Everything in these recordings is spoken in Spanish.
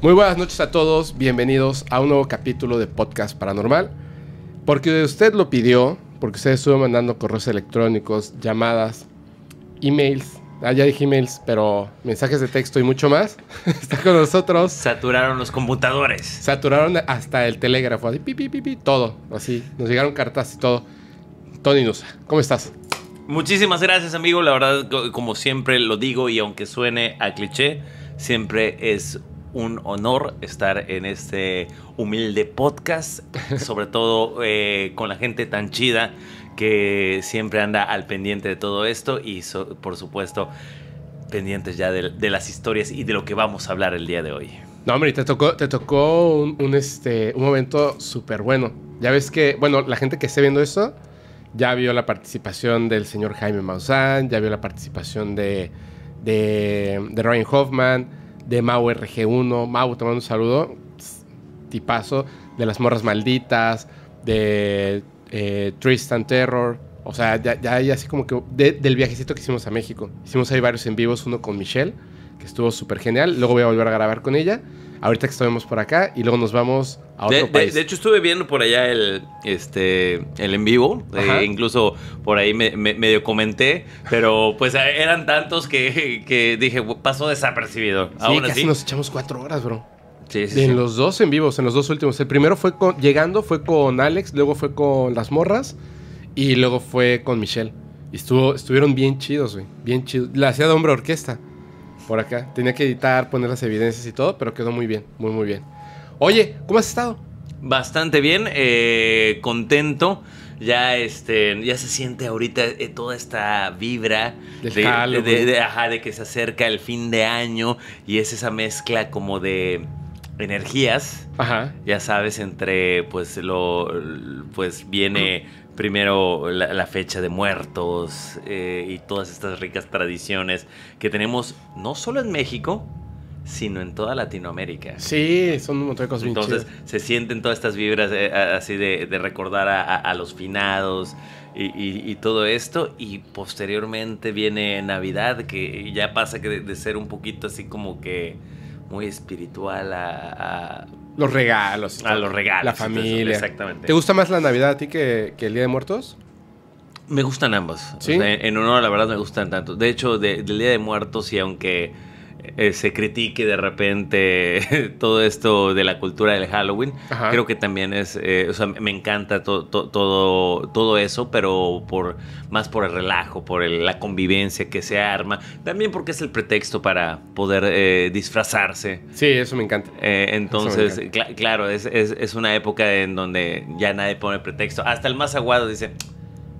Muy buenas noches a todos, bienvenidos a un nuevo capítulo de Podcast Paranormal. Porque usted lo pidió, porque usted estuvo mandando correos electrónicos, llamadas, emails. Ah, ya dije emails, pero mensajes de texto y mucho más. Está con nosotros. Saturaron los computadores. Saturaron hasta el telégrafo, así, pi, pi, todo. Así, nos llegaron cartas y todo. Tony Nusa, ¿cómo estás? Muchísimas gracias, amigo. La verdad, como siempre lo digo, y aunque suene a cliché, siempre es un honor estar en este humilde podcast, sobre todo eh, con la gente tan chida que siempre anda al pendiente de todo esto y por supuesto pendientes ya de, las historias y de lo que vamos a hablar el día de hoy. No, hombre, te tocó, te tocó un, este, momento súper bueno. Ya ves que, bueno, la gente que esté viendo esto ya vio la participación del señor Jaime Maussan, ya vio la participación de, de Ryan Hoffman, de Mau RG1. Mau, te mando un saludo. Tipazo. De las morras malditas. De eh, Tristan Terror. O sea, ya, así como que del viajecito que hicimos a México. Hicimos ahí varios en vivos, uno con Michelle, que estuvo súper genial. Luego voy a volver a grabar con ella ahorita que estuvimos por acá y luego nos vamos a otro de, país. De, hecho, estuve viendo por allá el, este, en vivo, eh, incluso por ahí medio comenté, pero pues eh, eran tantos que, dije, pasó desapercibido. Sí, Aún casi nos echamos cuatro horas, bro. Sí, sí, en los dos en vivos, en los dos últimos. El primero fue con, llegando, fue con Alex, luego fue con las morras y luego fue con Michelle. Y estuvo, estuvieron bien chidos, güey. Bien chidos. La hacía de hombre orquesta por acá. Tenía que editar, poner las evidencias y todo, pero quedó muy bien, muy, muy bien. Oye, ¿cómo has estado? Bastante bien, eh, contento. Ya, este, ya se siente ahorita eh, toda esta vibra de, ajá, de que se acerca el fin de año y es esa mezcla como de energías. Ajá. Ya sabes, entre pues lo pues viene primero la, fecha de muertos eh, y todas estas ricas tradiciones que tenemos no solo en México, sino en toda Latinoamérica. Sí, son un Entonces se sienten todas estas vibras eh, así de, recordar a, los finados y, todo esto. Y posteriormente viene Navidad, que ya pasa que de, ser un poquito así como que muy espiritual a los regalos. a ah, los regalos. La familia. exactamente. ¿Te gusta más la Navidad a ti que, el Día de Muertos? Me gustan ambos. ¿Sí? en honor, la verdad, me gustan tanto. De hecho, de, del Día de Muertos, y aunque eh, se critique de repente todo esto de la cultura del Halloween. Creo que también es, eh, o sea, me encanta todo, todo eso, pero por más por el relajo, por la convivencia que se arma, también porque es el pretexto para poder eh, disfrazarse. Sí, eso me encanta. entonces, claro, es, una época en donde ya nadie pone pretexto. Hasta el más aguado dice,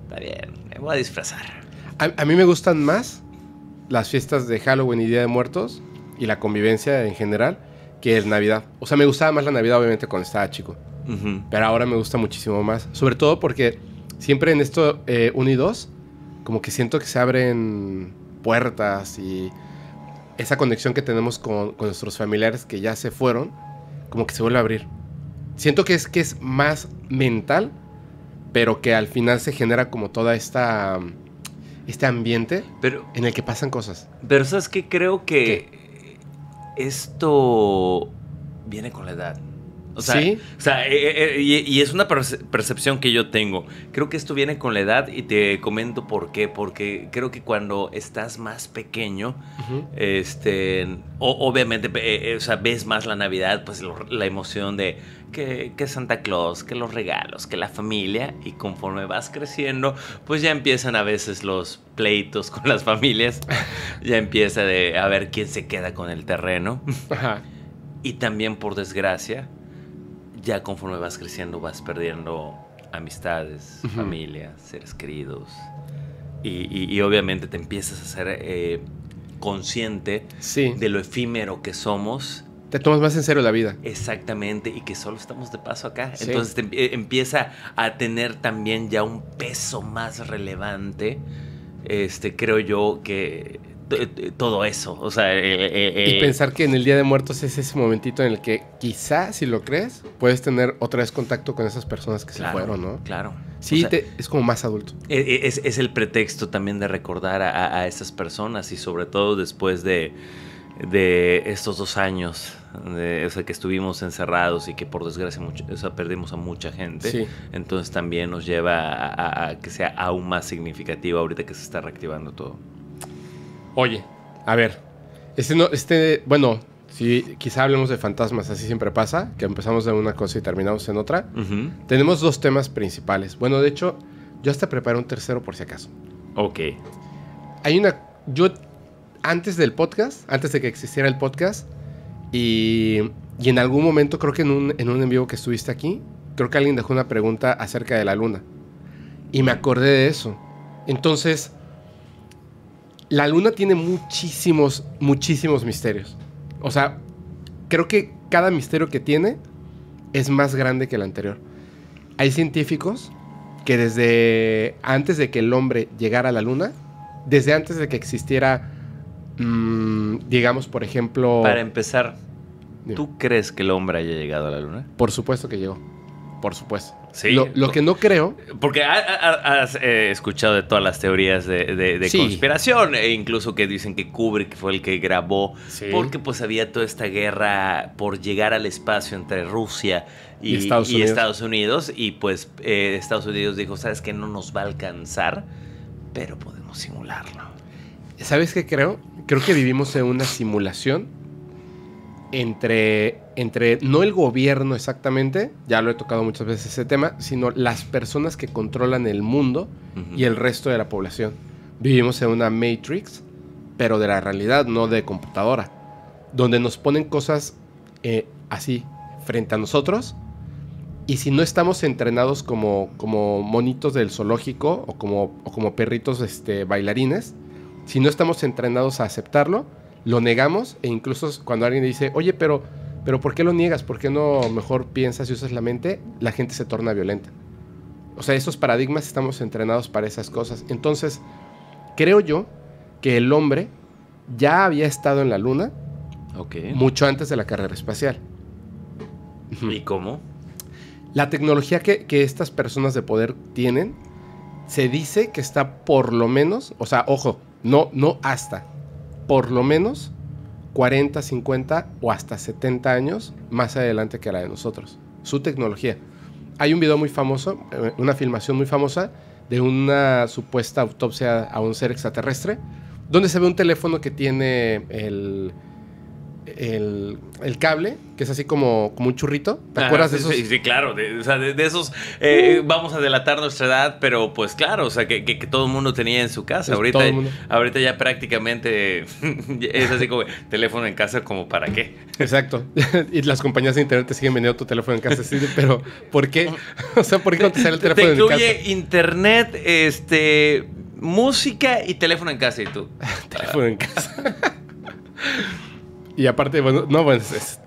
está bien, me voy a disfrazar. a mí me gustan más las fiestas de Halloween y Día de Muertos y la convivencia en general que es Navidad. O sea, me gustaba más la Navidad obviamente cuando estaba chico, pero ahora me gusta muchísimo más. Sobre todo porque siempre en esto eh, y 2, como que siento que se abren puertas y esa conexión que tenemos con, nuestros familiares que ya se fueron, como que se vuelve a abrir. Siento que es, que es más mental, pero que al final se genera como toda esta este ambiente pero, en el que pasan cosas. Pero sabes que creo que esto viene con la edad. O ¿Sí? o sea eh, eh, eh, y, es una percepción que yo tengo. Creo que esto viene con la edad y te comento por qué. Porque creo que cuando estás más pequeño, este, obviamente, o sea, ves más la Navidad, pues la emoción de, que, Santa Claus, que los regalos, que la familia, y conforme vas creciendo, pues ya empiezan a veces los pleitos con las familias, ya empieza a ver quién se queda con el terreno. Y también, por desgracia, ya conforme vas creciendo vas perdiendo amistades, familias, familia, seres queridos. Y, obviamente te empiezas a ser eh, consciente de lo efímero que somos te tomas más en serio la vida. Exactamente, y que solo estamos de paso acá. Entonces empieza a tener también ya un peso más relevante, este, creo yo, que todo eso. O sea, eh, eh, eh, y pensar que en el Día de Muertos es ese momentito en el que quizás, si lo crees, puedes tener otra vez contacto con esas personas que se fueron, ¿no? Claro. Sí, es como más adulto. E-, e-, es, el pretexto también de recordar a esas personas y sobre todo después de de estos dos años de, que estuvimos encerrados y que por desgracia mucho, perdimos a mucha gente. Entonces también nos lleva a, que sea aún más significativo ahorita que se está reactivando todo. Oye, a ver, este, este bueno, si quizá hablemos de fantasmas, así siempre pasa, que empezamos en una cosa y terminamos en otra. Tenemos dos temas principales. Bueno, de hecho, yo hasta preparé un tercero por si acaso. Ok. Hay una... Yo antes del podcast, antes de que existiera el podcast. Y, y en algún momento, creo que en un, en un en vivo que estuviste aquí, creo que alguien dejó una pregunta acerca de la luna. Y me acordé de eso. Entonces, la luna tiene muchísimos, muchísimos misterios. O sea, creo que cada misterio que tiene es más grande que el anterior. Hay científicos que desde antes de que el hombre llegara a la luna, desde antes de que existiera Mm, digamos, por ejemplo... Para empezar, ¿tú crees que el hombre haya llegado a la luna? Por supuesto que llegó. Por supuesto. Sí. Lo, que no creo. Porque has, eh, escuchado de todas las teorías de, conspiración, e incluso que dicen que Kubrick fue el que grabó, porque pues había toda esta guerra por llegar al espacio entre Rusia y, Estados, Unidos. y pues eh, Estados Unidos dijo, sabes que no nos va a alcanzar, pero podemos simularlo. ¿Sabes qué creo? creo que vivimos en una simulación entre, entre no el gobierno exactamente, ya lo he tocado muchas veces ese tema, sino las personas que controlan el mundo y el resto de la población. Vivimos en una Matrix, pero de la realidad, no de computadora, donde nos ponen cosas eh, así frente a nosotros. Y si no estamos entrenados como, como monitos del zoológico o como, como perritos este, bailarines, si no estamos entrenados a aceptarlo, lo negamos e incluso cuando alguien dice, oye, pero, pero ¿por qué lo niegas? ¿Por qué no mejor piensas y usas la mente? La gente se torna violenta. O sea, esos paradigmas estamos entrenados para esas cosas. Entonces, creo yo que el hombre ya había estado en la luna mucho antes de la carrera espacial. ¿Y cómo? La tecnología que, estas personas de poder tienen se dice que está por lo menos, o sea, ojo, no, no hasta. Por lo menos 40, 50 o hasta 70 años más adelante que la de nosotros. Su tecnología. Hay un video muy famoso, eh, una filmación muy famosa de una supuesta autopsia a un ser extraterrestre, donde se ve un teléfono que tiene el, el, cable, que es así como, un churrito. ¿Te acuerdas de esos? Sí, claro. De, esos eh, uh. vamos a delatar nuestra edad, pero pues claro, o sea, que, todo el mundo tenía en su casa. ahorita, ahorita ya prácticamente es así como teléfono en casa, como para qué. Exacto. y las compañías de internet siguen vendiendo tu teléfono en casa, sí, pero ¿por qué? o sea, ¿por qué sale el teléfono en casa? Incluye internet, este música y teléfono en casa y tú. teléfono en casa. Y aparte, bueno, no,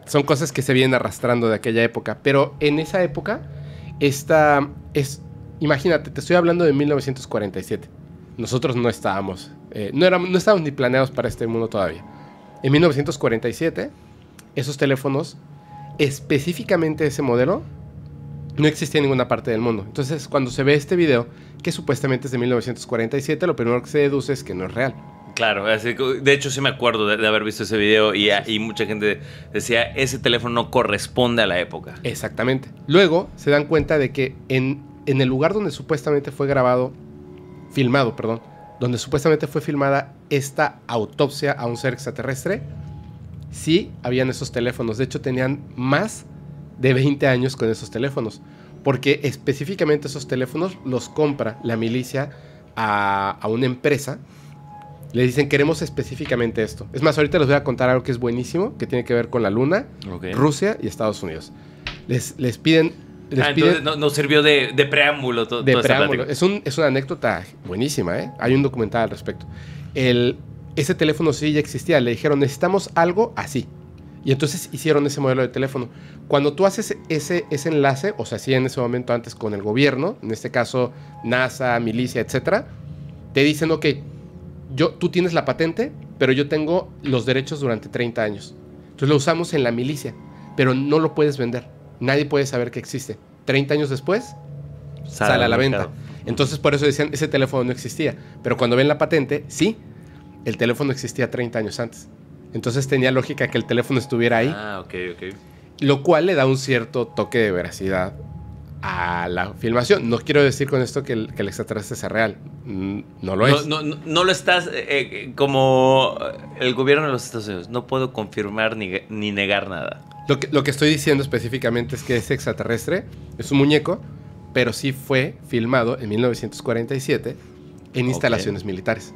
son cosas que se vienen arrastrando de aquella época. Pero en esa época, esta es. Imagínate, te estoy hablando de 1947. Nosotros no estábamos. Eh, no, éramos, no estábamos ni planeados para este mundo todavía. En 1947, esos teléfonos, específicamente ese modelo, no existía en ninguna parte del mundo. Entonces, cuando se ve este video, que supuestamente es de 1947, lo primero que se deduce es que no es real. Claro, de hecho sí me acuerdo de, haber visto ese video y, mucha gente decía, ese teléfono no corresponde a la época. Exactamente. Luego se dan cuenta de que en, el lugar donde supuestamente fue grabado, filmado, perdón, donde supuestamente fue filmada esta autopsia a un ser extraterrestre, sí habían esos teléfonos. De hecho tenían más de 20 años con esos teléfonos, porque específicamente esos teléfonos los compra la milicia a, a una empresa les dicen, queremos específicamente esto. Es más, ahorita les voy a contar algo que es buenísimo, que tiene que ver con la Luna, Rusia y Estados Unidos. Les, les piden... Les ah, no, sirvió de, preámbulo todo De preámbulo. es, una anécdota buenísima, ¿eh? Hay un documental al respecto. El, ese teléfono sí ya existía. Le dijeron, necesitamos algo así. Y entonces hicieron ese modelo de teléfono. Cuando tú haces ese, ese enlace, o sea, sí en ese momento antes con el gobierno, en este caso NASA, milicia, etcétera, te dicen, ok, yo, tú tienes la patente, pero yo tengo los derechos durante 30 años. Entonces lo usamos en la milicia, pero no lo puedes vender. Nadie puede saber que existe. 30 años después, sale, a la venta. Entonces por eso decían, ese teléfono no existía. Pero cuando ven la patente, sí, el teléfono existía 30 años antes. Entonces tenía lógica que el teléfono estuviera ahí. Ah, ok, ok. Lo cual le da un cierto toque de veracidad a la filmación. No quiero decir con esto que el, extraterrestre sea real. Mm, no lo es. No, lo estás eh, eh, como el gobierno de los Estados Unidos. No puedo confirmar ni, negar nada. Lo que, lo que, estoy diciendo específicamente es que ese extraterrestre es un muñeco, pero sí fue filmado en 1947 en instalaciones militares.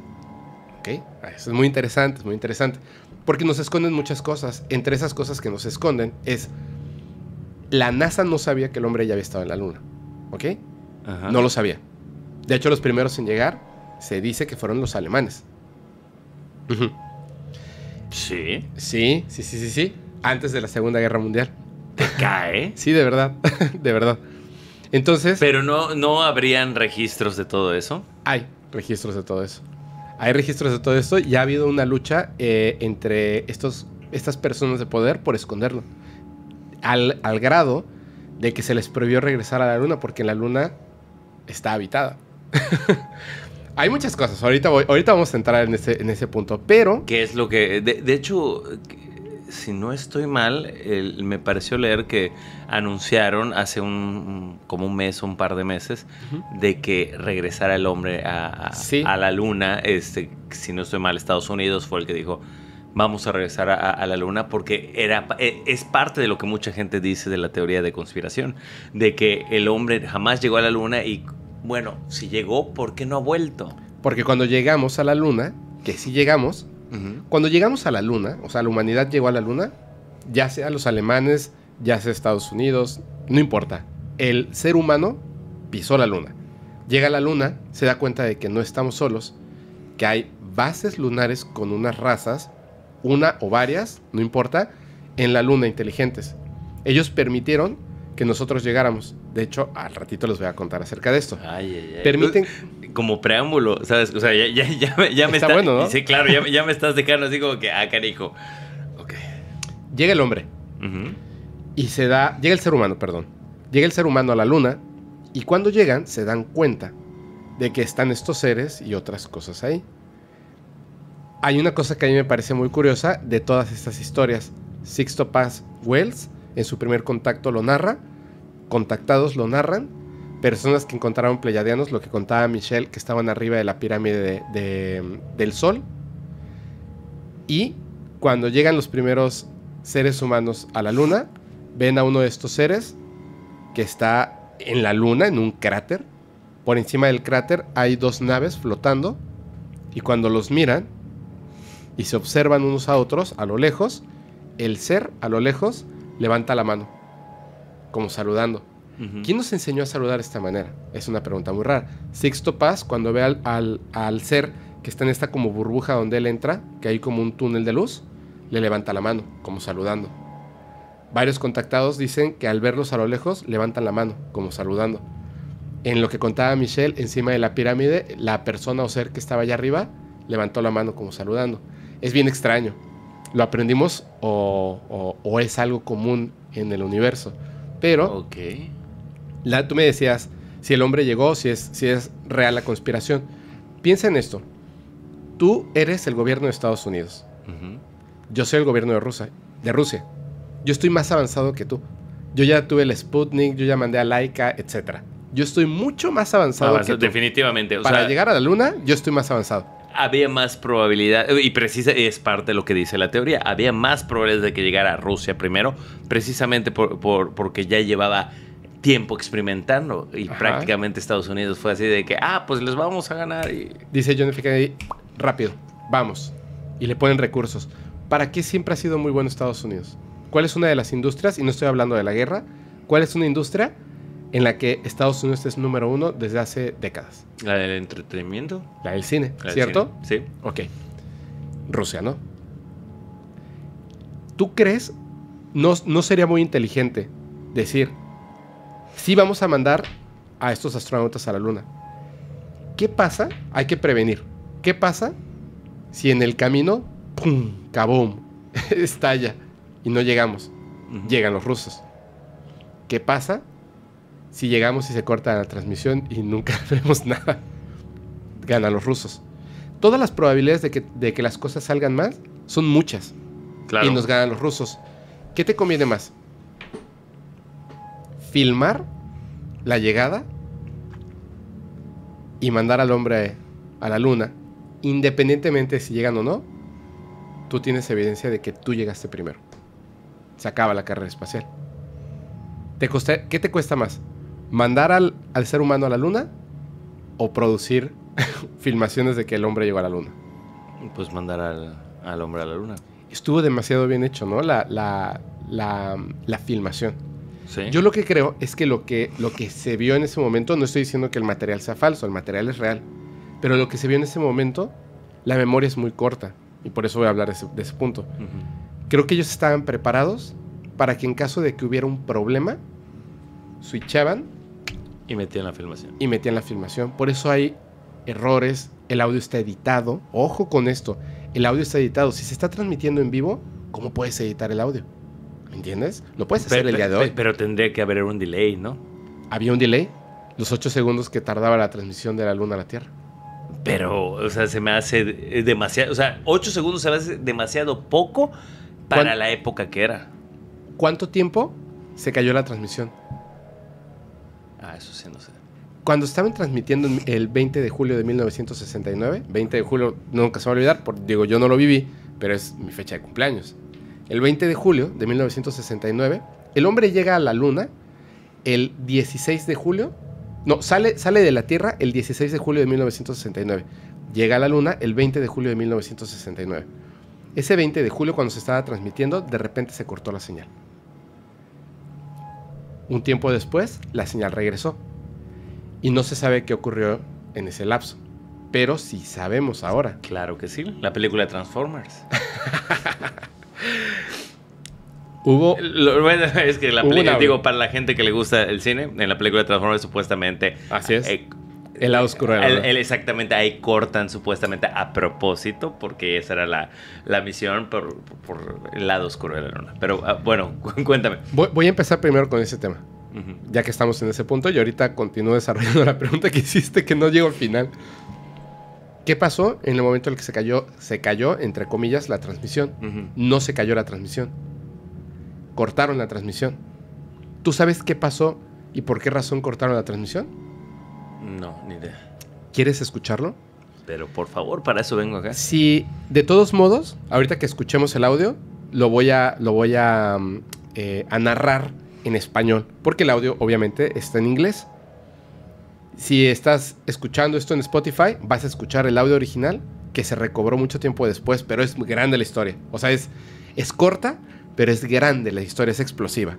¿Okay? Ah, es muy interesante, es muy interesante. Porque nos esconden muchas cosas. Entre esas cosas que nos esconden es la NASA no sabía que el hombre ya había estado en la Luna. ¿Ok? No lo sabía. De hecho, los primeros en llegar se dice que fueron los alemanes. Sí. Sí, sí, sí, sí, sí. Antes de la Segunda Guerra Mundial. ¿Te cae? sí, de verdad. de verdad. Entonces. Pero no, no habrían registros de todo eso. Hay registros de todo eso. Hay registros de todo eso Ya ha habido una lucha eh, entre estos, estas personas de poder por esconderlo al, grado de que se les prohibió regresar a la luna porque la luna está habitada. Hay muchas cosas, ahorita, ahorita vamos a entrar en ese, punto, pero... ¿Qué es lo que... De, hecho, si no estoy mal, me pareció leer que anunciaron hace un, como un mes o un par de meses de que regresara el hombre a, a la luna. Este, si no estoy mal, Estados Unidos fue el que dijo, vamos a regresar a, la luna porque era, eh, es parte de lo que mucha gente dice de la teoría de conspiración, de que el hombre jamás llegó a la luna y bueno, si llegó, ¿por qué no ha vuelto? Porque cuando llegamos a la luna, que sí llegamos, cuando llegamos a la luna, o sea, la humanidad llegó a la luna, ya sea los alemanes, ya sea Estados Unidos, no importa, el ser humano pisó la luna. Llega a la luna, se da cuenta de que no estamos solos, que hay bases lunares con unas razas una o varias, no importa, en la luna inteligentes. Ellos permitieron que nosotros llegáramos. De hecho, al ratito les voy a contar acerca de esto. Ay, ay, ay. Permiten... Como preámbulo, ¿sabes? O sea, ya, me está... está... bueno, ¿no? Sí, claro, ya, me estás dejando así como que, ah, carico. Llega el hombre. Y se da... Llega el ser humano, perdón. Llega el ser humano a la luna y cuando llegan se dan cuenta de que están estos seres y otras cosas ahí hay una cosa que a mí me parece muy curiosa de todas estas historias. Sixto Paz Wells, en su primer contacto, lo narra. Contactados lo narran. Personas que encontraron pleiadianos lo que contaba Michelle, que estaban arriba de la pirámide del Sol. Y cuando llegan los primeros seres humanos a la Luna, ven a uno de estos seres que está en la Luna, en un cráter. Por encima del cráter hay dos naves flotando. Y cuando los miran, y se observan unos a otros a lo lejos, el ser a lo lejos levanta la mano, como saludando. ¿Quién nos enseñó a saludar de esta manera? Es una pregunta muy rara. Sixto Paz, cuando ve al, al, al, ser que está en esta como burbuja donde él entra, que hay como un túnel de luz, le levanta la mano, como saludando. Varios contactados dicen que al verlos a lo lejos levantan la mano, como saludando. En lo que contaba Michelle, encima de la pirámide, la persona o ser que estaba allá arriba levantó la mano como saludando es bien extraño. ¿Lo aprendimos o, es algo común en el universo? Pero la, tú me decías si el hombre llegó, si es, real la conspiración. Piensa en esto. Tú eres el gobierno de Estados Unidos. Yo soy el gobierno de Rusia, de Rusia. Yo estoy más avanzado que tú. Yo ya tuve el Sputnik, yo ya mandé a Laika, etc. Yo estoy mucho más avanzado, que tú. Definitivamente. Para llegar a la luna, yo estoy más avanzado había más probabilidad, eh, y precisa, es parte de lo que dice la teoría, había más probabilidades de que llegara a Rusia primero, precisamente porque ya llevaba tiempo experimentando y prácticamente Estados Unidos fue así de que, ah, pues les vamos a ganar. Y... Dice John F. Kennedy, rápido, vamos. Y le ponen recursos. ¿Para qué siempre ha sido muy bueno Estados Unidos? ¿Cuál es una de las industrias? Y no estoy hablando de la guerra. ¿Cuál es una industria en la que Estados Unidos es número uno desde hace décadas. ¿La del entretenimiento? La del cine, ¿cierto? Sí. Ok. Rusia, ¿no? ¿Tú crees? No, no sería muy inteligente decir, Si vamos a mandar a estos astronautas a la Luna. ¿Qué pasa? Hay que prevenir. ¿Qué pasa si en el camino, ¡pum! ¡Cabum! estalla y no llegamos? Llegan los rusos. ¿Qué pasa si llegamos y se corta la transmisión y nunca vemos nada, ganan los rusos. Todas las probabilidades de que, las cosas salgan mal son muchas. Claro. Y nos ganan los rusos. ¿Qué te conviene más? ¿Filmar la llegada y mandar al hombre a la luna, independientemente si llegan o no? Tú tienes evidencia de que tú llegaste primero. Se acaba la carrera espacial. ¿Qué te cuesta más? mandar al, ser humano a la luna o producir filmaciones de que el hombre llegó a la luna. Pues mandar al, hombre a la luna. Estuvo demasiado bien hecho, ¿no? La, la, filmación. Yo lo que creo es que lo, que lo que se vio en ese momento, no estoy diciendo que el material sea falso, el material es real, pero lo que se vio en ese momento, la memoria es muy corta, y por eso voy a hablar de ese, punto. Creo que ellos estaban preparados para que en caso de que hubiera un problema, switchaban y metían en la filmación. Y metían la filmación. Por eso hay errores, el audio está editado. Ojo con esto, el audio está editado. Si se está transmitiendo en vivo, ¿cómo puedes editar el audio? entiendes? Lo puedes hacer el día hoy. Pero, tendría que haber un delay, ¿no? Había un delay, los ocho segundos que tardaba la transmisión de la Luna a la Tierra. Pero, o sea, se me hace demasiado, o sea, ocho segundos se me hace demasiado poco para la época que era. ¿Cuánto tiempo se cayó la transmisión? Ah, eso sí, no sé. Cuando estaban transmitiendo el 20 de julio de 1969, 20 de julio nunca se va a olvidar, digo, yo no lo viví, pero es mi fecha de cumpleaños. El 20 de julio de 1969, el hombre llega a la luna el 16 de julio, no, sale, sale de la Tierra el 16 de julio de 1969, llega a la luna el 20 de julio de 1969. Ese 20 de julio, cuando se estaba transmitiendo, de repente se cortó la señal. Un tiempo después, la señal regresó. Y no se sabe qué ocurrió en ese lapso. Pero sí sabemos ahora. Claro que sí, la película Transformers. Hubo. Lo, bueno, es que la película, digo, para la gente que le gusta el cine, en la película de Transformers supuestamente. Así es. Eh, el lado oscuro. De la el, exactamente, ahí cortan supuestamente a propósito, porque esa era la, misión por, el lado oscuro de la luna. Pero ah, bueno, cuéntame. Voy, a empezar primero con ese tema, ya que estamos en ese punto, y ahorita continúo desarrollando la pregunta que hiciste que no llegó al final. ¿Qué pasó en el momento en el que se cayó, se cayó, entre comillas, la transmisión? No se cayó la transmisión. Cortaron la transmisión. ¿Tú sabes qué pasó y por qué razón cortaron la transmisión? No, ni idea. ¿Quieres escucharlo? Pero por favor, para eso vengo acá. Sí, de todos modos, ahorita que escuchemos el audio, lo voy a, lo voy mm, eh, narrar en español, porque el audio obviamente está en inglés. Si estás escuchando esto en Spotify, vas a escuchar el audio original que se recobró mucho tiempo después, pero es grande la historia. O sea, es, es corta, pero es grande la historia, es explosiva.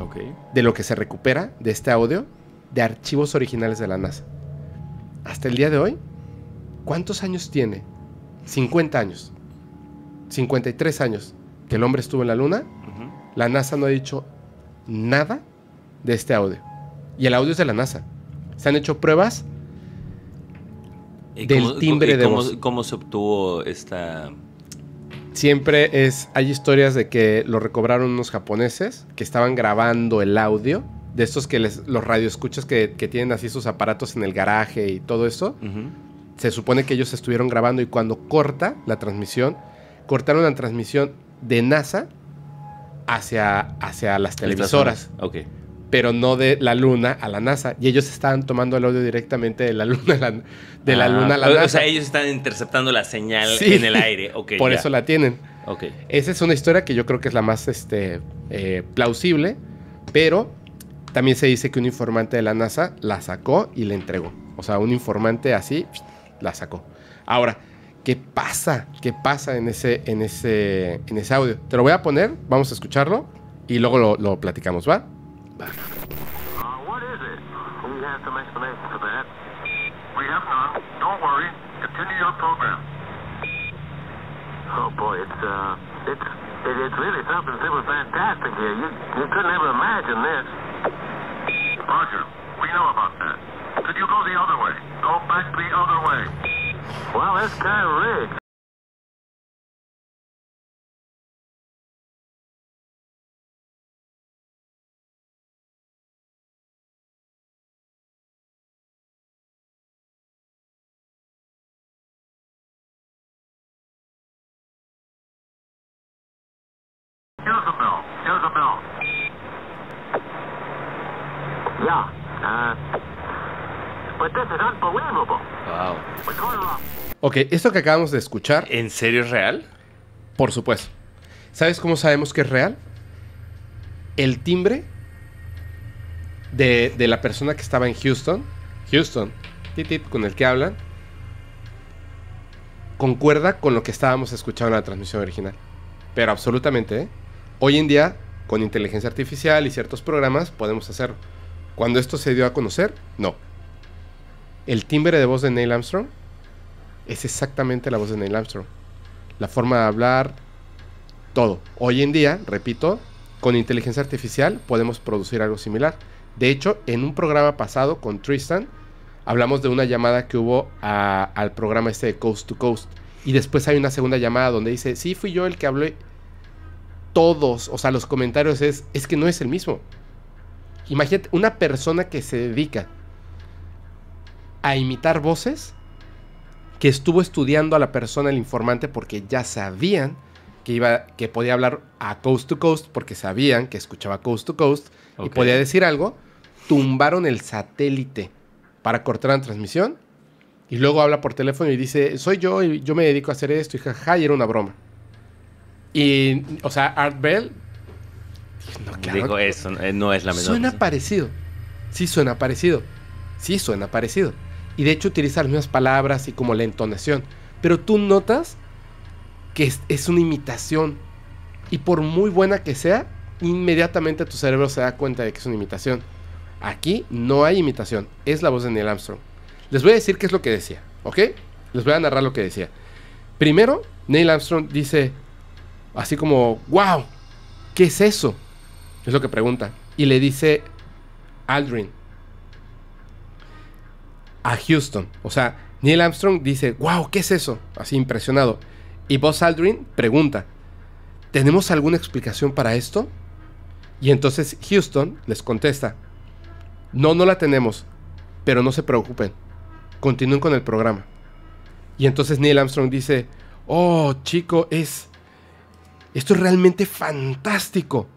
ok De lo que se recupera de este audio de archivos originales de la NASA. Hasta el día de hoy, ¿cuántos años tiene? 50 años. 53 años que el hombre estuvo en la Luna. La NASA no ha dicho nada de este audio. Y el audio es de la NASA. Se han hecho pruebas del timbre de ¿Cómo se obtuvo esta...? Siempre es... Hay historias de que lo recobraron unos japoneses que estaban grabando el audio de estos que les, los radioescuchas que, que tienen así sus aparatos en el garaje y todo eso. Se supone que ellos estuvieron grabando y cuando corta la transmisión, cortaron la transmisión de NASA hacia, hacia las televisoras. Ok. Pero no de la Luna a la NASA. Y ellos estaban tomando el audio directamente de la Luna a la, de la, ah, luna la NASA. O sea, ellos están interceptando la señal en el aire. Okay, Por eso la tienen. Okay. Esa es una historia que yo creo que es la más este, eh, plausible. Pero también se dice que un informante de la NASA la sacó y la entregó. O sea, un informante así la sacó. Ahora, ¿qué pasa? ¿Qué pasa en ese, en ese, en ese audio? Te lo voy a poner, vamos a escucharlo y luego lo, lo platicamos, ¿va? Va. Oh boy, it's uh, it's it, it's really something. It was fantastic here. You you couldn't ever imagine this. Roger. We know about that. Could you go the other way? Go back the other way. Well, this guy rigged. Pues ok, esto que acabamos de escuchar. ¿En serio es real? Por supuesto. ¿Sabes cómo sabemos que es real? El timbre de, la persona que estaba en Houston, Houston, titit, con el que hablan, concuerda con lo que estábamos escuchando en la transmisión original. Pero absolutamente, ¿eh? Hoy en día, con inteligencia artificial y ciertos programas, podemos hacerlo. Cuando esto se dio a conocer, no el timbre de voz de Neil Armstrong es exactamente la voz de Neil Armstrong. La forma de hablar, todo. Hoy en día, repito, con inteligencia artificial podemos producir algo similar. De hecho, en un programa pasado con Tristan, hablamos de una llamada que hubo al programa este de Coast to Coast. Y después hay una segunda llamada donde dice, sí, fui yo el que hablé. Todos, o sea, los comentarios es, es que no es el mismo. Imagínate, una persona que se dedica a imitar voces que estuvo estudiando a la persona, el informante, porque ya sabían que, iba, que podía hablar a coast to coast, porque sabían que escuchaba coast to coast y podía decir algo. Tumbaron el satélite para cortar la transmisión y luego habla por teléfono y dice: Soy yo y yo me dedico a hacer esto. Y jaja, y era una broma. Y, o sea, Art Bell. No, Digo, eso eh, no es la menor. Suena parecido. Sí, suena parecido. Sí, suena parecido. Y de hecho utiliza las mismas palabras y como la entonación. Pero tú notas que es, una imitación. Y por muy buena que sea, inmediatamente tu cerebro se da cuenta de que es una imitación. Aquí no hay imitación, es la voz de Neil Armstrong. Les voy a decir qué es lo que decía, ¿ok? Les voy a narrar lo que decía. Primero, Neil Armstrong dice, así como, wow, ¿qué es eso? Es lo que pregunta. Y le dice Aldrin, a Houston. O sea, Neil Armstrong dice, wow, ¿qué es eso? Así impresionado. Y Buzz Aldrin pregunta, ¿tenemos alguna explicación para esto? Y entonces Houston les contesta, no, no la tenemos, pero no se preocupen, continúen con el programa. Y entonces Neil Armstrong dice, oh chico, es... Esto es realmente fantástico.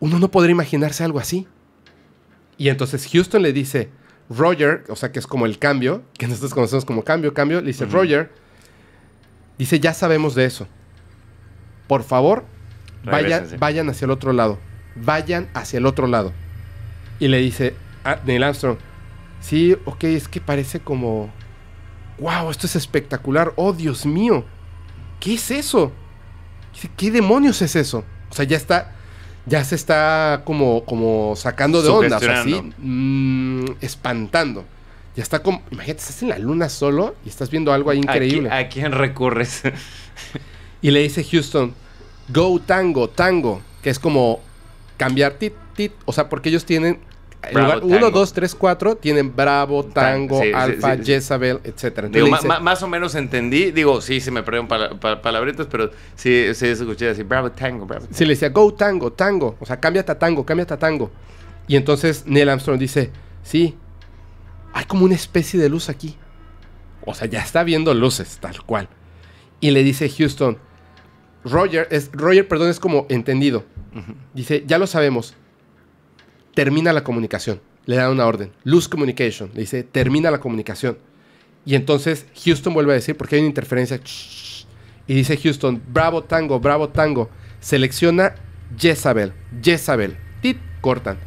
Uno no podría imaginarse algo así. Y entonces Houston le dice, Roger, o sea, que es como el cambio, que nosotros conocemos como cambio, cambio, le dice Roger, dice, ya sabemos de eso. Por favor, vayan, vayan hacia el otro lado. Vayan hacia el otro lado. Y le dice a Neil Armstrong, sí, ok, es que parece como, wow, esto es espectacular, oh Dios mío, ¿qué es eso? ¿qué demonios es eso? O sea, ya está ya se está como, como sacando de onda, o mm, espantando. Ya está como, imagínate, estás en la luna solo y estás viendo algo ahí increíble. a quién recurres? y le dice Houston, go tango, tango, que es como cambiar tit, tit, o sea, porque ellos tienen uno, dos, 1, 2, 3, 4 tienen Bravo, Tango, Alfa, Jezabel, etc. más o menos entendí. Digo, sí, se me perdieron palabritas, pero sí, sí escuché así, Bravo, Tango, Bravo. Sí, le decía, Go, Tango, Tango. O sea, cambia a Tango, cambia a Tango. Y entonces Neil Armstrong dice, sí, hay como una especie de luz aquí. O sea, ya está viendo luces, tal cual. Y le dice Houston, Roger, es, Roger, perdón, es como entendido. Dice, ya lo sabemos, termina la comunicación. Le da una orden, lose communication. Le dice, termina la comunicación. Y entonces Houston vuelve a decir, porque hay una interferencia. Y dice Houston, bravo tango, bravo tango. Selecciona Jezabel, Jezabel. Tit, cortan.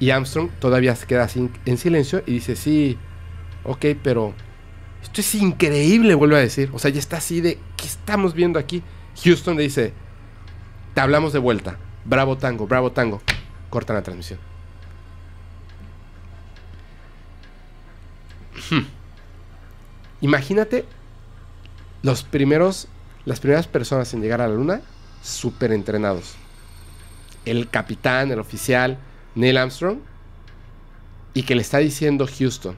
Y Armstrong todavía se queda en silencio y dice, sí, ok, pero esto es increíble, vuelve a decir. O sea, ya está así de, ¿qué estamos viendo aquí? Houston le dice, te hablamos de vuelta. Bravo tango, bravo tango. Cortan la transmisión. Hmm. Imagínate los primeros, las primeras personas en llegar a la luna súper entrenados. El capitán, el oficial, Neil Armstrong, y que le está diciendo Houston,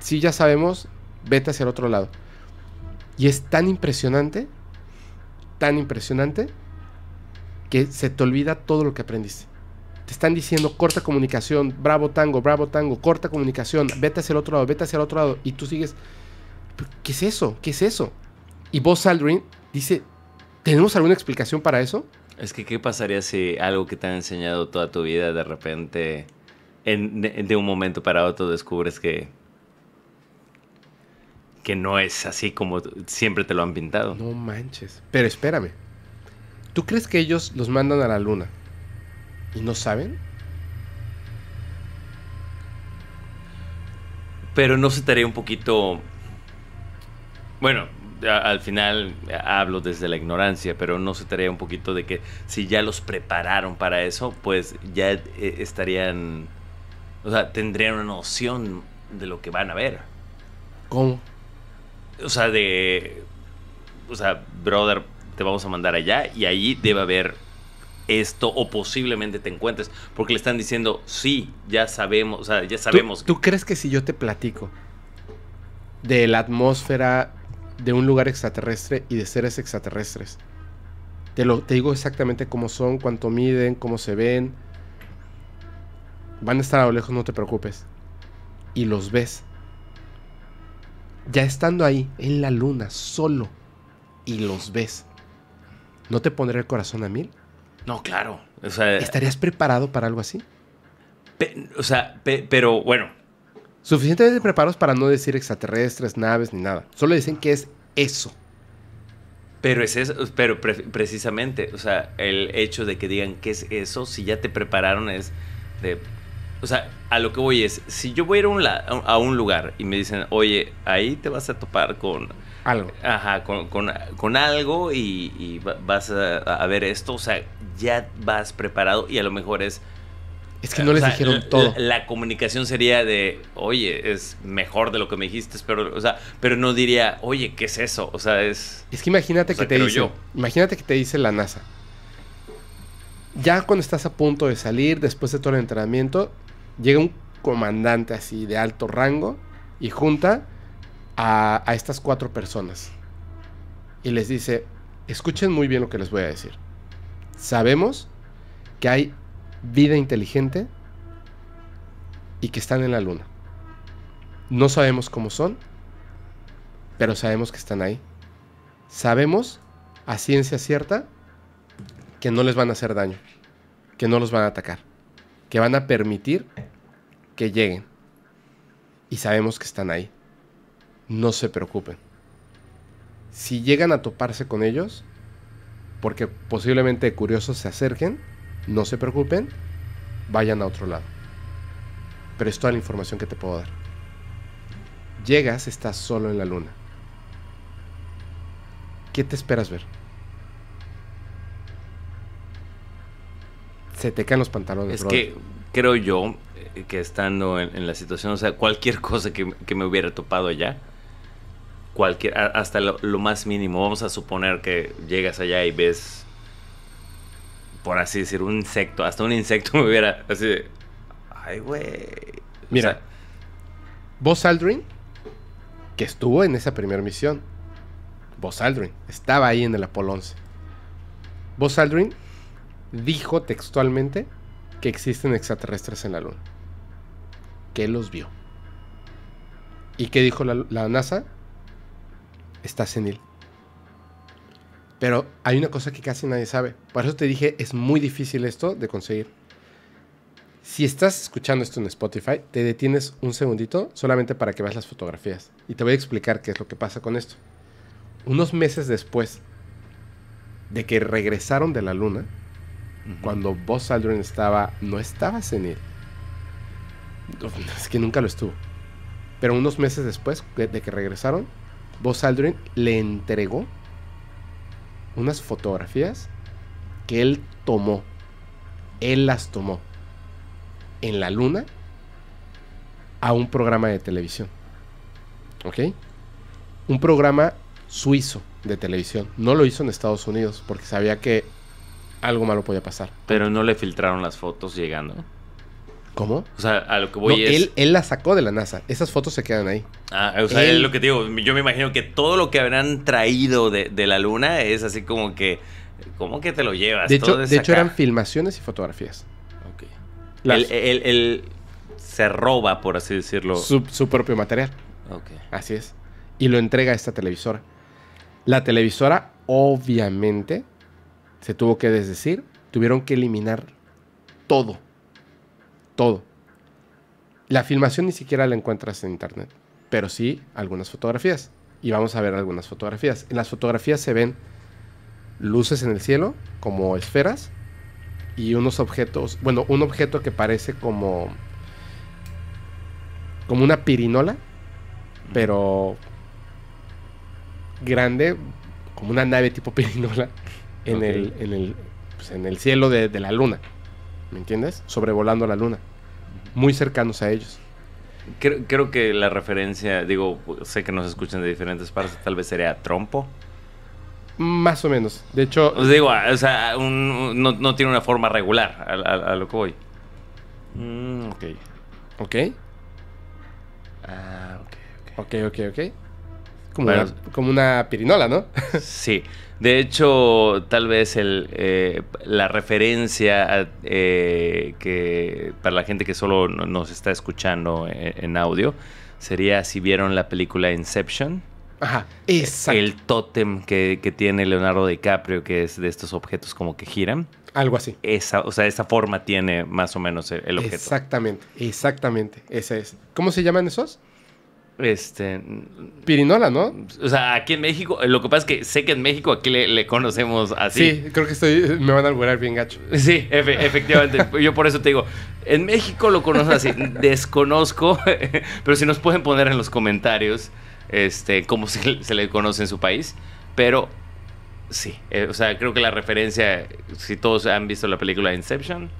si ya sabemos, vete hacia el otro lado. Y es tan impresionante, tan impresionante, que se te olvida todo lo que aprendiste te están diciendo corta comunicación, bravo tango, bravo tango, corta comunicación, vete hacia el otro lado, vete hacia el otro lado, y tú sigues, ¿qué es eso? ¿Qué es eso? Y vos Aldrin dice, ¿tenemos alguna explicación para eso? Es que, ¿qué pasaría si algo que te han enseñado toda tu vida de repente, en, de, de un momento para otro, descubres que que no es así como siempre te lo han pintado. No manches. Pero espérame. ¿Tú crees que ellos los mandan a la luna? ¿Y no saben? Pero no se estaría un poquito... Bueno, al final hablo desde la ignorancia, pero no se estaría un poquito de que si ya los prepararon para eso, pues ya eh, estarían... O sea, tendrían una noción de lo que van a ver. ¿Cómo? O sea, de... O sea, brother, te vamos a mandar allá y ahí debe haber esto o posiblemente te encuentres, porque le están diciendo, sí, ya sabemos, o sea, ya sabemos. ¿Tú, crees que si yo te platico de la atmósfera de un lugar extraterrestre y de seres extraterrestres, te, lo, te digo exactamente cómo son, cuánto miden, cómo se ven, van a estar a lo lejos, no te preocupes, y los ves, ya estando ahí, en la luna, solo, y los ves, ¿no te pondré el corazón a mil? No, claro. O sea, ¿Estarías preparado para algo así? o sea, pero bueno. Suficientemente preparados para no decir extraterrestres, naves ni nada. Solo dicen que es eso. Pero es eso, pero precisamente, o sea, el hecho de que digan que es eso, si ya te prepararon es de... O sea, a lo que voy es, si yo voy a ir un, a un lugar y me dicen, oye, ahí te vas a topar con algo. Ajá, con, algo y, vas a, ver esto, o sea, ya vas preparado y a lo mejor es... Es que no les dijeron todo. La, comunicación sería de, oye, es mejor de lo que me dijiste, pero, o sea, pero no diría, oye, ¿qué es eso? O sea, es. Es que imagínate que te dice. Imagínate que te dice la NASA. Ya cuando estás a punto de salir, después de todo el entrenamiento, llega un comandante así de alto rango y junta a, estas cuatro personas y les dice, escuchen muy bien lo que les voy a decir. Sabemos que hay vida inteligente y que están en la luna. No sabemos cómo son, pero sabemos que están ahí. Sabemos a ciencia cierta que no les van a hacer daño, que no los van a atacar, que van a permitir que lleguen. Y sabemos que están ahí no se preocupen. Si llegan a toparse con ellos, porque posiblemente curiosos se acerquen, no se preocupen, vayan a otro lado. Pero es toda la información que te puedo dar. Llegas, estás solo en la luna. ¿Qué te esperas ver? Se te caen los pantalones. Es que creo yo eh, que estando en, la situación, o sea, cualquier cosa que, que me hubiera topado allá, cualquier, hasta lo, más mínimo. Vamos a suponer que llegas allá y ves, por así decir, un insecto. Hasta un insecto me hubiera así de, ay, güey. Mira, Vos Aldrin, que estuvo en esa primera misión, Vos Aldrin, estaba ahí en el Apolo 11. Vos Aldrin dijo textualmente que existen extraterrestres en la Luna. Que los vio. ¿Y qué dijo la, la NASA? está senil. Pero hay una cosa que casi nadie sabe. Por eso te dije, es muy difícil esto de conseguir. Si estás escuchando esto en Spotify, te detienes un segundito solamente para que veas las fotografías. Y te voy a explicar qué es lo que pasa con esto. Unos meses después de que regresaron de la luna, cuando Buzz Aldrin estaba, no estaba senil. Es que nunca lo estuvo. Pero unos meses después de que regresaron, Buzz Aldrin le entregó unas fotografías que él tomó. Él las tomó en la luna a un programa de televisión. ¿Ok? Un programa suizo de televisión. No lo hizo en Estados Unidos porque sabía que algo malo podía pasar. Pero no le filtraron las fotos llegando. ¿Cómo? O sea, a lo que voy no, es. Él, la sacó de la NASA. Esas fotos se quedan ahí. Ah, o sea, lo que digo. Yo me imagino que todo lo que habrán traído de, la Luna es así como que. ¿Cómo que te lo llevas? De, hecho, eran filmaciones y fotografías. Ok. Él, se roba, por así decirlo. Su, su propio material. Ok. Así es. Y lo entrega a esta televisora. La televisora, obviamente, se tuvo que desdecir. Tuvieron que eliminar todo todo. La filmación ni siquiera la encuentras en internet, pero sí algunas fotografías. Y vamos a ver algunas fotografías. En las fotografías se ven luces en el cielo, como esferas, y unos objetos, bueno, un objeto que parece como como una pirinola, pero grande, como una nave tipo pirinola en el pues, en el, cielo de la luna. ¿me entiendes? Sobrevolando la luna, muy cercanos a ellos. Creo, que la referencia, digo, sé que nos escuchan de diferentes partes, tal vez sería trompo. Más o menos. De hecho. Os digo, o sea, no, tiene una forma regular a, lo que voy. Mm, ah, ok, ok. Ok, ok, ok. Como, una, pirinola, ¿no? sí. De hecho, tal vez eh, la referencia eh, que para la gente que solo nos está escuchando eh, en, audio sería si vieron la película Inception. Ajá, e-, exacto. El tótem que, tiene Leonardo DiCaprio, que es de estos objetos como que giran. Algo así. Esa, o sea, esa forma tiene más o menos el, objeto. Exactamente, exactamente. Esa es. ¿Cómo se llaman esos? Este. Pirinola, ¿no? O sea, aquí en México, lo que pasa es que sé que en México aquí le, conocemos así. Sí, creo que estoy, me van a alburar bien gacho. Sí, efectivamente. yo por eso te digo, en México lo conozco así. Desconozco, pero si nos pueden poner en los comentarios este, cómo se, le conoce en su país. Pero sí, eh, o sea, creo que la referencia, si todos han visto la película Inception,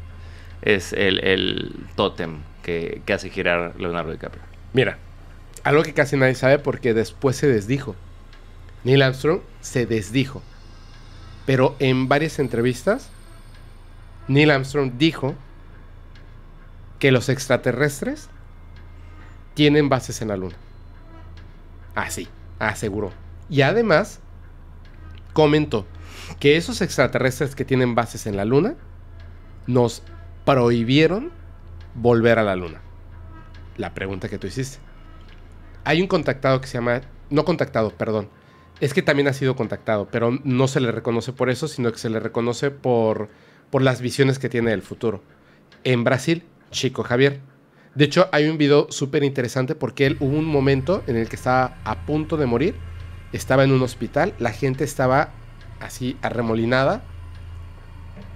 es el, tótem que hace girar Leonardo DiCaprio. Mira, algo que casi nadie sabe porque después se desdijo. Neil Armstrong se desdijo. Pero en varias entrevistas, Neil Armstrong dijo que los extraterrestres tienen bases en la Luna. Así, ah, aseguró. Y además, comentó que esos extraterrestres que tienen bases en la Luna nos prohibieron volver a la Luna. La pregunta que tú hiciste hay un contactado que se llama, no contactado, perdón, es que también ha sido contactado, pero no se le reconoce por eso, sino que se le reconoce por, por las visiones que tiene del futuro. En Brasil, Chico Javier. De hecho, hay un video súper interesante porque él hubo un momento en el que estaba a punto de morir, estaba en un hospital, la gente estaba así arremolinada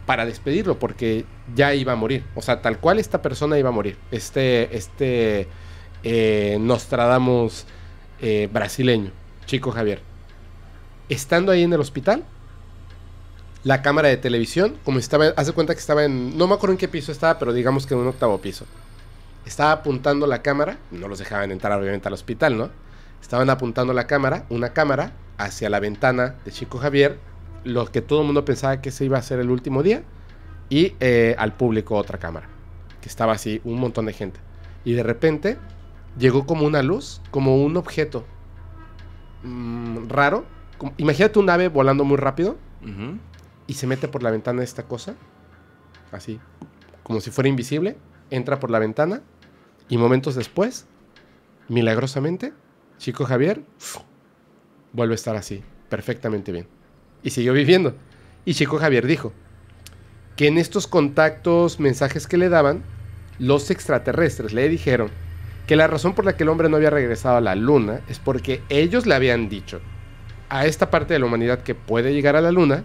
para despedirlo porque ya iba a morir. O sea, tal cual esta persona iba a morir. Este, este eh, Nostradamus eh, brasileño, Chico Javier. Estando ahí en el hospital, la cámara de televisión, como estaba, hace cuenta que estaba en, no me acuerdo en qué piso estaba, pero digamos que en un octavo piso. Estaba apuntando la cámara, no los dejaban entrar obviamente al hospital, ¿no? Estaban apuntando la cámara, una cámara, hacia la ventana de Chico Javier, lo que todo el mundo pensaba que se iba a hacer el último día, y eh, al público otra cámara, que estaba así un montón de gente. Y de repente llegó como una luz, como un objeto mm, raro. imagínate un ave volando muy rápido y se mete por la ventana esta cosa, así, como si fuera invisible, entra por la ventana y momentos después, milagrosamente, Chico Javier vuelve a estar así, perfectamente bien. Y siguió viviendo. Y Chico Javier dijo que en estos contactos, mensajes que le daban, los extraterrestres le dijeron que la razón por la que el hombre no había regresado a la luna es porque ellos le habían dicho a esta parte de la humanidad que puede llegar a la luna,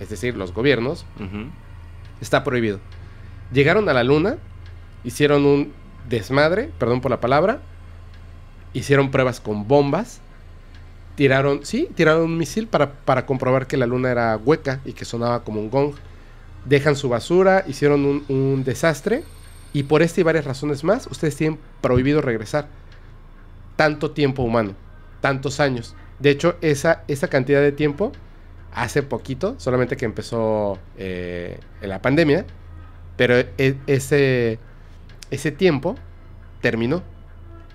es decir, los gobiernos, está prohibido. Llegaron a la luna, hicieron un desmadre, perdón por la palabra, hicieron pruebas con bombas, tiraron, sí, tiraron un misil para, para comprobar que la luna era hueca y que sonaba como un gong. Dejan su basura, hicieron un, un desastre y por esta y varias razones más, ustedes tienen prohibido regresar tanto tiempo humano, tantos años. De hecho, esa, esa cantidad de tiempo, hace poquito, solamente que empezó eh, la pandemia, pero e, ese, ese tiempo terminó.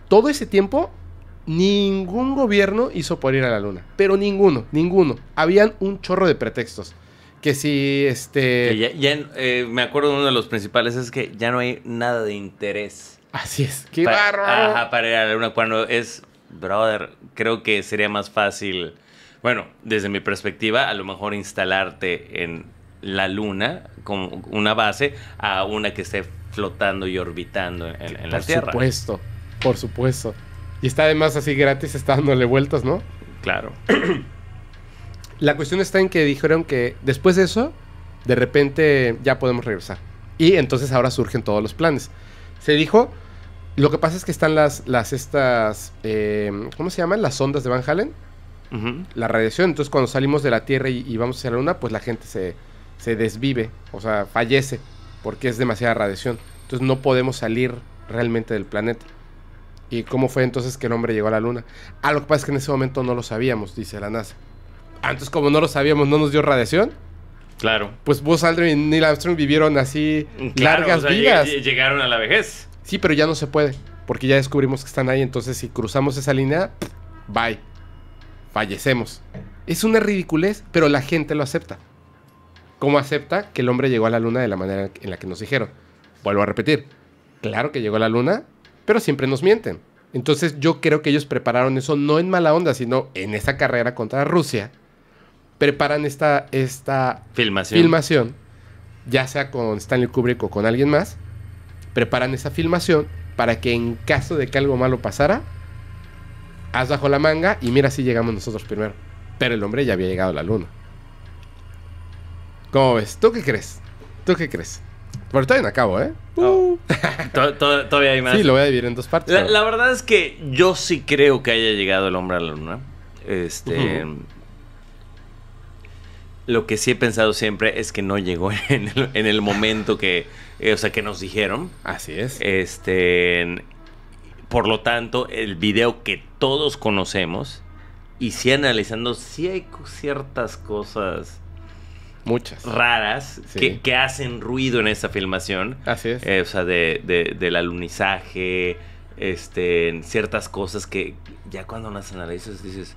Todo ese tiempo, ningún gobierno hizo por ir a la luna, pero ninguno, ninguno. Habían un chorro de pretextos que si este... ya, eh, me acuerdo de uno de los principales es que ya no hay nada de interés. Así es, qué barro! Ajá, para ir a la luna cuando es, brother, creo que sería más fácil, bueno, desde mi perspectiva, a lo mejor instalarte en la luna como una base a una que esté flotando y orbitando en, la Tierra. Por supuesto, por supuesto. Y está además así gratis, está dándole vueltas, ¿no? Claro. La cuestión está en que dijeron que después de eso, de repente ya podemos regresar. Y entonces ahora surgen todos los planes. Se dijo, lo que pasa es que están las, las estas, eh, ¿cómo se llaman? Las ondas de Van Halen. La radiación. Entonces cuando salimos de la Tierra y, vamos hacia la Luna, pues la gente se, se desvive, o sea, fallece, porque es demasiada radiación. Entonces no podemos salir realmente del planeta. ¿Y cómo fue entonces que el hombre llegó a la Luna? Ah, lo que pasa es que en ese momento no lo sabíamos, dice la NASA. Antes, como no lo sabíamos, no nos dio radiación. Claro. Pues vos, Aldrin y Neil Armstrong vivieron así largas vidas. llegaron a la vejez. Sí, pero ya no se puede. Porque ya descubrimos que están ahí. Entonces, si cruzamos esa línea, bye. Fallecemos. Es una ridiculez, pero la gente lo acepta. ¿Cómo acepta que el hombre llegó a la luna de la manera en la que nos dijeron? Vuelvo a repetir. Claro que llegó a la luna, pero siempre nos mienten. Entonces yo creo que ellos prepararon eso no en mala onda, sino en esa carrera contra Rusia preparan esta, esta filmación. filmación, ya sea con Stanley Kubrick o con alguien más, preparan esa filmación para que en caso de que algo malo pasara, haz bajo la manga y mira si llegamos nosotros primero. Pero el hombre ya había llegado a la luna. ¿Cómo ves? ¿Tú qué crees? ¿Tú qué crees? Pero todavía no acabo, ¿eh? Uh. todavía hay más. Sí, lo voy a dividir en dos partes. La, verdad es que yo sí creo que haya llegado el hombre a la luna. Este. Lo que sí he pensado siempre es que no llegó en el, momento que, eh, o sea, que nos dijeron. Así es. Este, por lo tanto, el video que todos conocemos y sí analizando, sí hay ciertas cosas. Muchas. Raras que, hacen ruido en esta filmación. Así es. Eh, o sea, de, de, del alunizaje, este, ciertas cosas que ya cuando las analizas dices,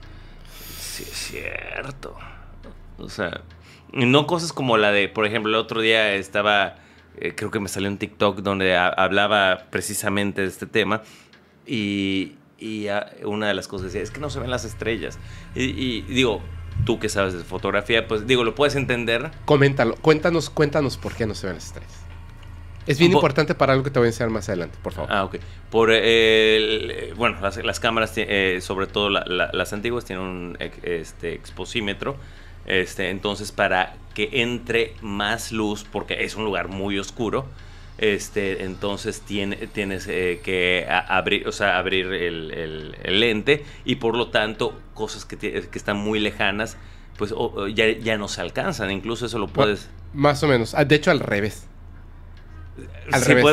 sí es cierto. O sea, no cosas como la de, por ejemplo, el otro día estaba, eh, creo que me salió un TikTok donde hablaba precisamente de este tema y, ah, una de las cosas decía, es que no se ven las estrellas. Y, digo, tú que sabes de fotografía, pues digo, lo puedes entender. Coméntalo, cuéntanos, cuéntanos por qué no se ven las estrellas. Es bien importante para algo que te voy a enseñar más adelante, por favor. Ah, ok. Por, el, bueno, las, cámaras, eh, sobre todo las antiguas, tienen un eh, este, exposímetro este, entonces, para que entre más luz, porque es un lugar muy oscuro, este, entonces tiene, tienes eh, que abrir, o sea, abrir el, lente y por lo tanto cosas que, están muy lejanas, pues ya, ya, no se alcanzan, incluso eso lo puedes... Más o menos, ah, de hecho al revés.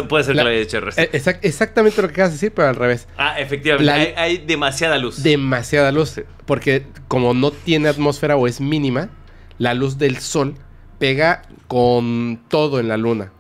Puede, ser que lo haya hecho e-, exactamente lo que acabas de decir, pero al revés. Ah, efectivamente. hay, demasiada luz. Demasiada luz. Porque como no tiene atmósfera o es mínima, la luz del sol pega con todo en la luna.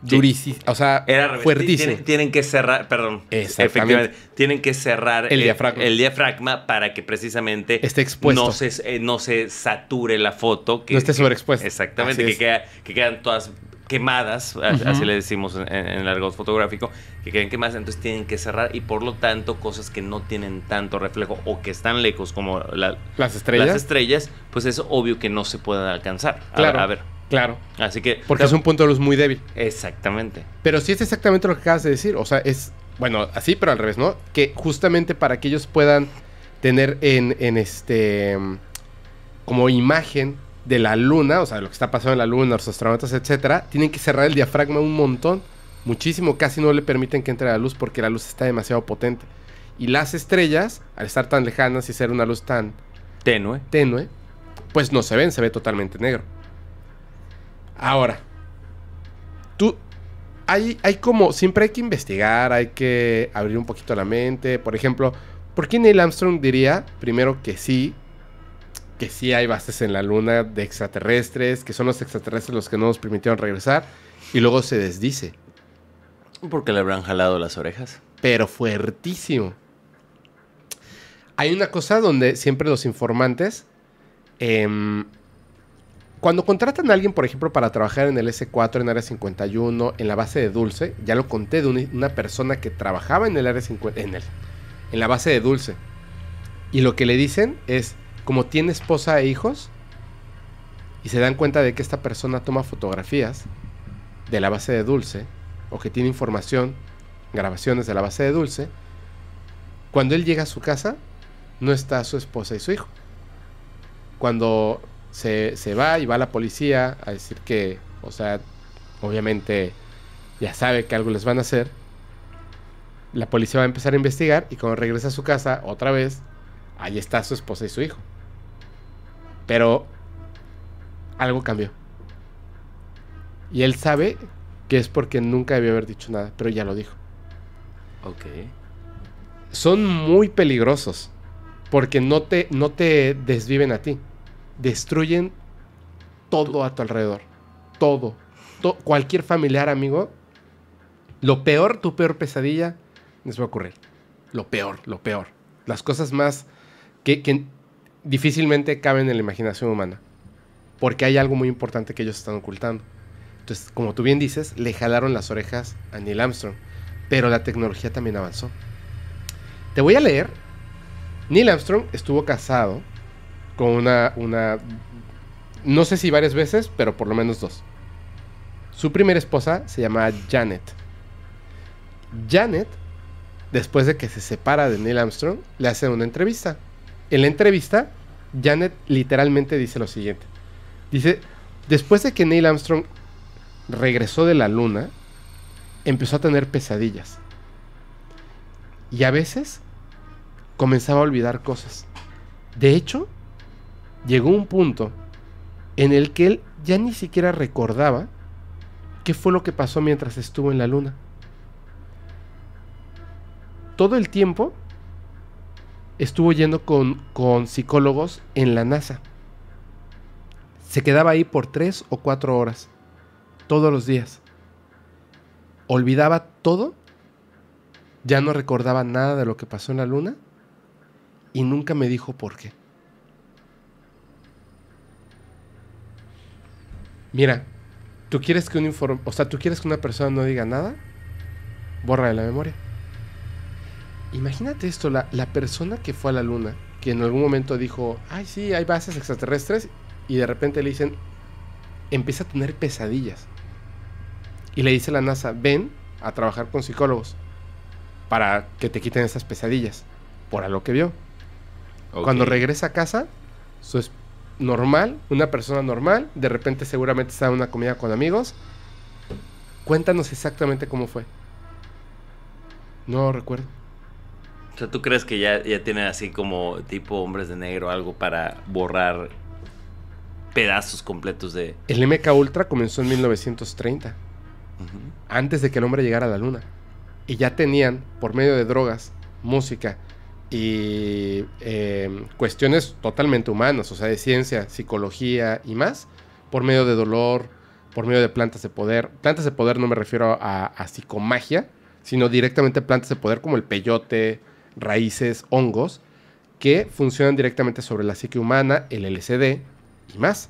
O sea, Era fuertísimo. Tienen, que cerrar, perdón. Efectivamente. Tienen que cerrar el, diafragma. para que precisamente eh, No se, sature la foto. Que, no esté sobreexpuesta. Exactamente. Que, que quedan todas quemadas, así le decimos en, el argot fotográfico, que quieren quemadas, entonces tienen que cerrar y por lo tanto cosas que no tienen tanto reflejo o que están lejos como las, estrellas? las estrellas, pues es obvio que no se puedan alcanzar. claro. a ver. Claro. Así que. Porque es un punto de luz muy débil. Exactamente. Pero sí es exactamente lo que acabas de decir. O sea, es. Bueno, así, pero al revés, ¿no? Que justamente para que ellos puedan tener en, en este. como imagen de la Luna, o sea, lo que está pasando en la Luna, los astronautas, etcétera, tienen que cerrar el diafragma un montón, muchísimo, casi no le permiten que entre la luz porque la luz está demasiado potente. Y las estrellas, al estar tan lejanas y ser una luz tan tenue, tenue pues no se ven, se ve totalmente negro. Ahora, tú, hay, hay como, siempre hay que investigar, hay que abrir un poquito la mente. Por ejemplo, ¿por qué Neil Armstrong diría primero que sí que sí hay bases en la luna de extraterrestres, que son los extraterrestres los que no nos permitieron regresar, y luego se desdice. Porque le habrán jalado las orejas. Pero fuertísimo. Hay una cosa donde siempre los informantes, em, cuando contratan a alguien, por ejemplo, para trabajar en el S4, en Área 51, en la base de Dulce, ya lo conté de una persona que trabajaba en el Área 51... en, el, en la base de Dulce, y lo que le dicen es, como tiene esposa e hijos, y se dan cuenta de que esta persona toma fotografías de la base de dulce, o que tiene información, grabaciones de la base de dulce, cuando él llega a su casa, no está su esposa y su hijo. Cuando se, va y va la policía a decir que, o sea, obviamente ya sabe que algo les van a hacer, la policía va a empezar a investigar y cuando regresa a su casa otra vez, ahí está su esposa y su hijo. Pero algo cambió. Y él sabe que es porque nunca debió haber dicho nada, pero ya lo dijo. Ok. Son muy peligrosos porque no te, no te desviven a ti. Destruyen todo a tu alrededor. Todo. cualquier familiar, amigo. Lo peor, tu peor pesadilla, les va a ocurrir. Lo peor, lo peor. Las cosas más que difícilmente caben en la imaginación humana, porque hay algo muy importante que ellos están ocultando. Entonces, como tú bien dices, le jalaron las orejas a Neil Armstrong, pero la tecnología también avanzó. Te voy a leer. Neil Armstrong estuvo casado con una, una, no sé si varias veces, pero por lo menos dos. Su primera esposa se llamaba Janet. Janet, después de que se separa de Neil Armstrong, le hace una entrevista en la entrevista, Janet literalmente dice lo siguiente. Dice, después de que Neil Armstrong regresó de la luna, empezó a tener pesadillas. Y a veces comenzaba a olvidar cosas. De hecho, llegó un punto en el que él ya ni siquiera recordaba qué fue lo que pasó mientras estuvo en la luna. Todo el tiempo estuvo yendo con, psicólogos en la NASA. Se quedaba ahí por tres o cuatro horas, todos los días. Olvidaba todo, ya no recordaba nada de lo que pasó en la luna y nunca me dijo por qué. Mira, tú quieres que un informe, o sea, tú quieres que una persona no diga nada, borra de la memoria. Imagínate esto, la, persona que fue a la luna, que en algún momento dijo, ay sí, hay bases extraterrestres, y de repente le dicen, empieza a tener pesadillas. Y le dice la NASA, ven a trabajar con psicólogos para que te quiten esas pesadillas, por algo lo que vio. Cuando regresa a casa, eso es normal, una persona normal, de repente seguramente está en una comida con amigos. Cuéntanos exactamente cómo fue. No recuerdo. O sea, ¿tú crees que ya, ya tienen así como tipo hombres de negro algo para borrar pedazos completos de... El MK Ultra comenzó en 1930, antes de que el hombre llegara a la luna. Y ya tenían, por medio de drogas, música y em, cuestiones totalmente humanas, o sea, de ciencia, psicología y más, por medio de dolor, por medio de plantas de poder. Plantas de poder no me refiero a, a psicomagia, sino directamente plantas de poder como el peyote, raíces, hongos, que funcionan directamente sobre la psique humana, el LCD y más.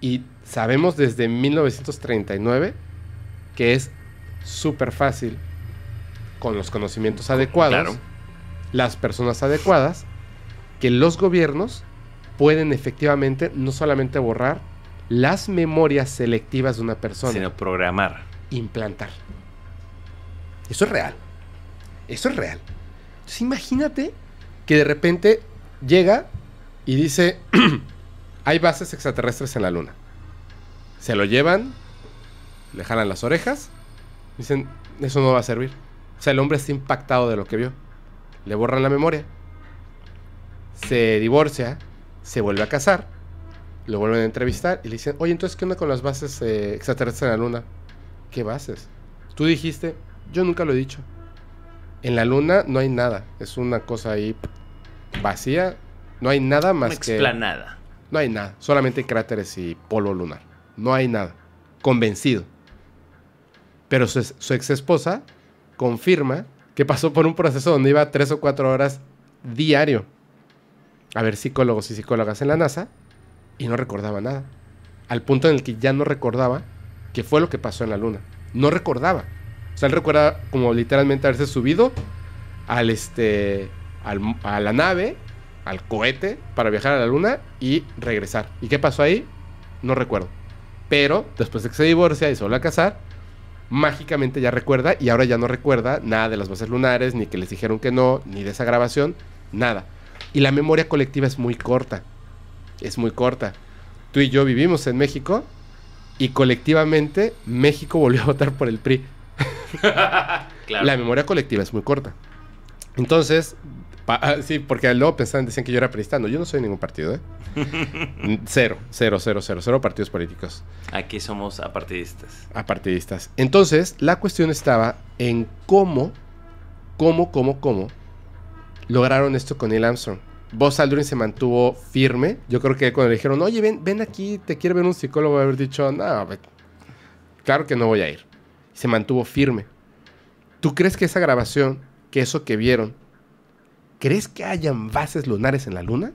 Y sabemos desde 1939 que es súper fácil, con los conocimientos adecuados, las personas adecuadas, que los gobiernos pueden efectivamente no solamente borrar las memorias selectivas de una persona, sino programar, implantar. Eso es real. Eso es real. Pues imagínate que de repente llega y dice, hay bases extraterrestres en la luna. Se lo llevan, le jalan las orejas, dicen, eso no va a servir. O sea, el hombre está impactado de lo que vio. Le borran la memoria. Se divorcia, se vuelve a casar, lo vuelven a entrevistar y le dicen, oye, entonces, ¿qué onda con las bases eh, extraterrestres en la luna? ¿Qué bases? Tú dijiste, yo nunca lo he dicho. En la luna no hay nada. Es una cosa ahí vacía. No hay nada más explanada. que. No hay nada. Solamente cráteres y polo lunar. No hay nada. Convencido. Pero su, su ex esposa confirma que pasó por un proceso donde iba tres o cuatro horas diario a ver psicólogos y psicólogas en la NASA y no recordaba nada. Al punto en el que ya no recordaba qué fue lo que pasó en la Luna. No recordaba. O sea, él recuerda como literalmente haberse subido al este. a la nave, al cohete, para viajar a la luna y regresar. ¿Y qué pasó ahí? No recuerdo. Pero después de que se divorcia y se vuelve a casar, mágicamente ya recuerda y ahora ya no recuerda nada de las bases lunares, ni que les dijeron que no, ni de esa grabación, nada. Y la memoria colectiva es muy corta. Es muy corta. Tú y yo vivimos en México y colectivamente México volvió a votar por el PRI. La memoria colectiva es muy corta. Entonces, ah, sí, porque luego pensaban, decían que yo era periodista. No, yo no soy de ningún partido, ¿eh? cero, cero, cero, cero, cero partidos políticos. Aquí somos apartidistas. Apartidistas. Entonces, la cuestión estaba en cómo, cómo, cómo, cómo lograron esto con Neil Armstrong. Buzz Aldrin se mantuvo firme. Yo creo que cuando le dijeron, oye, ven, ven aquí, te quiere ver un psicólogo, haber dicho, no, claro que no voy a ir se mantuvo firme. ¿Tú crees que esa grabación, que eso que vieron, crees que hayan bases lunares en la Luna?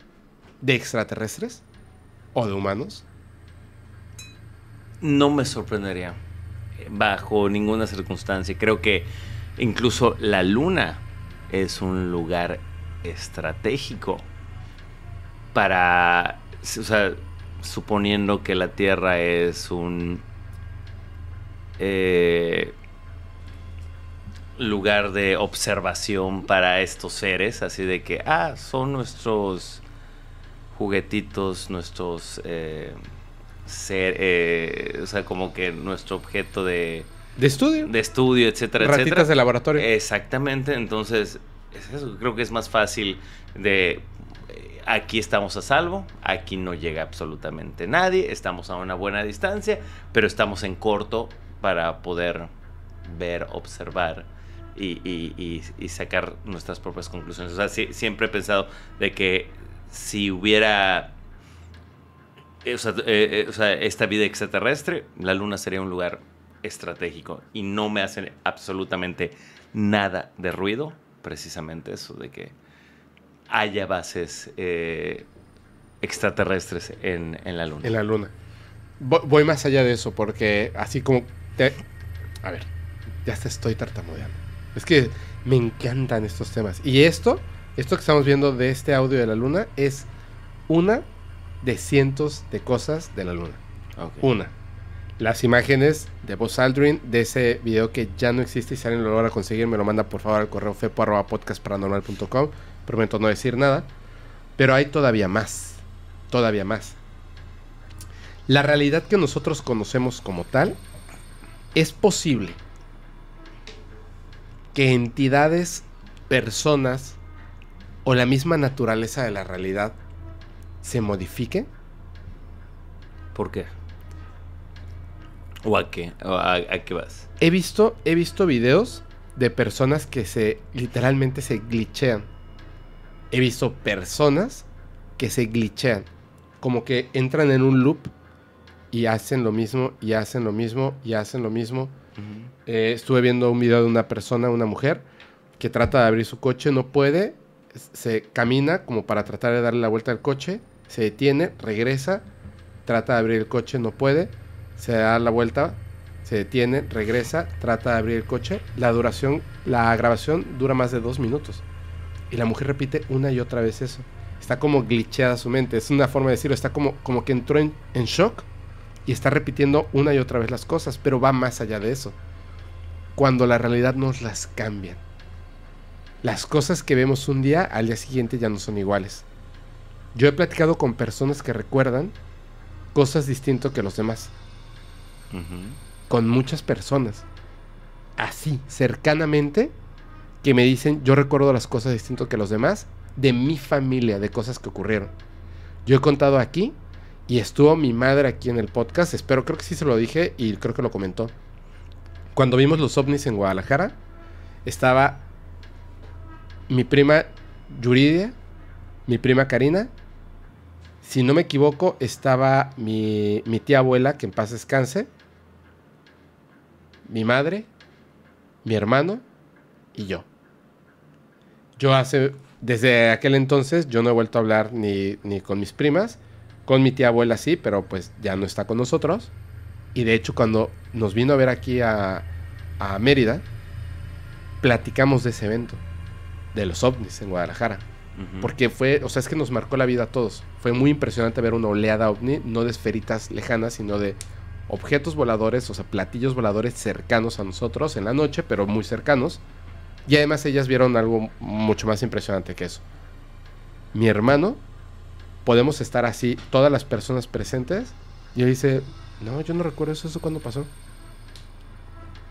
¿De extraterrestres? ¿O de humanos? No me sorprendería, eh, bajo ninguna circunstancia. Creo que incluso la Luna es un lugar estratégico para, o sea, suponiendo que la Tierra es un eh, lugar de observación para estos seres, así de que, ah, son nuestros juguetitos, nuestros... seres eh, ser, eh, o sea, como que nuestro objeto de... estudio. De estudio, etcétera, Ratitas de laboratorio. Exactamente, entonces, eso. creo que es más fácil de... aquí estamos a salvo, aquí no llega absolutamente nadie, estamos a una buena distancia, pero estamos en corto para poder ver, observar y, sacar nuestras propias conclusiones. O sea, siempre he pensado de que si hubiera eh, eh, eh, esta vida extraterrestre, la luna sería un lugar estratégico y no me hace absolutamente nada de ruido, precisamente eso de que haya bases extraterrestres en, en, la luna. En la luna. Voy más allá de eso, porque así como a ver, ya te estoy tartamudeando. Es que me encantan estos temas. Y esto, esto que estamos viendo de este audio de la luna es una de cientos de cosas de la luna. Una. Las imágenes de Buzz Aldrin de ese video que ya no existe y si alguien lo logra conseguir, me lo manda por favor al correo fepo.podcastparanormal.com. Prometo no decir nada. Pero hay todavía más. Todavía más. La realidad que nosotros conocemos como tal es posible que entidades, personas o la misma naturaleza de la realidad se modifiquen? ¿Por qué? ¿O a qué? a, qué vas? He visto, he visto videos de personas que se literalmente se glitchean. He visto personas que se glitchean. Como que entran en un loop y hacen lo mismo y hacen lo mismo y hacen lo mismo. Eh, estuve viendo un video de una persona, una mujer, que trata de abrir su coche, no puede, se camina como para tratar de darle la vuelta al coche, se detiene, regresa, trata de abrir el coche, no puede, se da la vuelta, se detiene, regresa, trata de abrir el coche. La duración, la grabación dura más de dos minutos. Y la mujer repite una y otra vez eso. Está como glitcheada su mente, es una forma de decirlo, está como, como que entró en shock y está repitiendo una y otra vez las cosas, pero va más allá de eso. Cuando la realidad nos las cambia... Las cosas que vemos un día al día siguiente ya no son iguales. Yo he platicado con personas que recuerdan cosas distintas que los demás. Con muchas personas. Así, cercanamente, que me dicen, yo recuerdo las cosas distintas que los demás, de mi familia, de cosas que ocurrieron. Yo he contado aquí y estuvo mi madre aquí en el podcast, espero, creo que sí se lo dije y creo que lo comentó. Cuando vimos los ovnis en Guadalajara, estaba mi prima Yuridia, mi prima Karina, si no me equivoco, estaba mi, tía abuela, que en paz descanse, mi madre, mi hermano y yo. Yo hace, desde aquel entonces, yo no he vuelto a hablar ni con mis primas con mi tía abuela sí, pero pues ya no está con nosotros. Y de hecho cuando nos vino a ver aquí a, a Mérida, platicamos de ese evento, de los ovnis en Guadalajara. Porque fue, o sea, es que nos marcó la vida a todos. Fue muy impresionante ver una oleada ovni, no de esferitas lejanas, sino de objetos voladores, o sea, platillos voladores cercanos a nosotros en la noche, pero muy cercanos. Y además ellas vieron algo mucho más impresionante que eso. Mi hermano podemos estar así todas las personas presentes. Y él dice, no, yo no recuerdo eso, eso cuando pasó.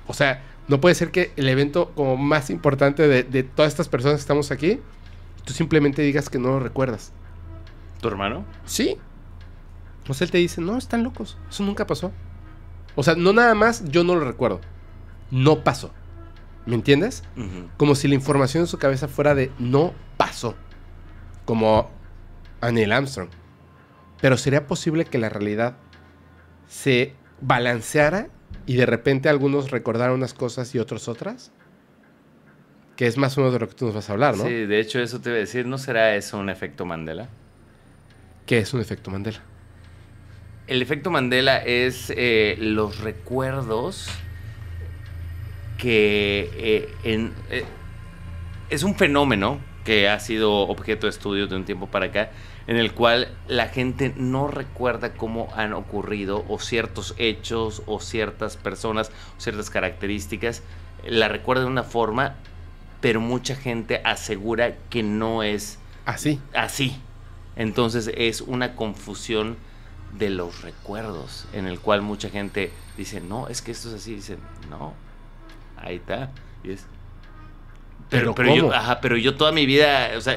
O sea, no puede ser que el evento como más importante de, todas estas personas que estamos aquí, tú simplemente digas que no lo recuerdas. ¿Tu hermano? Sí. O él te dice, no, están locos, eso nunca pasó. O sea, no nada más yo no lo recuerdo, no pasó. ¿Me entiendes? Como si la información en su cabeza fuera de no pasó. Como a Neil Armstrong. Pero sería posible que la realidad se balanceara y de repente algunos recordaran unas cosas y otros otras. Que es más uno de lo que tú nos vas a hablar, ¿no? Sí, de hecho eso te iba a decir, ¿no será eso un efecto Mandela? ¿Qué es un efecto Mandela? El efecto Mandela es eh, los recuerdos que eh, eh, es un fenómeno que ha sido objeto de estudio de un tiempo para acá, en el cual la gente no recuerda cómo han ocurrido o ciertos hechos o ciertas personas, o ciertas características, la recuerda de una forma, pero mucha gente asegura que no es así. Así. Entonces es una confusión de los recuerdos, en el cual mucha gente dice, no, es que esto es así, dicen, no, ahí está, y es, pero, pero, yo, ajá, pero yo toda mi vida, o sea,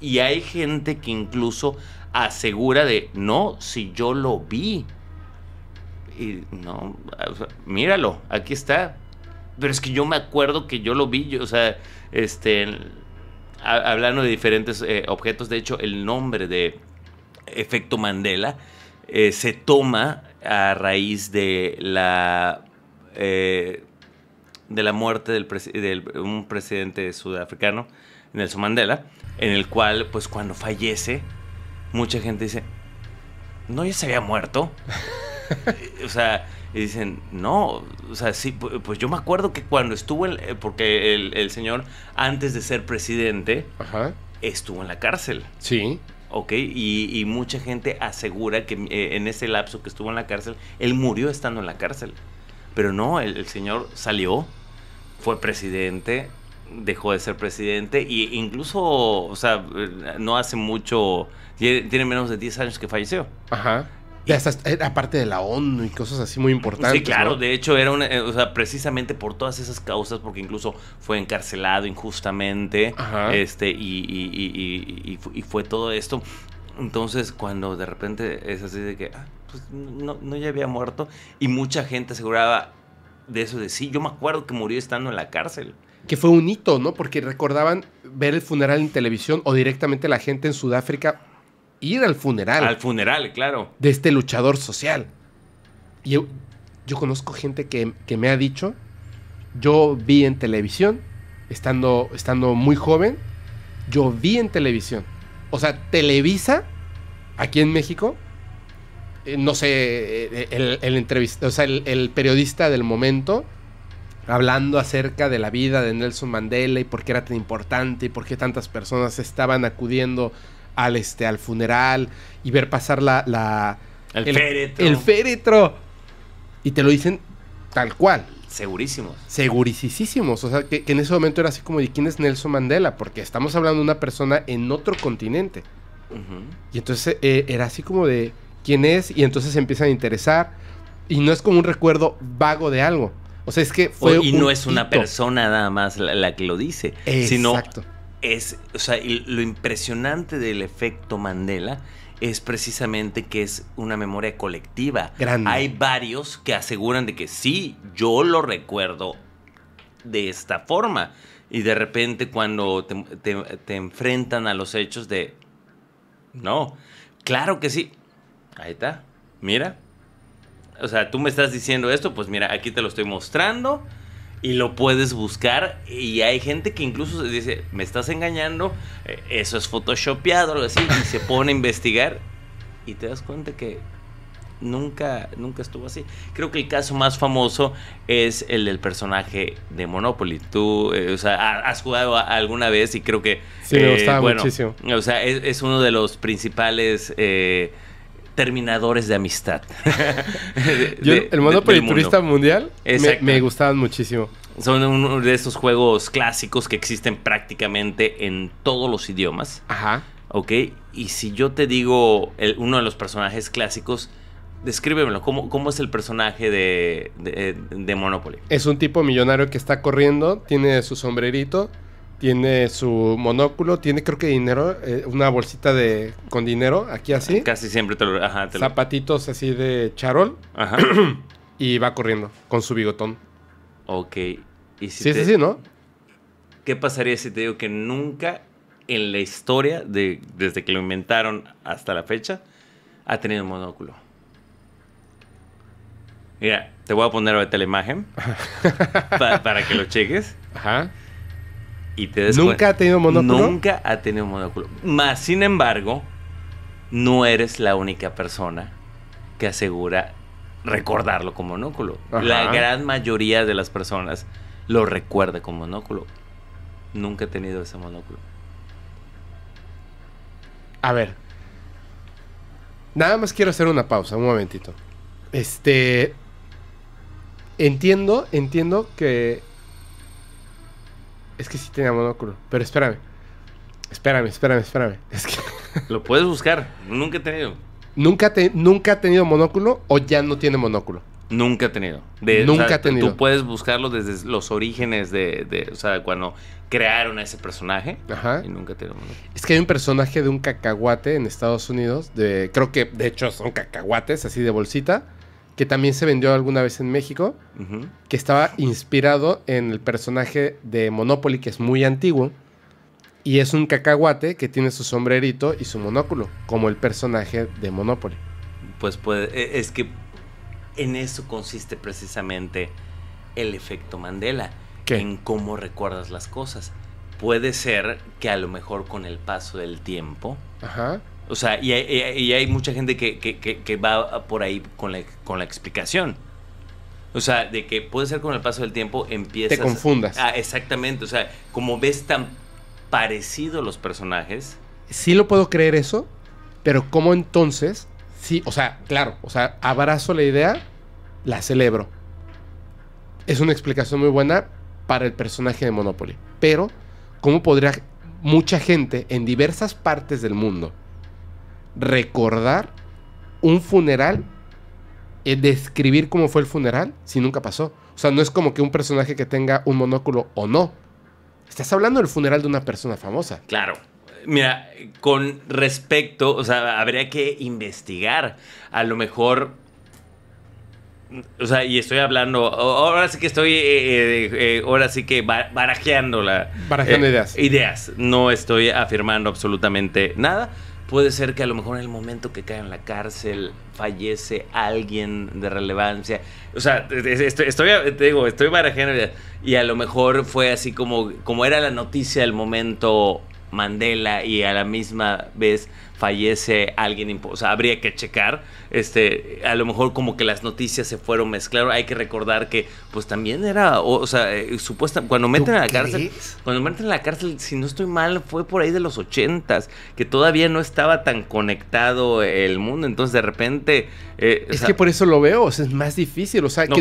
y hay gente que incluso asegura de, no, si yo lo vi. Y no, míralo, aquí está. Pero es que yo me acuerdo que yo lo vi, yo, o sea, este, hablando de diferentes eh, objetos, de hecho, el nombre de efecto Mandela eh, se toma a raíz de la... Eh, de la muerte del, de un presidente sudafricano, Nelson Mandela, en el cual, pues cuando fallece, mucha gente dice, ¿no ya se había muerto? o sea, y dicen, no, o sea, sí, pues yo me acuerdo que cuando estuvo, el, eh, porque el, señor, antes de ser presidente, estuvo en la cárcel. Sí. ¿ok? Y, mucha gente asegura que eh, en ese lapso que estuvo en la cárcel, él murió estando en la cárcel. Pero no, el, señor salió, fue presidente, dejó de ser presidente e incluso, o sea, no hace mucho, tiene menos de 10 años que falleció. Ajá. Y, era parte de la ONU y cosas así muy importantes. Sí, claro, de hecho era una, eh, o sea, precisamente por todas esas causas, porque incluso fue encarcelado injustamente, Ajá. este, y, y, y, fue todo esto. Entonces, cuando de repente es así de que, ah, pues, no, ya había muerto. Y mucha gente aseguraba de eso de sí. Yo me acuerdo que murió estando en la cárcel. Que fue un hito, ¿no? Porque recordaban ver el funeral en televisión o directamente la gente en Sudáfrica ir al funeral. Al funeral, claro. De este luchador social. Y yo, yo conozco gente que, me ha dicho, yo vi en televisión, estando, estando muy joven, yo vi en televisión. O sea, Televisa, aquí en México, eh, no sé, eh, el, el, entrevista, o sea, el, periodista del momento hablando acerca de la vida de Nelson Mandela y por qué era tan importante y por qué tantas personas estaban acudiendo al, este, al funeral y ver pasar la... el, féretro. El féretro. Y te lo dicen tal cual. Segurísimos. Segurísimos. O sea, que, en ese momento era así como de quién es Nelson Mandela, porque estamos hablando de una persona en otro continente. Y entonces eh, era así como de quién es y entonces se empiezan a interesar y no es como un recuerdo vago de algo. O sea, es que fue y no es una persona nada más la, que lo dice, Exacto. sino es, o sea, lo impresionante del efecto Mandela es precisamente que es una memoria colectiva. Hay varios que aseguran de que sí, yo lo recuerdo de esta forma. Y de repente cuando te, te enfrentan a los hechos de, no, claro que sí, Ahí está. Mira. O sea, tú me estás diciendo esto, pues mira, aquí te lo estoy mostrando y lo puedes buscar y hay gente que incluso dice, me estás engañando, eh, eso es photoshopeado, algo así, y se pone a investigar y te das cuenta que nunca, nunca estuvo así. Creo que el caso más famoso es el del personaje de Monopoly. Tú, eh, o sea, has jugado alguna vez y creo que... Sí, me eh, gustaba O sea, es, uno de los principales terminadores de amistad. el Monopoly Turista Mundial me, gustaban muchísimo. Son uno de esos juegos clásicos que existen prácticamente en todos los idiomas. Ajá. ¿Ok? Y si yo te digo uno de los personajes clásicos, descríbemelo. ¿Cómo, es el personaje de Monopoly? Es un tipo millonario que está corriendo, tiene su sombrerito, tiene su monóculo, tiene creo que dinero, eh, una bolsita de con dinero, aquí así. Casi siempre te lo, ajá, te lo... Zapatitos así de charol. Ajá. y va corriendo con su bigotón. Ok. ¿Y si sí, ¿no? ¿Qué pasaría si te digo que nunca en la historia, de, desde que lo inventaron hasta la fecha, ha tenido monóculo? Mira, te voy a poner ahorita la imagen para que lo cheques. Ajá. ¿Nunca ha tenido monóculo? Nunca ha tenido monóculo. Más, sin embargo, no eres la única persona que asegura recordarlo con monóculo. La gran mayoría de las personas lo recuerda con monóculo. Nunca he tenido ese monóculo. A ver. Nada más quiero hacer una pausa, un momentito. Este. Entiendo, entiendo que es que sí tenía monóculo. Pero espérame. Espérame, espérame, espérame. Es que. Lo puedes buscar. Nunca he tenido. ¿Nunca, te, ¿Nunca ha tenido monóculo o ya no tiene monóculo? Nunca ha tenido. De, Nunca o tenido. Tú puedes buscarlo desde los orígenes de, o sea, cuando crearon a ese personaje. Ajá. Y nunca monóculo Es que hay un personaje de un cacahuate en Estados Unidos, de, creo que de hecho son cacahuates así de bolsita, que también se vendió alguna vez en México, que estaba inspirado en el personaje de Monopoly, que es muy antiguo, y es un cacahuate que tiene su sombrerito y su monóculo, como el personaje de Monopoly. Pues, pues e, es que en eso consiste precisamente el efecto Mandela, en cómo recuerdas las cosas. Puede ser que a lo mejor con el paso del tiempo, Ajá. O sea, y hay, mucha gente que, va por ahí con la, explicación. O sea, de que puede ser con el paso del tiempo empiezas... Te confundas. Ah, exactamente. O sea, como ves tan parecidos los personajes... Sí lo puedo creer eso, pero ¿cómo entonces? Sí, o sea, claro. O sea, abrazo la idea, la celebro. Es una explicación muy buena para el personaje de Monopoly. Pero, ¿cómo podría mucha gente en diversas partes del mundo recordar un funeral, eh, describir cómo fue el funeral, si nunca pasó. O sea, no es como que un personaje que tenga un monóculo o no. Estás hablando del funeral de una persona famosa. Claro. Mira, con respecto, o sea, habría que investigar. A lo mejor o sea, y estoy hablando, ahora sí que estoy, eh, eh, eh, ahora sí que barajeando la... Barajeando ideas. Ideas, no estoy afirmando absolutamente nada, puede ser que a lo mejor en el momento que cae en la cárcel fallece alguien de relevancia. O sea, e-, e-, e-, estoy, te digo, estoy y a lo mejor fue así como, como era la noticia del momento Mandela y a la misma vez fallece alguien, o sea, habría que checar, este, a lo mejor como que las noticias se fueron mezclando. hay que recordar que pues también era, o, sea, eh, supuesta, cuando meten a la cárcel, cuando meten a la cárcel, si no estoy mal, fue por ahí de los ochentas, que todavía no estaba tan conectado el mundo, entonces de repente... Eh, es que por eso lo veo, es más difícil, o sea, que,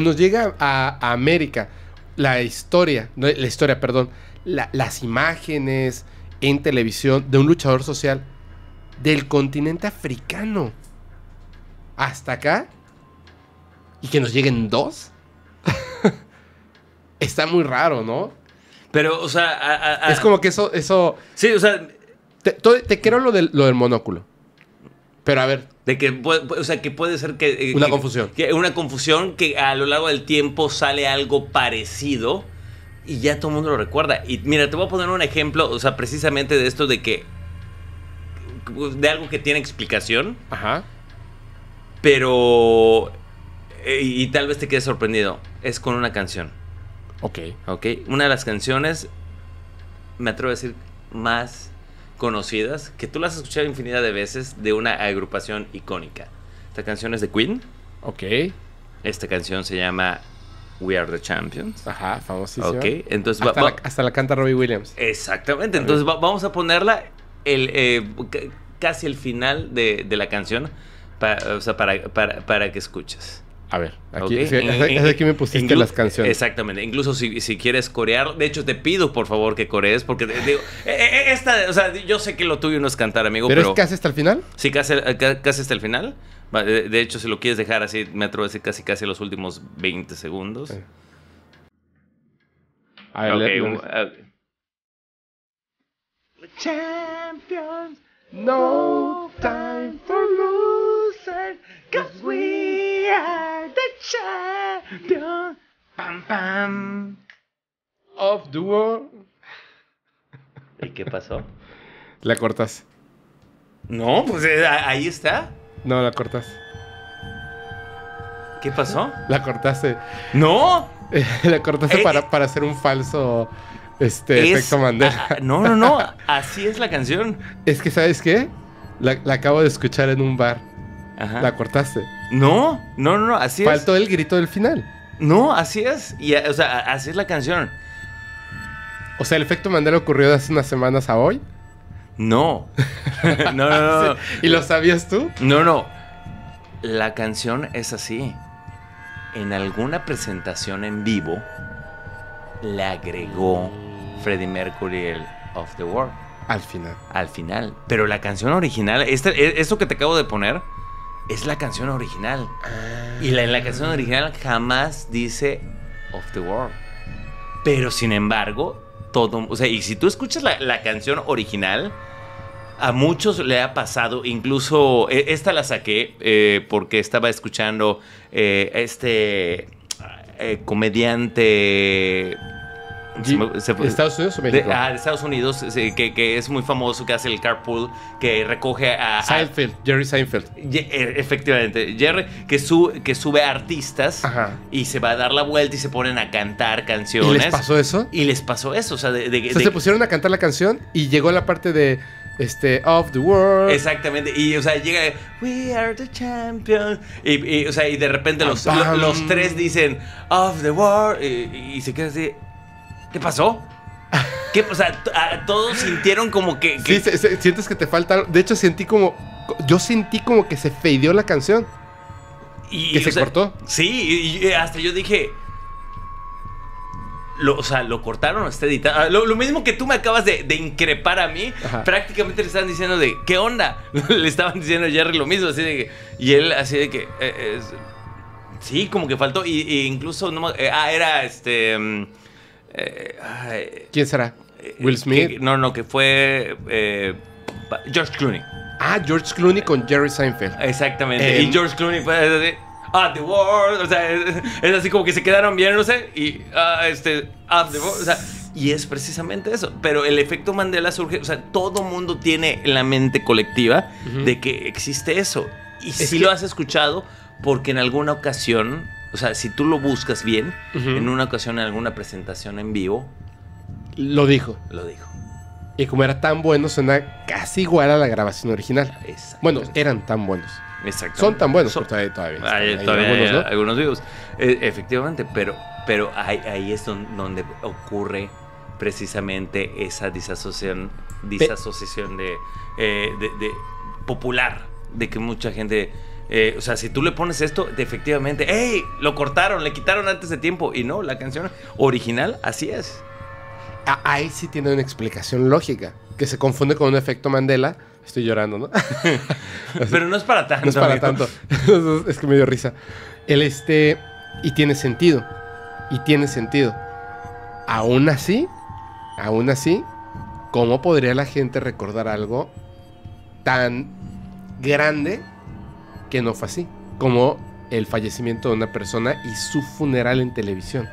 nos, llega a, a América la historia, la historia, perdón, las imágenes en televisión de un luchador social del continente africano hasta acá y que nos lleguen dos. Está muy raro, ¿no? Pero, o sea... es como que eso... eso sí, o sea... Te, quiero lo del, lo del monóculo. Pero a ver. De que, o sea, que puede ser que... Eh, una confusión. Que una confusión que a lo largo del tiempo sale algo parecido y ya todo el mundo lo recuerda. Y mira, te voy a poner un ejemplo, o sea, precisamente de esto de que. de algo que tiene explicación. Ajá. Pero. Eh, y, tal vez te quedes sorprendido. Es con una canción. Ok. Ok. Una de las canciones, me atrevo a decir, más conocidas, que tú las has escuchado infinidad de veces, de una agrupación icónica. Esta canción es de Queen. Ok. Esta canción se llama We Are the Champions. Ajá, famosísimo Ok, entonces hasta, la, canta Robbie Williams. Exactamente, entonces vamos a ponerla el, eh, casi el final de, de la canción, o sea, para, para que escuches. A ver, aquí, me pusiste las canciones. Exactamente. Incluso si, si, quieres corear, de hecho te pido por favor que corees, porque digo, e, e, e, esta, o sea, yo sé que lo tuyo no es cantar, amigo. ¿Pero, es casi hasta el final? Sí, casi, eh, hasta el final. De hecho, si lo quieres dejar así, me atrevo a decir casi casi los últimos 20 segundos. A eh, Champions, no time for losing. Cause we are the Pam, pam. Of the ¿Y qué pasó? La cortas. No, pues eh, ahí está. No, la cortas. ¿Qué pasó? La cortaste. No. la cortaste eh, para, eh. para hacer un falso este, efecto Mandela. No, no, no. Así es la canción. Es que, ¿sabes qué? la acabo de escuchar en un bar. La cortaste. No, no, no, así Faltó es. Faltó el grito del final. No, así es. Y, o sea, así es la canción. O sea, el efecto Mandela ocurrió de hace unas semanas a hoy. No. no, no, ¿Y lo sabías tú? No, no. La canción es así. En alguna presentación en vivo le agregó Freddie Mercury el Of the World. Al final. Al final. Pero la canción original, esto e, que te acabo de poner, es la canción original. Ah. Y la, en la canción original jamás dice Of the World. Pero sin embargo, todo. O sea, y si tú escuchas la, canción original, a muchos le ha pasado. Incluso e, esta la saqué eh, porque estaba escuchando eh, este eh, comediante ¿De ¿Estados Unidos o México? De, ah, Estados Unidos, eh, que, es muy famoso, que hace el carpool, que recoge a... Seinfeld, Jerry Seinfeld. E, efectivamente, Jerry, que, que sube artistas y se va a dar la vuelta y se ponen a cantar canciones. ¿Y les pasó eso? Y les pasó eso, o sea, se pusieron a cantar la canción y llegó la parte de este, of the world. Exactamente. Y, o sea, llega, we are the champions. Y, o sea, y de repente los, los, tres dicen, of the world. Y, y, se queda así, ¿qué pasó? ¿Qué, o sea, todos sintieron como que... Sí, sientes que te falta De hecho, sentí como... Yo sentí como que se feideó la canción. Y, que se cortó. Sí, y eh, hasta yo dije... o sea, lo cortaron, está editado. Ah, lo, mismo que tú me acabas de, increpar a mí, prácticamente le estaban diciendo de, ¿qué onda? le estaban diciendo a Jerry lo mismo, así de que... Y él así de que... Eh, sí, como que faltó. Y, incluso... No, eh, ah, era este... Mm, eh, ¿Quién será? Eh, ¿Will Smith? no, no, que fue eh, George Clooney. Ah, George Clooney con Jerry Seinfeld. Exactamente. y George Clooney fue así, ah, the world. O sea, es, así como que se quedaron bien, no sé. Y, ah, este, the world. O sea, y es precisamente eso. Pero el efecto Mandela surge, o sea, todo mundo tiene en la mente colectiva de que existe eso. Y si lo has escuchado porque en alguna ocasión o sea, si tú lo buscas bien, en una ocasión, en alguna presentación en vivo. Lo dijo. Lo dijo. Y como era tan bueno, suena casi igual a la grabación original. Bueno, eran tan buenos. Exacto. Son tan buenos, todavía, todavía, algunos, vivos. E, efectivamente, pero, pero ahí, es donde ocurre precisamente esa disasociación, disasociación de, eh, de, de popular, de que mucha gente eh, o sea, si tú le pones esto, efectivamente, ¡Ey! Lo cortaron, le quitaron antes de tiempo. Y no, la canción original, así es. Ahí sí tiene una explicación lógica, que se confunde con un efecto Mandela. Estoy llorando, ¿no? Pero no es para tanto. No es para tanto. es que me dio risa. El este. Y tiene sentido. Y tiene sentido. Aún así, aún así, ¿cómo podría la gente recordar algo tan grande que no fue así, como el fallecimiento de una persona y su funeral en televisión.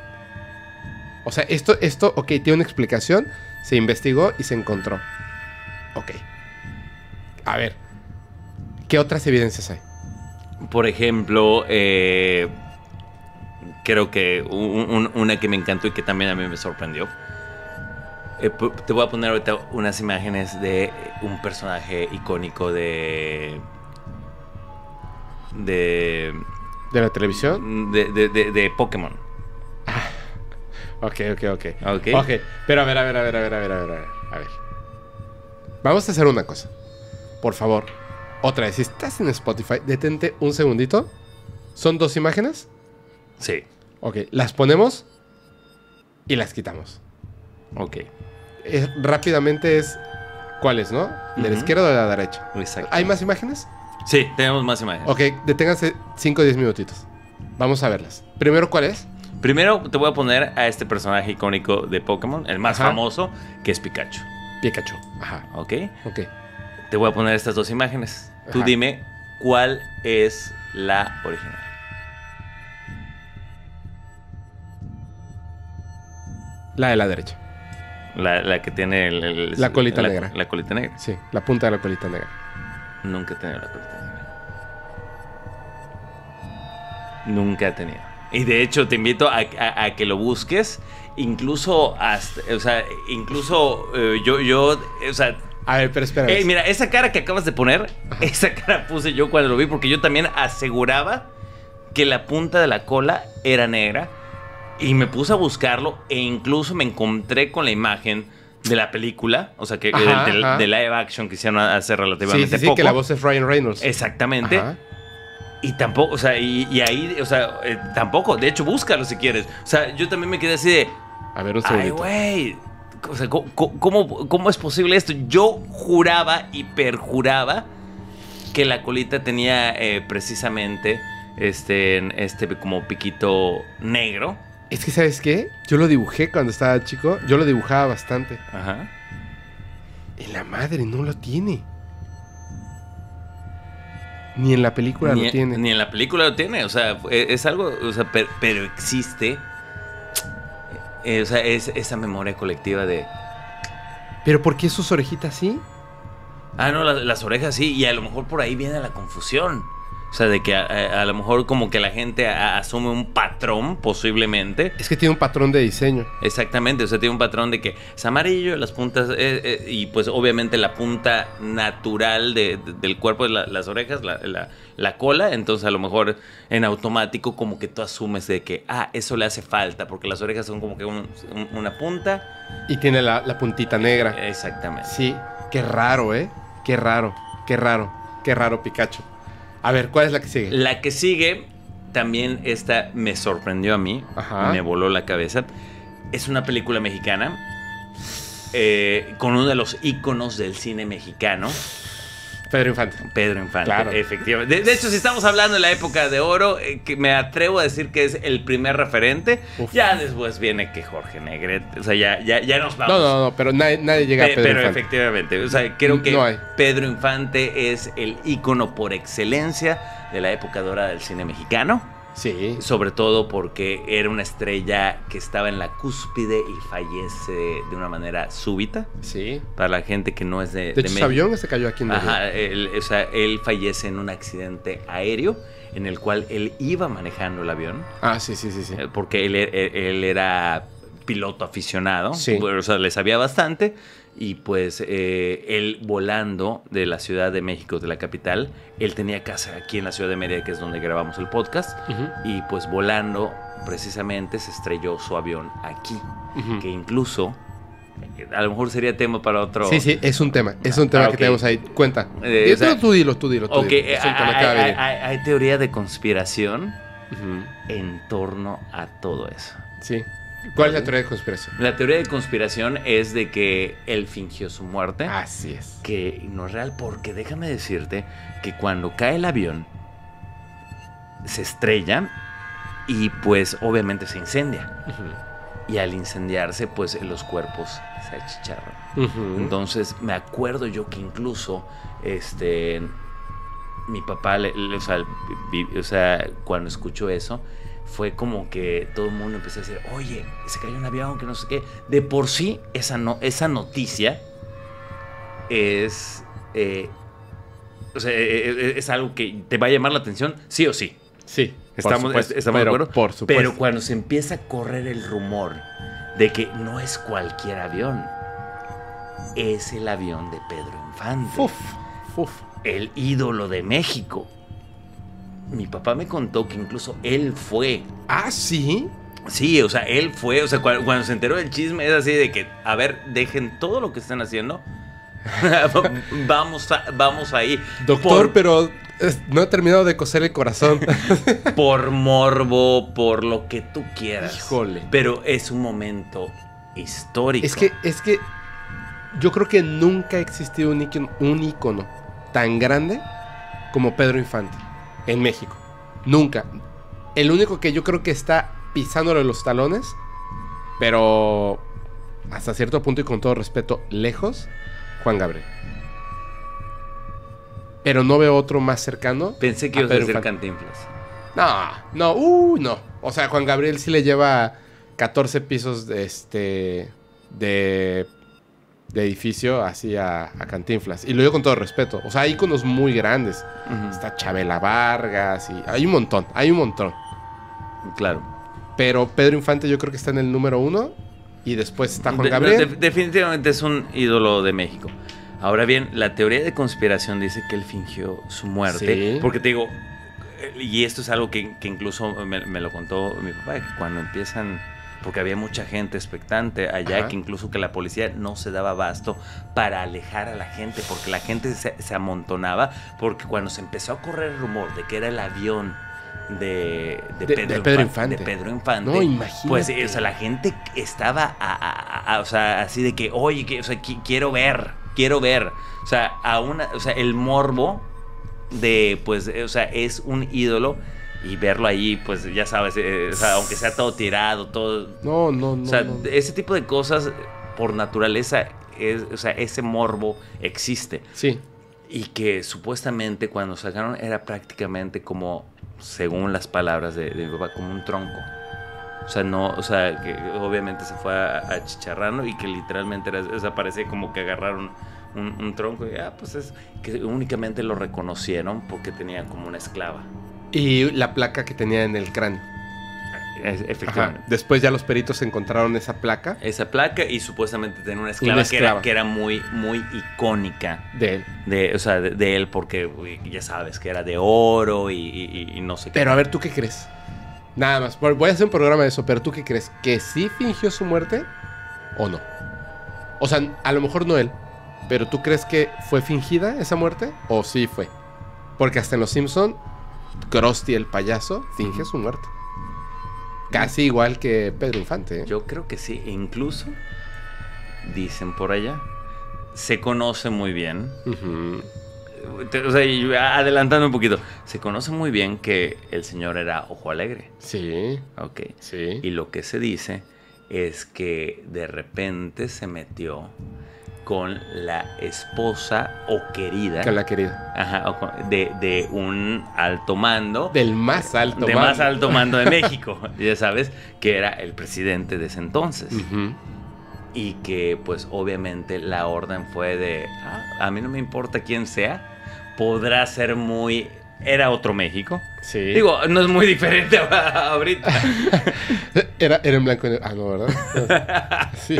O sea, esto, esto, ok, tiene una explicación, se investigó y se encontró. Ok. A ver, ¿qué otras evidencias hay? Por ejemplo, eh, creo que una que me encantó y que también a mí me sorprendió. Eh, te voy a poner ahorita unas imágenes de un personaje icónico de de... ¿De la televisión? De, de, de, Pokémon. Ah. ok, ok, ok. Ok. pero a ver, a ver, a ver, a ver, a ver, a ver, a ver. Vamos a hacer una cosa. Por favor, otra vez, si estás en Spotify, detente un segundito. ¿Son dos imágenes? Sí. Ok, las ponemos y las quitamos. Ok. Es, eh, rápidamente es cuáles, ¿no? De la izquierda o de la derecha. Exacto. ¿Hay más imágenes? Sí, tenemos más imágenes. Ok, deténganse 5 o 10 minutitos. Vamos a verlas. Primero, ¿cuál es? Primero te voy a poner a este personaje icónico de Pokémon, el más famoso, que es Pikachu. Pikachu, ajá. ¿Ok? Ok. Te voy a poner estas dos imágenes. Tú dime cuál es la original. La de la derecha. La, que tiene el, la colita negra. La colita negra. Sí, la punta de la colita negra. Nunca he tenido la negra. Nunca he tenido. Y de hecho te invito a, que lo busques. Incluso o sea, incluso eh, yo, yo, o sea, a ver, pero espera. Eh, mira, esa cara que acabas de poner, esa cara puse yo cuando lo vi, porque yo también aseguraba que la punta de la cola era negra. Y me puse a buscarlo e incluso me encontré con la imagen de la película, o sea, que del, de live action que hicieron hace relativamente sí, sí, sí, que la voz es Ryan Reynolds. Exactamente. Y tampoco, o sea, y, ahí, o sea, eh, tampoco. De hecho, búscalo si quieres. O sea, yo también me quedé así de. A ver, un Ay, güey. O sea, ¿cómo, es posible esto? Yo juraba y perjuraba que la colita tenía eh, precisamente este, este como piquito negro. Es que, ¿sabes qué? Yo lo dibujé cuando estaba chico. Yo lo dibujaba bastante. Ajá. En la madre, no lo tiene. Ni en la película lo tiene. Ni en la película lo tiene. O sea, es, algo. O sea, pero existe. Eh, eh, o sea, es esa memoria colectiva de. ¿Pero por qué sus orejitas sí? Ah, no, las, las, orejas sí. Y a lo mejor por ahí viene la confusión. O sea, de que eh, a, lo mejor como que la gente asume un patrón posiblemente. Es que tiene un patrón de diseño. Exactamente, o sea, tiene un patrón de que es amarillo, las puntas, eh, eh, y pues obviamente la punta natural del cuerpo de las orejas, la, cola, entonces a lo mejor en automático como que tú asumes de que, ah, eso le hace falta, porque las orejas son como que una punta. Y tiene la, la puntita negra. Exactamente. Sí, qué raro, ¿eh? Qué raro, qué raro, qué raro Pikachu. A ver, ¿cuál es la que sigue? La que sigue, también esta me sorprendió a mí, me voló la cabeza. Es una película mexicana eh, con uno de los íconos del cine mexicano. Pedro Infante. Pedro Infante, efectivamente. De, hecho, si estamos hablando de la época de oro, eh, que me atrevo a decir que es el primer referente. Ya después viene que Jorge Negrete. O sea, ya, ya, ya nos vamos. No, no, no, pero nadie, llega a Pedro pero efectivamente, o sea, creo que Pedro Infante es el ícono por excelencia de la época dorada del cine mexicano. Sí. Sobre todo porque era una estrella que estaba en la cúspide y fallece de una manera súbita. Sí. Para la gente que no es de. De, avión se cayó aquí en el... Ajá, o sea, él fallece en un accidente aéreo en el cual él iba manejando el avión. Ah, sí, sí, sí, sí. Eh, porque él, e, e, él era piloto aficionado, o sea, le sabía bastante. Y pues eh, él volando de la Ciudad de México, de la capital, él tenía casa aquí en la Ciudad de Mérida, que es donde grabamos el podcast, y pues volando precisamente se estrelló su avión aquí, que incluso a lo mejor sería tema para otro. Sí, sí, es un tema. Es un ah, tema que tenemos ahí. Cuenta. Eh, tú dilo, tú dilo. Tú dilo. hay, teoría de conspiración en torno a todo eso. Sí. ¿Cuál es la teoría de conspiración? La teoría de conspiración es de que él fingió su muerte. Así es. Que no es real, porque déjame decirte que cuando cae el avión, se estrella y pues obviamente se incendia. Y al incendiarse, pues los cuerpos se achicharran. Entonces me acuerdo yo que incluso este mi papá, le, o, sea, cuando escucho eso, fue como que todo el mundo empezó a decir, oye, se cayó un avión, que no sé qué. De por sí, esa, esa noticia es, eh, o sea, e, e, e, es, algo que te va a llamar la atención, sí o sí. Sí, estamos, de acuerdo. Por supuesto. Pero cuando se empieza a correr el rumor de que no es cualquier avión, es el avión de Pedro Infante. El ídolo de México mi papá me contó que incluso él fue. Ah, sí. Sí, o sea, él fue, o sea, cuando, se enteró del chisme es así de que, a ver, dejen todo lo que están haciendo. vamos, a, vamos ahí. Doctor, pero no he terminado de coser el corazón. por morbo, por lo que tú quieras. Híjole. Pero es un momento histórico. Es que, es que yo creo que nunca ha existido un un ícono tan grande como Pedro Infante en México. Nunca. El único que yo creo que está pisándole los talones, pero hasta cierto punto y con todo respeto, lejos, Juan Gabriel. Pero no veo otro más cercano. Pensé que iba a, Cantinflas. No, no, uh, no. O sea, Juan Gabriel sí le lleva 14 pisos de este de de edificio así a, Cantinflas. Y lo digo con todo respeto. O sea, hay iconos muy grandes. Está Chabela Vargas y hay un montón, hay un montón. Claro. Pero Pedro Infante yo creo que está en el número uno y después está Juan Gabriel. definitivamente es un ídolo de México. Ahora bien, la teoría de conspiración dice que él fingió su muerte. Porque te digo, eh, y esto es algo que, incluso me, me, lo contó mi papá, que cuando empiezan porque había mucha gente expectante allá que incluso que la policía no se daba abasto para alejar a la gente, porque la gente se, amontonaba, porque cuando se empezó a correr el rumor de que era el avión de, Pedro de, Infante. Pues, o la gente estaba, así de que, oye, quiero ver, quiero ver. O sea, a una, o sea, el morbo de, pues, o sea, es un ídolo y verlo ahí, pues ya sabes, eh, sea, aunque sea todo tirado, todo. No, no, no. O sea, ese tipo de cosas, por naturaleza, es, o sea, ese morbo existe. Sí. Y que supuestamente cuando sacaron era prácticamente como, según las palabras de, mi papá, como un tronco. O sea, no, o sea, que obviamente se fue a, Chicharrano y que literalmente era, o sea, parece como que agarraron un, un tronco y, ah, pues es que únicamente lo reconocieron porque tenía como una esclava. Y la placa que tenía en el cráneo. efectivamente. Después ya los peritos encontraron esa placa. Esa placa y supuestamente tenía una esclava, Que, era, muy, muy icónica. De él. De, o sea, de, él porque ya sabes que era de oro y, no sé qué. Pero a ver, ¿tú qué crees? Nada más, voy a hacer un programa de eso, pero ¿tú qué crees? ¿Que sí fingió su muerte o no? O sea, a lo mejor no él, pero ¿tú crees que fue fingida esa muerte o sí fue? Porque hasta en Los Simpson Krusty el payaso finge su muerte. Casi igual que Pedro Infante. ¿eh? Yo creo que sí, incluso dicen por allá, se conoce muy bien. O sea, adelantando un poquito, se conoce muy bien que el señor era ojo alegre. Sí. Ok. Sí. Y lo que se dice es que de repente se metió con la esposa o querida. Con la querida. Ajá, de, un alto mando. Del más alto de más alto mando de México, ya sabes, que era el presidente de ese entonces. Y que pues obviamente la orden fue de, ah, a mí no me importa quién sea, podrá ser muy... Era otro México. Sí. Digo, no es muy diferente ahorita. era, era en blanco Ah, no, ¿verdad? sí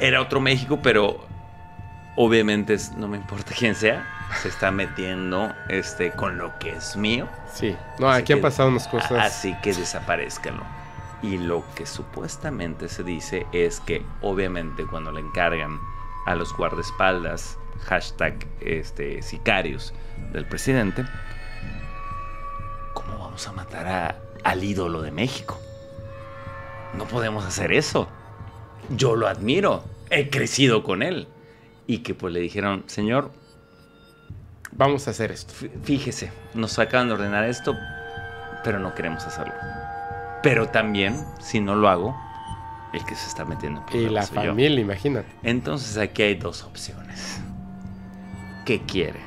era otro México, pero obviamente no me importa quién sea, se está metiendo este, con lo que es mío. Sí, no, aquí han pasado unas cosas. Así que desaparezcanlo. Y lo que supuestamente se dice es que obviamente cuando le encargan a los guardaespaldas, hashtag este, sicarios del presidente, ¿cómo vamos a matar a, al ídolo de México? No podemos hacer eso yo lo admiro, he crecido con él. Y que pues le dijeron, señor, vamos a hacer esto. Fíjese, nos acaban de ordenar esto, pero no queremos hacerlo. Pero también, si no lo hago, el que se está metiendo en Y la familia, imagínate. Entonces aquí hay dos opciones. ¿Qué quiere?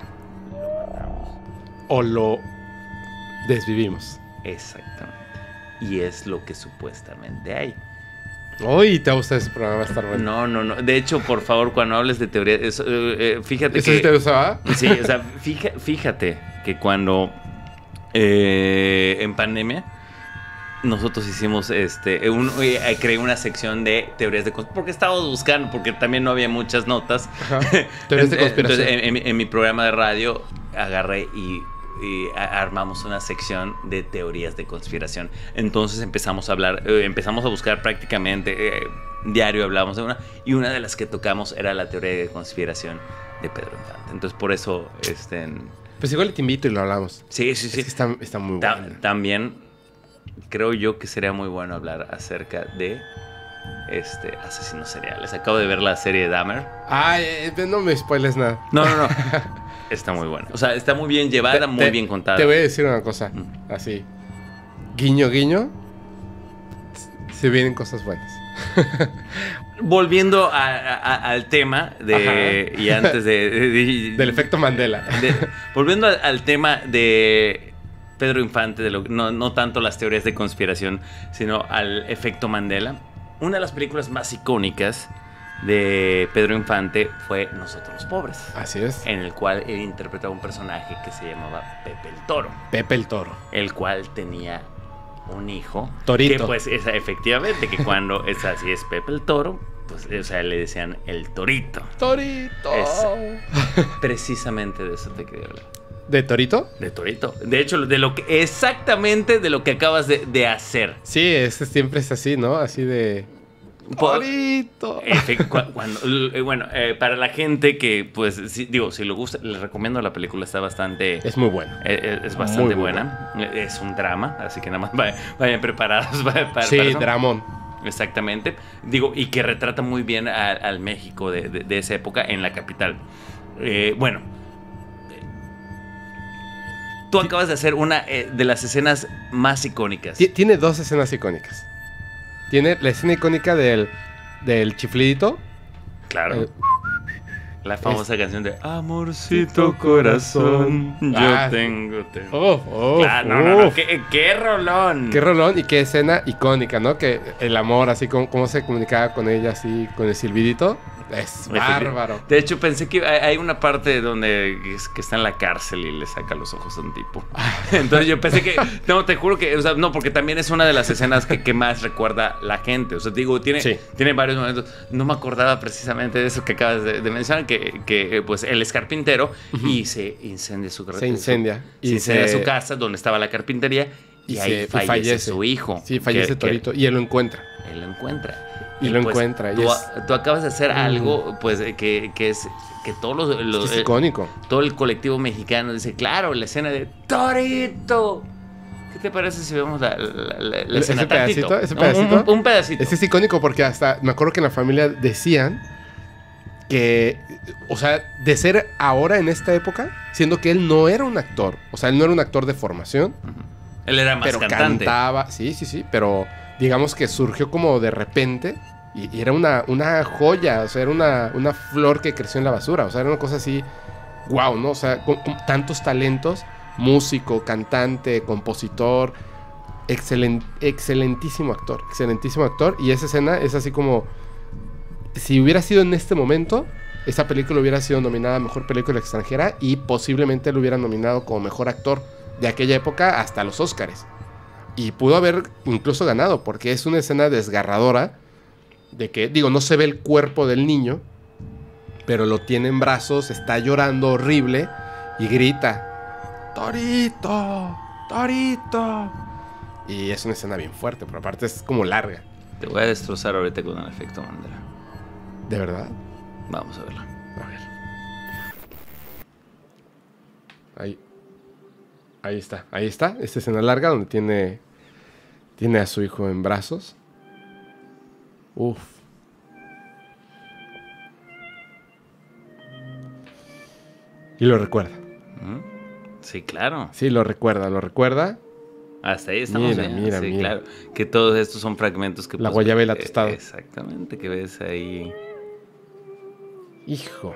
O lo desvivimos. Exactamente. Y es lo que supuestamente hay. Uy, te gusta ese programa, va a estar bueno. No, no, no. De hecho, por favor, cuando hables de teoría, eso, eh, eh, fíjate que. te gustaba Sí, o sea, fíjate que cuando. Eh, en pandemia nosotros hicimos este creé una sección de teorías de conspiración porque estábamos buscando porque también no había muchas notas teorías de conspiración entonces en, mi programa de radio agarré y y armamos una sección de teorías de conspiración. Entonces empezamos a hablar, eh, empezamos a buscar prácticamente eh, diario hablábamos de una y una de las que tocamos era la teoría de conspiración de Pedro Entonces por eso este pues igual te invito y lo hablamos. Sí, sí, sí. está, muy bueno. También creo yo que sería muy bueno hablar acerca de este, asesinos seriales. Acabo de ver la serie Dahmer. Ah, no me spoiles nada. No, no, no. Está muy buena. O sea, está muy bien llevada, muy bien contada. Te voy a decir una cosa, así. Guiño, guiño. Se vienen cosas buenas. Volviendo al tema de. Y antes de. Del efecto Mandela. volviendo al, tema de. Pedro Infante, no, no, tanto las teorías de conspiración, sino al efecto Mandela. Una de las películas más icónicas de Pedro Infante fue Nosotros los Pobres. Así es. En el cual él interpretaba un personaje que se llamaba Pepe el Toro. Pepe el Toro. El cual tenía un hijo. Torito. Que pues efectivamente, que cuando es así es Pepe el Toro, pues o sea, le decían el Torito. Torito. precisamente de eso te quería hablar. ¿De Torito? De Torito. De hecho, de lo que exactamente de lo que acabas de, hacer. Sí, es, siempre es así, ¿no? Así de Bonito. bueno, eh, para la gente que, pues, digo, si lo gusta, les recomiendo la película, está bastante... Es muy buena. E, e, es, bastante buena. E, es un drama, así que nada más vayan, preparados para, Sí, dramón. Exactamente. Digo, y que retrata muy bien al México de, esa época en la capital. Eh, bueno, tú acabas de hacer una eh, de las escenas más icónicas. Tiene dos escenas icónicas. Tiene la escena icónica del, del chiflidito. Claro. Eh, la famosa canción de Amorcito Corazón, yo ah. tengo, te Oh, oh, claro, qué, rolón. Qué rolón y qué escena icónica, ¿no? Que el amor, así como, se comunicaba con ella, así con el silbidito. Es bárbaro. De hecho, pensé que hay una parte donde es que está en la cárcel y le saca los ojos a un tipo. Entonces yo pensé que. No, te juro que. O sea, no, porque también es una de las escenas que, más recuerda la gente. O sea, digo, tiene, tiene varios momentos. No me acordaba precisamente de eso que acabas de, de mencionar, que que, pues él es carpintero y se incendia su Se incendia. su casa donde estaba la carpintería y, ahí fallece, su hijo. Sí, fallece Torito y él lo encuentra. Él lo encuentra. Y, lo pues, encuentra. Tú, acabas de hacer algo pues que, es que todos los, es eh, icónico. todo el colectivo mexicano dice, claro, la escena de Torito. ¿Qué te parece si vemos la, escena ese ese un, pedacito. Ese es icónico porque hasta me acuerdo que en la familia decían que, o sea, de ser ahora en esta época, siendo que él no era un actor, o sea, él no era un actor de formación. Él era más pero cantante. cantaba, sí, sí, sí, pero digamos que surgió como de repente y, era una, una, joya, o sea, era una, una, flor que creció en la basura, o sea, era una cosa así, wow, ¿no? O sea, con, tantos talentos, músico, cantante, compositor, excelentísimo actor, excelentísimo actor, y esa escena es así como si hubiera sido en este momento, esa película hubiera sido nominada a Mejor Película Extranjera y posiblemente lo hubieran nominado como Mejor Actor de aquella época hasta los Oscars. Y pudo haber incluso ganado, porque es una escena desgarradora de que, digo, no se ve el cuerpo del niño, pero lo tiene en brazos, está llorando horrible y grita, Torito, Torito. Y es una escena bien fuerte, pero aparte es como larga. Te voy a destrozar ahorita con un efecto Mandela. ¿De verdad? Vamos a verlo. A ver. Ahí. Ahí está. Ahí está. Esta escena larga donde tiene. Tiene a su hijo en brazos. Uf. Y lo recuerda. Mm. Sí, claro. Sí, lo recuerda, lo recuerda. Hasta ahí estamos mira, Mira, sí, claro. Que todos estos son fragmentos que... La guayabela tostada. Exactamente, que ves ahí Hijo.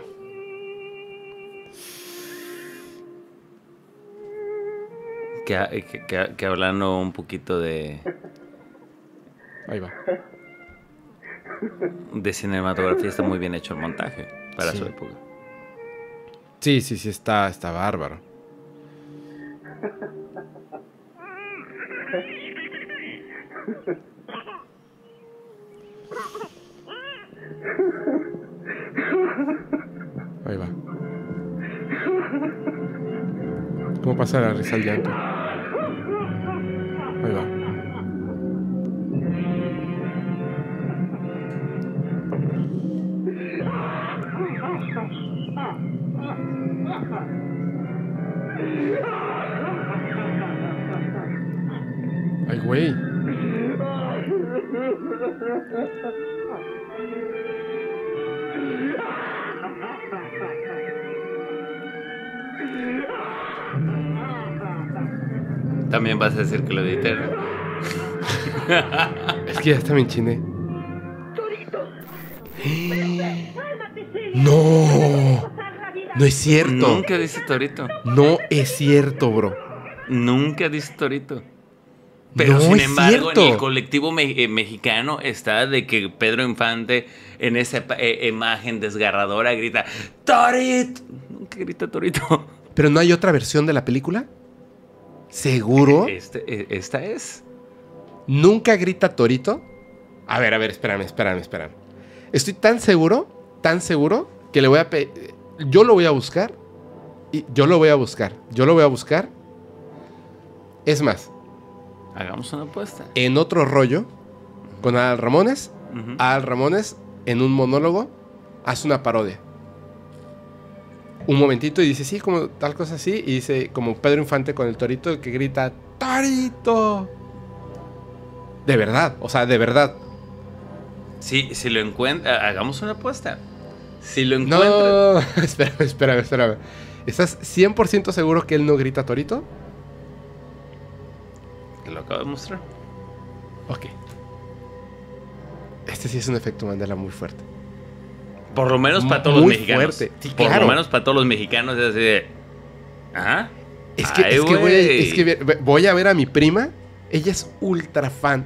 Eh, que, hablando un poquito de. Ahí va. De cinematografía está muy bien hecho el montaje para su época. Sí, sí, sí, está, está bárbaro. Ahí va. ¿Cómo pasar a risa al llanto? Ahí va. Ay, güey. También vas a decir que lo edité. es que ya está bien chiné. ¡Eh! No. No es cierto. Nunca dice Torito. No es cierto, bro. Nunca dice Torito. Pero sin embargo, en el colectivo eh, mexicano está de que Pedro Infante en esa eh, imagen desgarradora grita Torito. Nunca grita Torito. Pero no hay otra versión de la película? ¿Seguro? E, este, e, esta es. ¿Nunca grita Torito? A ver, a ver, espérame, espérame, espérame. Estoy tan seguro, tan seguro, que le voy a... Yo lo voy a buscar. Y yo lo voy a buscar. Yo lo voy a buscar. Es más. Hagamos una apuesta. En otro rollo, con Al Ramones, Adal Al Ramones, en un monólogo, hace una parodia un momentito y dice, sí, como tal cosa así. Y dice, como Pedro Infante con el torito que grita, ¡Torito! De verdad, o sea, de verdad. Sí, si lo encuentra, hagamos una apuesta. Si lo encuentra. No, espera espérame, espérame. ¿Estás 100% seguro que él no grita torito? Te lo acabo de mostrar. Ok. Este sí es un efecto Mandela muy fuerte. Por lo menos para todos los mexicanos. Por lo menos para todos los mexicanos es así de. ¿Ah? Es que, voy a, ver a mi prima. Ella es ultra fan.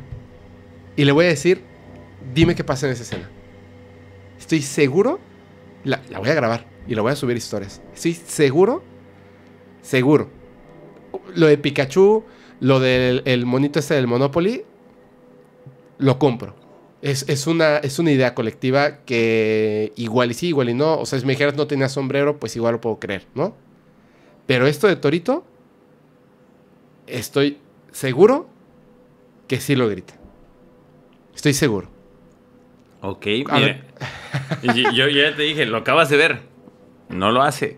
Y le voy a decir, dime qué pasa en esa escena. Estoy seguro. La, voy a grabar y la voy a subir historias. Estoy seguro. Seguro. Lo de Pikachu, lo del monito este del Monopoly, lo compro es, una, es una idea colectiva que igual y sí, igual y no. O sea, si me dijeras no tenía sombrero, pues igual lo puedo creer, ¿no? Pero esto de Torito, estoy seguro que sí lo grita. Estoy seguro. Ok, bien. yo, ya te dije, lo acabas de ver. No lo hace.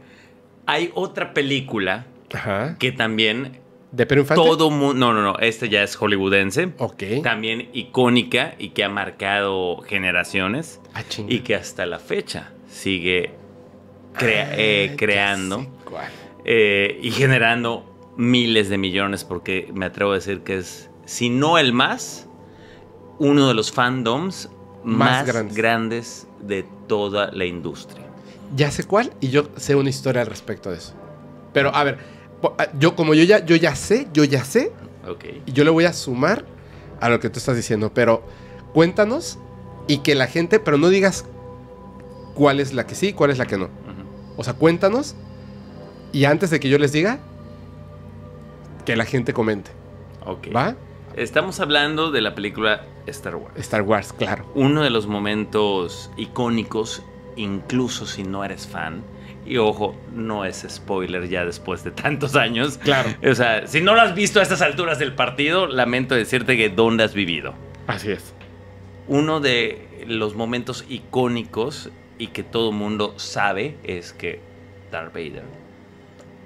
Hay otra película que también ¿De Todo mundo. No, no, no. Este ya es hollywoodense. Ok. También icónica y que ha marcado generaciones. Ah, y que hasta la fecha sigue ah, eh, creando eh, y generando miles de millones, porque me atrevo a decir que es, si no el más, uno de los fandoms más, grandes de toda la industria. Ya sé cuál y yo sé una historia al respecto de eso. Pero a ver, Ah, yo, como yo ya, yo ya sé, yo ya sé. Y yo le voy a sumar a lo que tú estás diciendo. Pero cuéntanos y que la gente, pero no digas cuál es la que sí y cuál es la que no. O sea, cuéntanos y antes de que yo les diga, que la gente comente. Ok. ¿Va? Estamos hablando de la película Star Wars. Star Wars, claro. Uno de los momentos icónicos, incluso si no eres fan, y ojo, no es spoiler ya después de tantos años. Claro. O sea, si no lo has visto a estas alturas del partido, lamento decirte que dónde has vivido. Así es. Uno de los momentos icónicos y que todo mundo sabe es que Darth Vader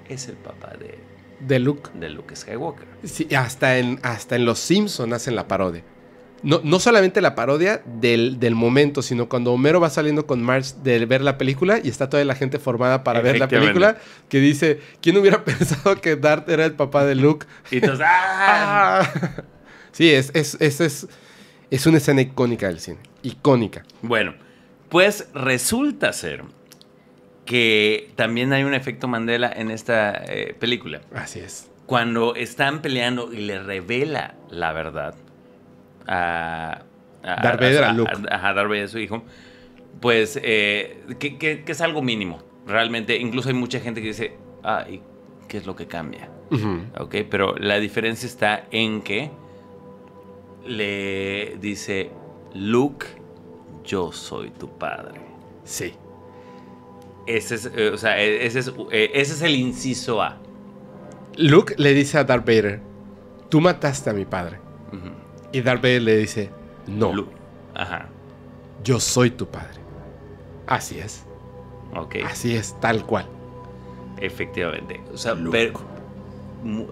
es el papá de, de Luke. De Luke Skywalker. Sí, hasta en, hasta en Los Simpsons hacen la parodia. No, solamente la parodia del, momento, sino cuando Homero va saliendo con Marge de ver la película y está toda la gente formada para ver la película, que dice, ¿quién hubiera pensado que Dart era el papá de Luke? Y entonces, ¡ah! sí, es es, es, es, una escena icónica del cine, icónica. Bueno, pues resulta ser que también hay un efecto Mandela en esta eh, película. Así es. Cuando están peleando y le revela la verdad, a, a Vader, a, su hijo, pues eh, que, es algo mínimo. Realmente, incluso hay mucha gente que dice, Ay, qué es lo que cambia? Ok. pero la diferencia está en que le dice, Luke, yo soy tu padre. Sí. Ese es, eh, o sea, e, ese es, e, ese es el inciso A. Luke le dice a Darth Vader, tú mataste a mi padre. Y Darth le dice, no. Ajá. Yo soy tu padre. Así es. Ok. Así es, tal cual. Efectivamente. O sea, pero,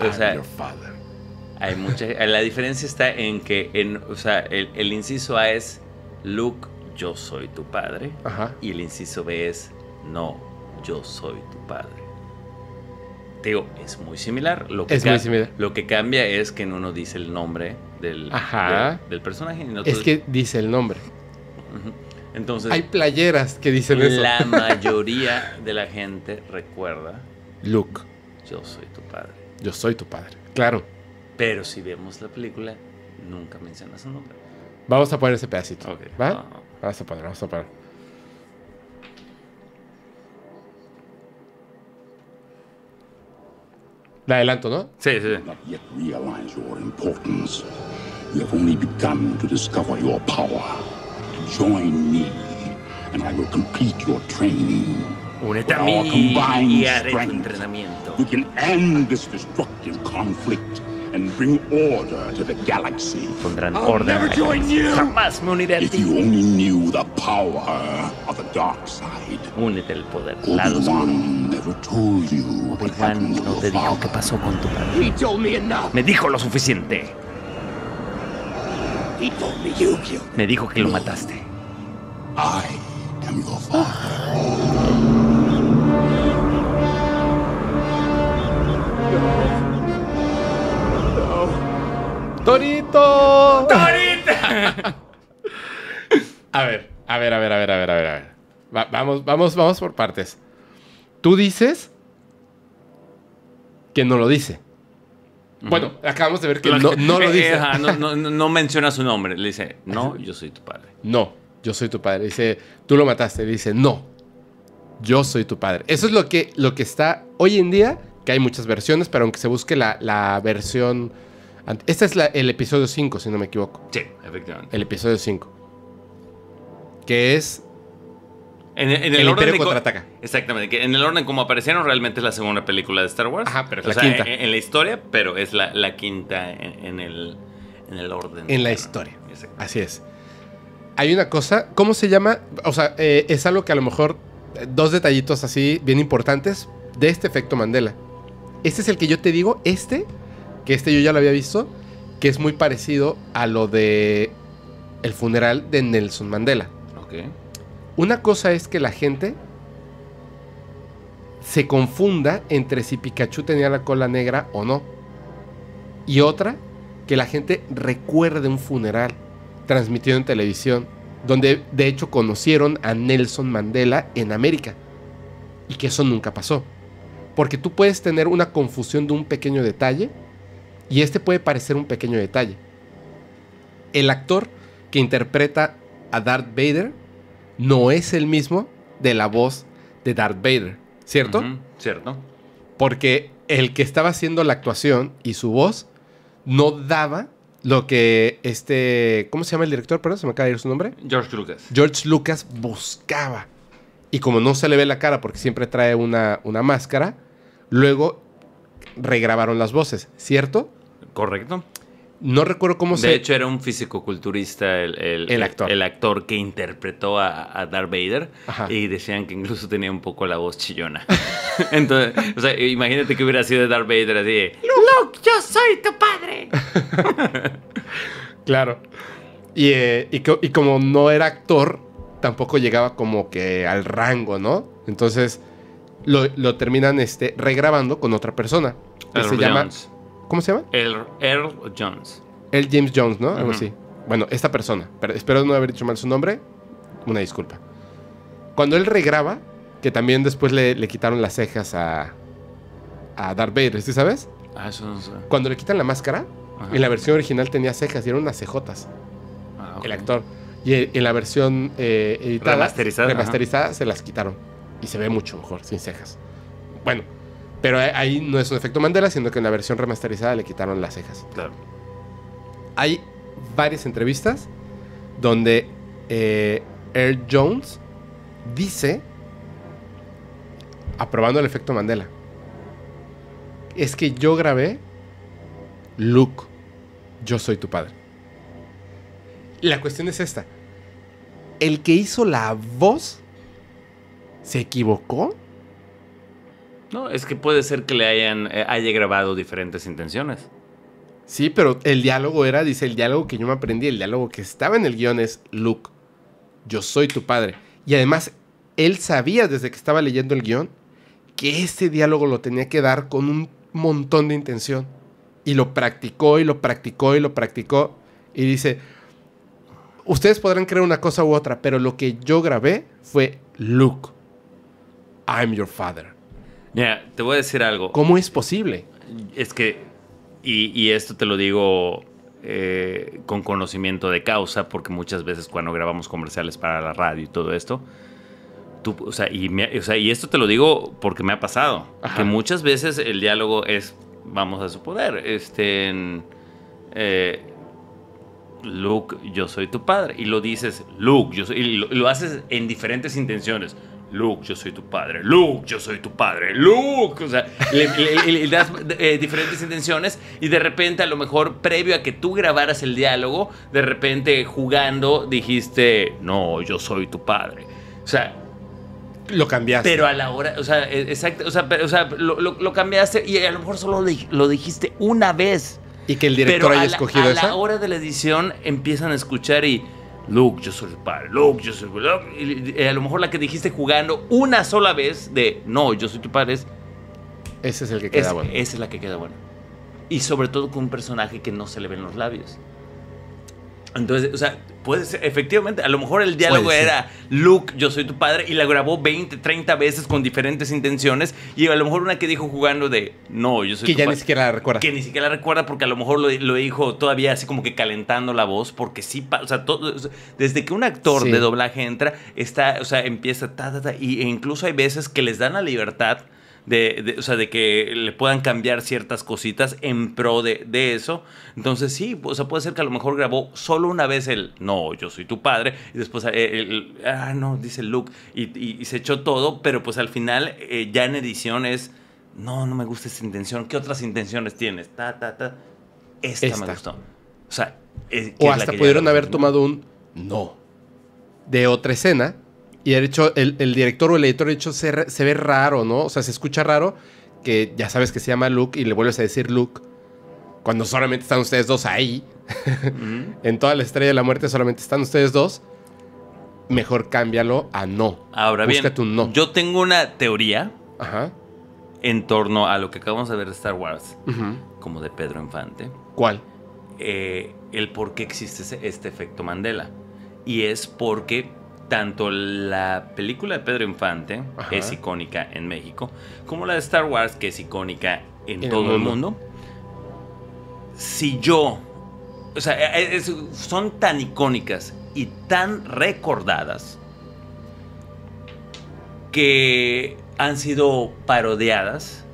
o sea, your father. Hay mucha, eh, la diferencia está en que, en, o sea, el, inciso A es, Luke, yo soy tu padre. Ajá. Y el inciso B es, no, yo soy tu padre. Te digo, es muy similar. Lo que, es muy similar. Lo que cambia es que en uno dice el nombre del, del personaje. es que dice el nombre. Entonces. Hay playeras que dicen la eso. La mayoría de la gente recuerda. Luke. Yo soy tu padre. Yo soy tu padre. Claro. Pero si vemos la película, nunca menciona su nombre. Vamos a poner ese pedacito. ¿Va? Ah, ah. Vamos a poner, vamos a Le adelanto, ¿no? Sí, sí. importance. You have only begun to discover your power. Join me, and I will complete your training. Únete a mí y haré tu entrenamiento. We can end this destructive conflict and bring Pondrán orden. Jamás me uniré a ti. you knew the power of Únete al poder lado told te dijo qué pasó con tu padre. me, dijo lo suficiente. me, dijo que lo mataste. I am your father. ¡Torito! ¡Torita! a ver, a ver, a ver, a ver, a ver, a ver. vamos, vamos, vamos por partes. Tú dices que no lo dice. Bueno, acabamos de ver que no, lo eh, dice. no, menciona su nombre. Le dice, no, yo soy tu padre. No, yo soy tu padre. dice, tú lo mataste. dice, no, yo soy tu padre. Eso es lo que, lo que está hoy en día, que hay muchas versiones, pero aunque se busque la, la versión este es el episodio 5, si no me equivoco. Sí, efectivamente. El episodio 5. Que es. En, en el, orden Exactamente. en el orden como aparecieron, realmente es la segunda película de Star Wars. Ajá, pero es la quinta. E, en, la historia, pero es la, quinta en, el, en el orden. En la historia. Así es. Hay una cosa, ¿cómo se llama? O sea, eh, es algo que a lo mejor. Eh, dos detallitos así bien importantes de este efecto Mandela. Este es el que yo te digo, este que este yo ya lo había visto, que es muy parecido a lo de el funeral de Nelson Mandela. Una cosa es que la gente se confunda entre si Pikachu tenía la cola negra o no. Y otra, que la gente recuerde un funeral transmitido en televisión, donde de hecho conocieron a Nelson Mandela en América. Y que eso nunca pasó. Porque tú puedes tener una confusión de un pequeño detalle y este puede parecer un pequeño detalle. El actor que interpreta a Darth Vader no es el mismo de la voz de Darth Vader, ¿cierto? cierto. Porque el que estaba haciendo la actuación y su voz no daba lo que este, ¿cómo se llama el director? Perdón, se me acaba de ir su nombre. George Lucas. George Lucas buscaba. Y como no se le ve la cara porque siempre trae una, una máscara, luego regrabaron las voces, ¿cierto? Correcto. No recuerdo cómo se... De hecho, era un físico-culturista el, actor. el, actor. que interpretó a, a Darth Vader. Y decían que incluso tenía un poco la voz chillona. Entonces, o sea, imagínate que hubiera sido Darth Vader así de, Luke, yo soy tu padre. claro. Y, eh, y, como no era actor, tampoco llegaba como que al rango, ¿no? Entonces, lo, terminan este, regrabando con otra persona. Que se llama... ¿Cómo se llama? El Earl Jones. El James Jones, ¿no? Algo así. Bueno, esta persona. espero no haber dicho mal su nombre. Una disculpa. Cuando él regraba, que también después le, quitaron las cejas a, a Darth Vader, ¿sí sabes? Ah, eso no sé. Cuando le quitan la máscara, en la versión original tenía cejas y eran unas cejotas. Ah, El actor. Y en la versión eh, editada, remasterizada se las quitaron. Y se ve mucho mejor, sin cejas. Bueno, pero ahí no es un efecto Mandela, sino que en la versión remasterizada le quitaron las cejas. Claro. Hay varias entrevistas donde eh, Earl Jones dice, aprobando el efecto Mandela, es que yo grabé Luke, yo soy tu padre. La cuestión es esta. El que hizo la voz se equivocó no, es que puede ser que le hayan eh, haya grabado diferentes intenciones. Sí, pero el diálogo era, dice, el diálogo que yo me aprendí, el diálogo que estaba en el guión es, Luke, yo soy tu padre. Y además, él sabía desde que estaba leyendo el guión que este diálogo lo tenía que dar con un montón de intención. Y lo practicó y lo practicó y lo practicó. Y dice, ustedes podrán creer una cosa u otra, pero lo que yo grabé fue, Luke, I'm your father. Mira, te voy a decir algo. ¿Cómo es posible? Es que, y, esto te lo digo eh, con conocimiento de causa, porque muchas veces cuando grabamos comerciales para la radio y todo esto, tú, o, sea, y esto te lo digo porque me ha pasado, que muchas veces el diálogo es, vamos a suponer, este, eh, Luke, yo soy tu padre, y lo dices, Luke, yo y lo haces en diferentes intenciones. Luke, yo soy tu padre, Luke, yo soy tu padre, Luke. O sea, le, das eh, diferentes intenciones y de repente, a lo mejor, previo a que tú grabaras el diálogo, de repente jugando dijiste, no, yo soy tu padre. O sea, lo cambiaste. Pero a la hora, o sea, e, exacto, o sea, lo, cambiaste y a lo mejor solo lo dijiste una vez. Y que el director haya escogido esa. A la hora de la edición empiezan a escuchar y Luke, yo soy el padre, Luke, yo soy tu Y eh, a lo mejor la que dijiste jugando una sola vez de no, yo soy tu padre es. Ese es el que queda bueno. Esa es la que queda buena. Y sobre todo con un personaje que no se le ven los labios. Entonces, o sea, puede ser, efectivamente, a lo mejor el diálogo era, Luke, yo soy tu padre, y la grabó 20, 30 veces con diferentes intenciones, y a lo mejor una que dijo jugando de, no, yo soy tu padre. Que ya ni siquiera la recuerda. Que ni siquiera la recuerda porque a lo mejor lo, dijo todavía así como que calentando la voz, porque sí, o sea, desde que un actor de doblaje entra, está, o sea, empieza, ta, ta, y, e incluso hay veces que les dan la libertad de, o sea, de que le puedan cambiar ciertas cositas en pro de, eso. Entonces sí, o sea, puede ser que a lo mejor grabó solo una vez el, no, yo soy tu padre, y después eh, el, ah, no, dice Luke, y, y, se echó todo, pero pues al final eh, ya en edición es, no, no me gusta esta intención, ¿qué otras intenciones tienes? Ta, ta, ta. Esta, me gustó. O sea, eh, o hasta pudieron haber tomado un no de otra escena y de hecho, el, director o el editor, de hecho, se, ve raro, ¿no? O sea, se escucha raro que ya sabes que se llama Luke y le vuelves a decir Luke. Cuando solamente están ustedes dos ahí. en toda la estrella de la muerte solamente están ustedes dos. Mejor cámbialo a no. Ahora Búscate bien, un no. yo tengo una teoría en torno a lo que acabamos de ver de Star Wars, como de Pedro Infante. ¿Cuál? Eh, el por qué existe este efecto Mandela. Y es porque tanto la película de Pedro Infante es icónica en México, como la de Star Wars, que es icónica en, todo el mundo. Si yo, o sea, e, e, son tan icónicas y tan recordadas que han sido parodiadas,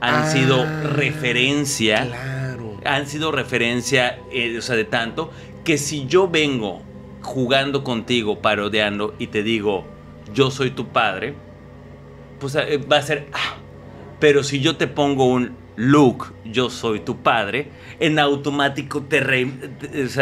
han ah, sido referencia, claro. han sido referencia, eh, o sea, de tanto que si yo vengo jugando contigo, parodeando y te digo, yo soy tu padre, pues eh, va a ser, ah. pero si yo te pongo un look yo soy tu padre, en automático te re,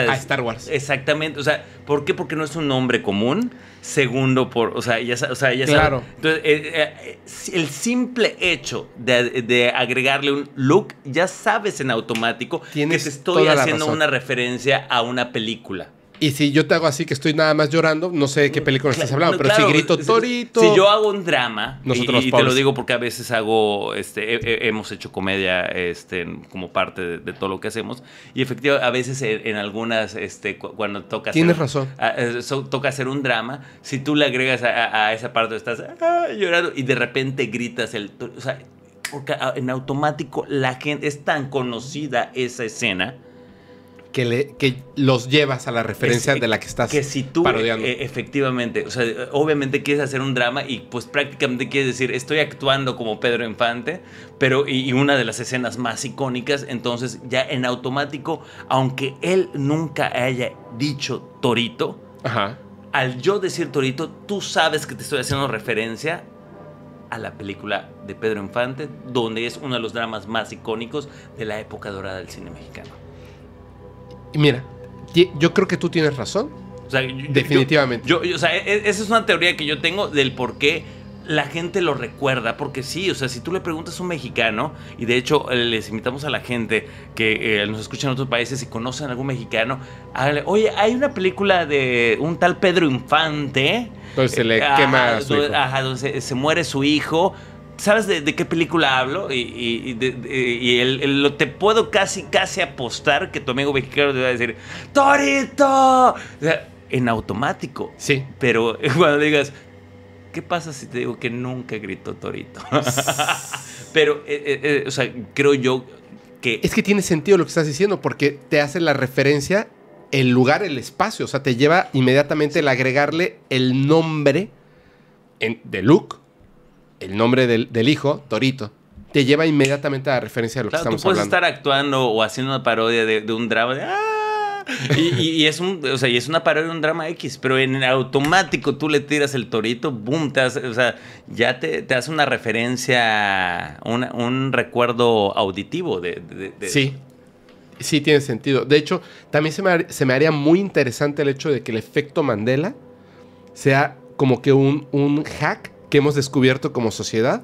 a Star Wars. Exactamente, o sea, ¿por qué? Porque no es un nombre común. Segundo, por, o sea, ya, o claro. Entonces, eh, eh, el simple hecho de, agregarle un look, ya sabes en automático que te estoy haciendo una referencia a una película. Y si yo te hago así que estoy nada más llorando, no sé de qué película estás hablando, pero si grito torito. Si, yo hago un drama, Nosotros y, te lo digo porque a veces hago, este, hemos hecho comedia este, como parte de, todo lo que hacemos, y efectivamente a veces en, algunas, este, cuando toca Tienes razón. Eh, toca hacer un drama, si tú le agregas a, esa parte donde estás ah, llorando y de repente gritas el... O sea, porque ah, en automático la gente es tan conocida esa escena que, los llevas a la referencia de la que estás que si tú, eh, efectivamente, obviamente quieres hacer un drama y pues prácticamente quieres decir, estoy actuando como Pedro Infante, pero y, una de las escenas más icónicas, entonces ya en automático, aunque él nunca haya dicho torito, al yo decir torito, tú sabes que te estoy haciendo referencia a la película de Pedro Infante, donde es uno de los dramas más icónicos de la época dorada del cine mexicano mira, yo creo que tú tienes razón. Definitivamente. Yo, o sea, e, e, esa es una teoría que yo tengo del por qué la gente lo recuerda, porque sí, o sea, si tú le preguntas a un mexicano, y de hecho eh, les invitamos a la gente que eh, nos escucha en otros países y conocen a algún mexicano, háganle, oye, hay una película de un tal Pedro Infante. Donde se le eh, quema su hijo. Ajá, donde se, muere su hijo, ¿Sabes de, qué película hablo? Y, y, te puedo casi, casi apostar que tu amigo mexicano te va a decir, ¡Torito! en automático. Sí. Pero cuando digas, ¿qué pasa si te digo que nunca gritó Torito? pero, eh, eh, eh, o sea, creo yo que... Es que tiene sentido lo que estás diciendo porque te hace la referencia, el lugar, el espacio. O sea, te lleva inmediatamente el agregarle el nombre de Luke el nombre del, hijo, Torito, te lleva inmediatamente a la referencia de lo que estamos hablando. Tú puedes estar actuando o haciendo una parodia de, un drama de ah", y, es un, es una parodia de un drama X, pero en automático tú le tiras el torito, boom, o sea, ya te, hace una referencia, un recuerdo auditivo de, Sí, sí tiene sentido. De hecho, también se me, haría muy interesante el hecho de que el efecto Mandela sea como que un, un hack que hemos descubierto como sociedad.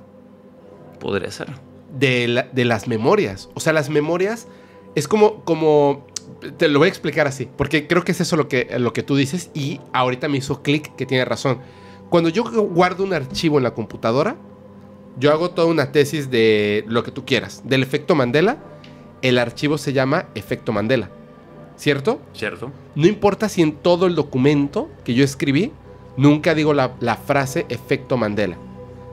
Podría ser. De, de las memorias. O sea, las memorias es como, como, te lo voy a explicar así, porque creo que es eso lo que, lo que tú dices y ahorita me hizo clic que tiene razón. Cuando yo guardo un archivo en la computadora, yo hago toda una tesis de lo que tú quieras, del efecto Mandela. El archivo se llama efecto Mandela. ¿Cierto? Cierto. No importa si en todo el documento que yo escribí Nunca digo la, frase efecto Mandela.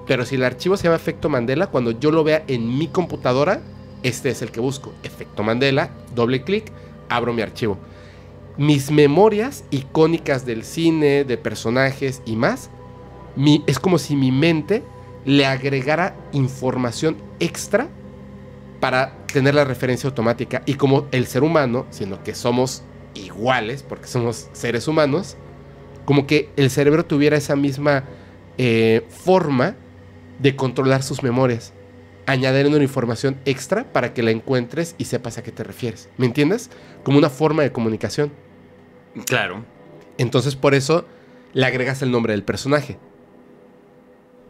Pero si el archivo se llama efecto Mandela, cuando yo lo vea en mi computadora, este es el que busco. Efecto Mandela, doble clic, abro mi archivo. Mis memorias icónicas del cine, de personajes y más, es como si mi mente le agregara información extra para tener la referencia automática. Y como el ser humano, sino que somos iguales, porque somos seres humanos, como que el cerebro tuviera esa misma eh, forma de controlar sus memorias. Añadiendo una información extra para que la encuentres y sepas a qué te refieres. ¿Me entiendes? Como una forma de comunicación. Claro. Entonces por eso le agregas el nombre del personaje.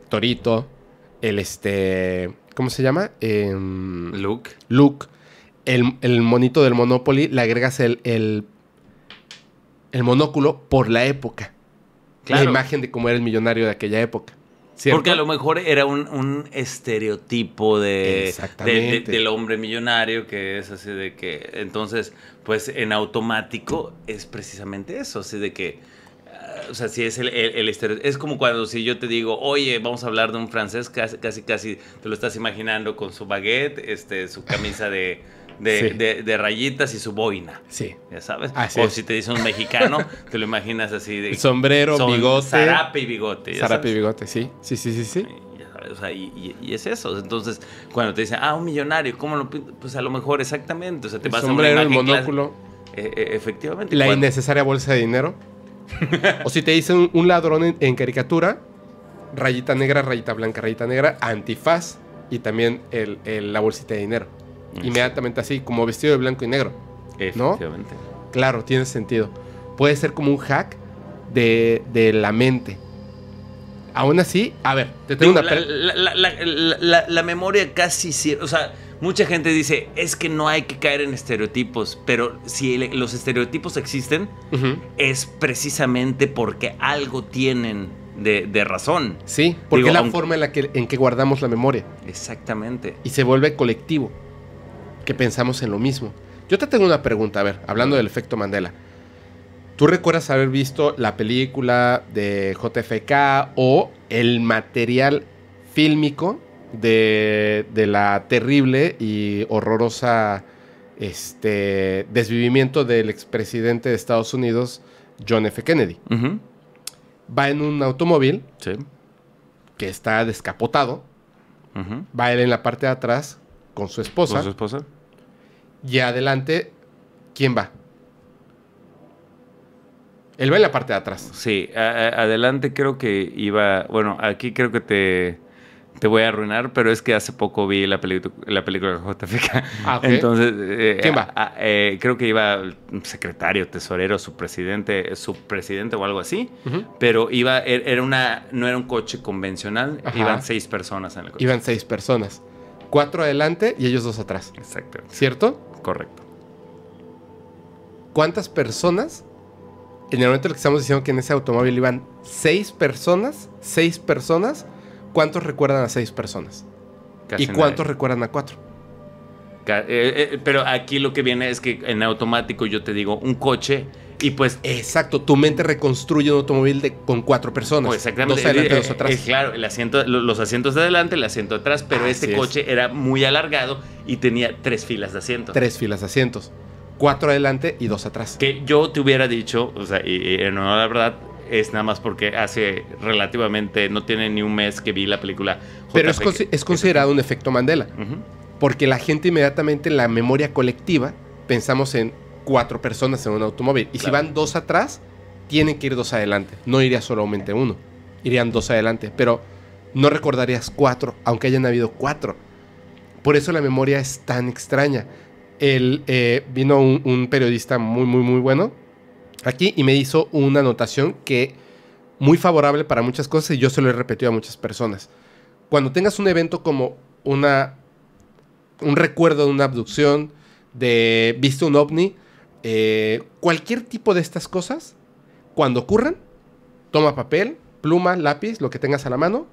Torito, el este... ¿Cómo se llama? Em, Luke. Luke. El, monito del Monopoly, le agregas el el monóculo por la época. La imagen de cómo era el millonario de aquella época. Porque a lo mejor era un, estereotipo de, del hombre millonario que es así de que, entonces, pues en automático es precisamente eso, así de que, ah, o sea, si es el, estereotipo, es como cuando si yo te digo, oye, vamos a hablar de un francés, casi, casi, casi te lo estás imaginando con su baguette, este, su camisa de de, de, rayitas y su boina. Sí. Ya sabes. o si te dice un mexicano, te lo imaginas así de. Sombrero, bigote. Zarape y bigote. Zarape y bigote, sí. Sí, sí, sí, Ya sabes, o sea, y, es eso. Entonces, cuando te dicen, ah, un millonario, ¿cómo lo Pues a lo mejor exactamente. O sea, te vas sombrero, el monóculo. E-, e-, efectivamente. La innecesaria bolsa de dinero. o si te dicen un ladrón en, caricatura, rayita negra, rayita blanca, rayita negra, antifaz y también el, la bolsita de dinero inmediatamente así, como vestido de blanco y negro. Claro, tiene sentido. Puede ser como un hack de, la mente. Aún así, a ver, te tengo una... La, la, memoria casi... O sea, mucha gente dice, es que no hay que caer en estereotipos, pero si los estereotipos existen, es precisamente porque algo tienen de, razón. Sí, porque es la forma en la que, en que guardamos la memoria. Exactamente. Y se vuelve colectivo que pensamos en lo mismo. Yo te tengo una pregunta, a ver, hablando del efecto Mandela. ¿Tú recuerdas haber visto la película de JFK o el material fílmico de, la terrible y horrorosa este, desvivimiento del expresidente de Estados Unidos, John F. Kennedy? Va en un automóvil que está descapotado. Va él en la parte de atrás Con su esposa y adelante, ¿quién va? Él va en la parte de atrás. Sí, adelante creo que iba, bueno, aquí creo que te, te voy a arruinar, pero es que hace poco vi la, la película de JFK. Ah, Entonces, eh, ¿quién va? Eh, creo que iba un secretario, tesorero, su presidente, su presidente o algo así, pero iba, er, era una, no era un coche convencional, iban seis personas en el coche. Iban seis personas. Cuatro adelante y ellos dos atrás. Exacto. ¿Cierto? Correcto. ¿Cuántas personas? En el momento en que estamos diciendo que en ese automóvil iban seis personas, seis personas, ¿cuántos recuerdan a seis personas? ¿Y cuántos recuerdan a cuatro? Eh, eh, pero aquí lo que viene es que en automático yo te digo, un coche y pues. Exacto, tu mente reconstruye un automóvil de, con cuatro personas. Pues, dos adelante, dos atrás. Eh, claro, los asientos de adelante, el asiento de atrás, pero este coche era muy alargado y tenía tres filas de asientos. Tres filas de asientos. Cuatro adelante y dos atrás. Que yo te hubiera dicho, o sea, y, honor a la verdad, es nada más porque hace relativamente, no tiene ni un mes que vi la película. Pero es, considerado un efecto Mandela, porque la gente inmediatamente, en la memoria colectiva, pensamos en cuatro personas en un automóvil. Y si van dos atrás, tienen que ir dos adelante. No iría solamente uno. Irían dos adelante. Pero no recordarías cuatro, aunque hayan habido cuatro. Por eso la memoria es tan extraña. El, eh, vino un, periodista muy, muy, muy bueno aquí y me hizo una anotación que muy favorable para muchas cosas y yo se lo he repetido a muchas personas. Cuando tengas un evento como una, un recuerdo de una abducción, de visto un ovni, eh, cualquier tipo de estas cosas, cuando ocurran, toma papel, pluma, lápiz, lo que tengas a la mano,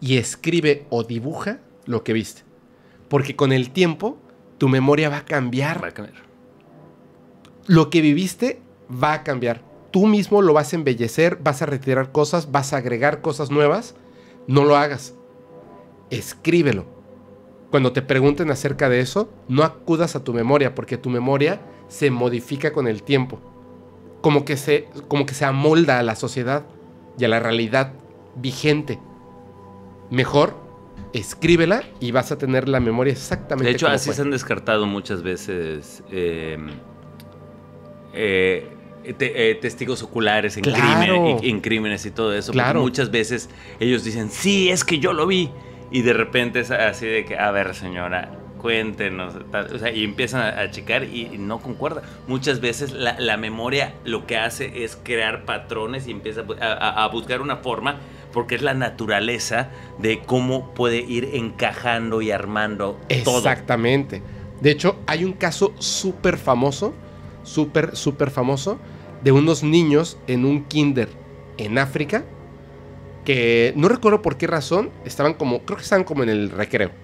y escribe o dibuja lo que viste. Porque con el tiempo tu memoria va a cambiar. Va a cambiar. Lo que viviste va a cambiar. Tú mismo lo vas a embellecer, vas a retirar cosas, vas a agregar cosas nuevas. No lo hagas. Escríbelo. Cuando te pregunten acerca de eso, no acudas a tu memoria, porque tu memoria se modifica con el tiempo. Como que se, como que se amolda a la sociedad y a la realidad vigente. Mejor escríbela y vas a tener la memoria exactamente. De hecho, así se han descartado muchas veces eh, eh, eh, testigos oculares en, crímenes y todo eso. Claro. muchas veces ellos dicen, sí, es que yo lo vi. Y de repente es así de que, a ver señora, cuéntenos. o sea, y empiezan a, achicar checar y, no concuerda. Muchas veces la, memoria lo que hace es crear patrones y empieza a, buscar una forma porque es la naturaleza de cómo puede ir encajando y armando todo. Exactamente. De hecho, hay un caso súper famoso, súper, súper famoso, de unos niños en un kinder en África que no recuerdo por qué razón estaban como, creo que estaban como en el recreo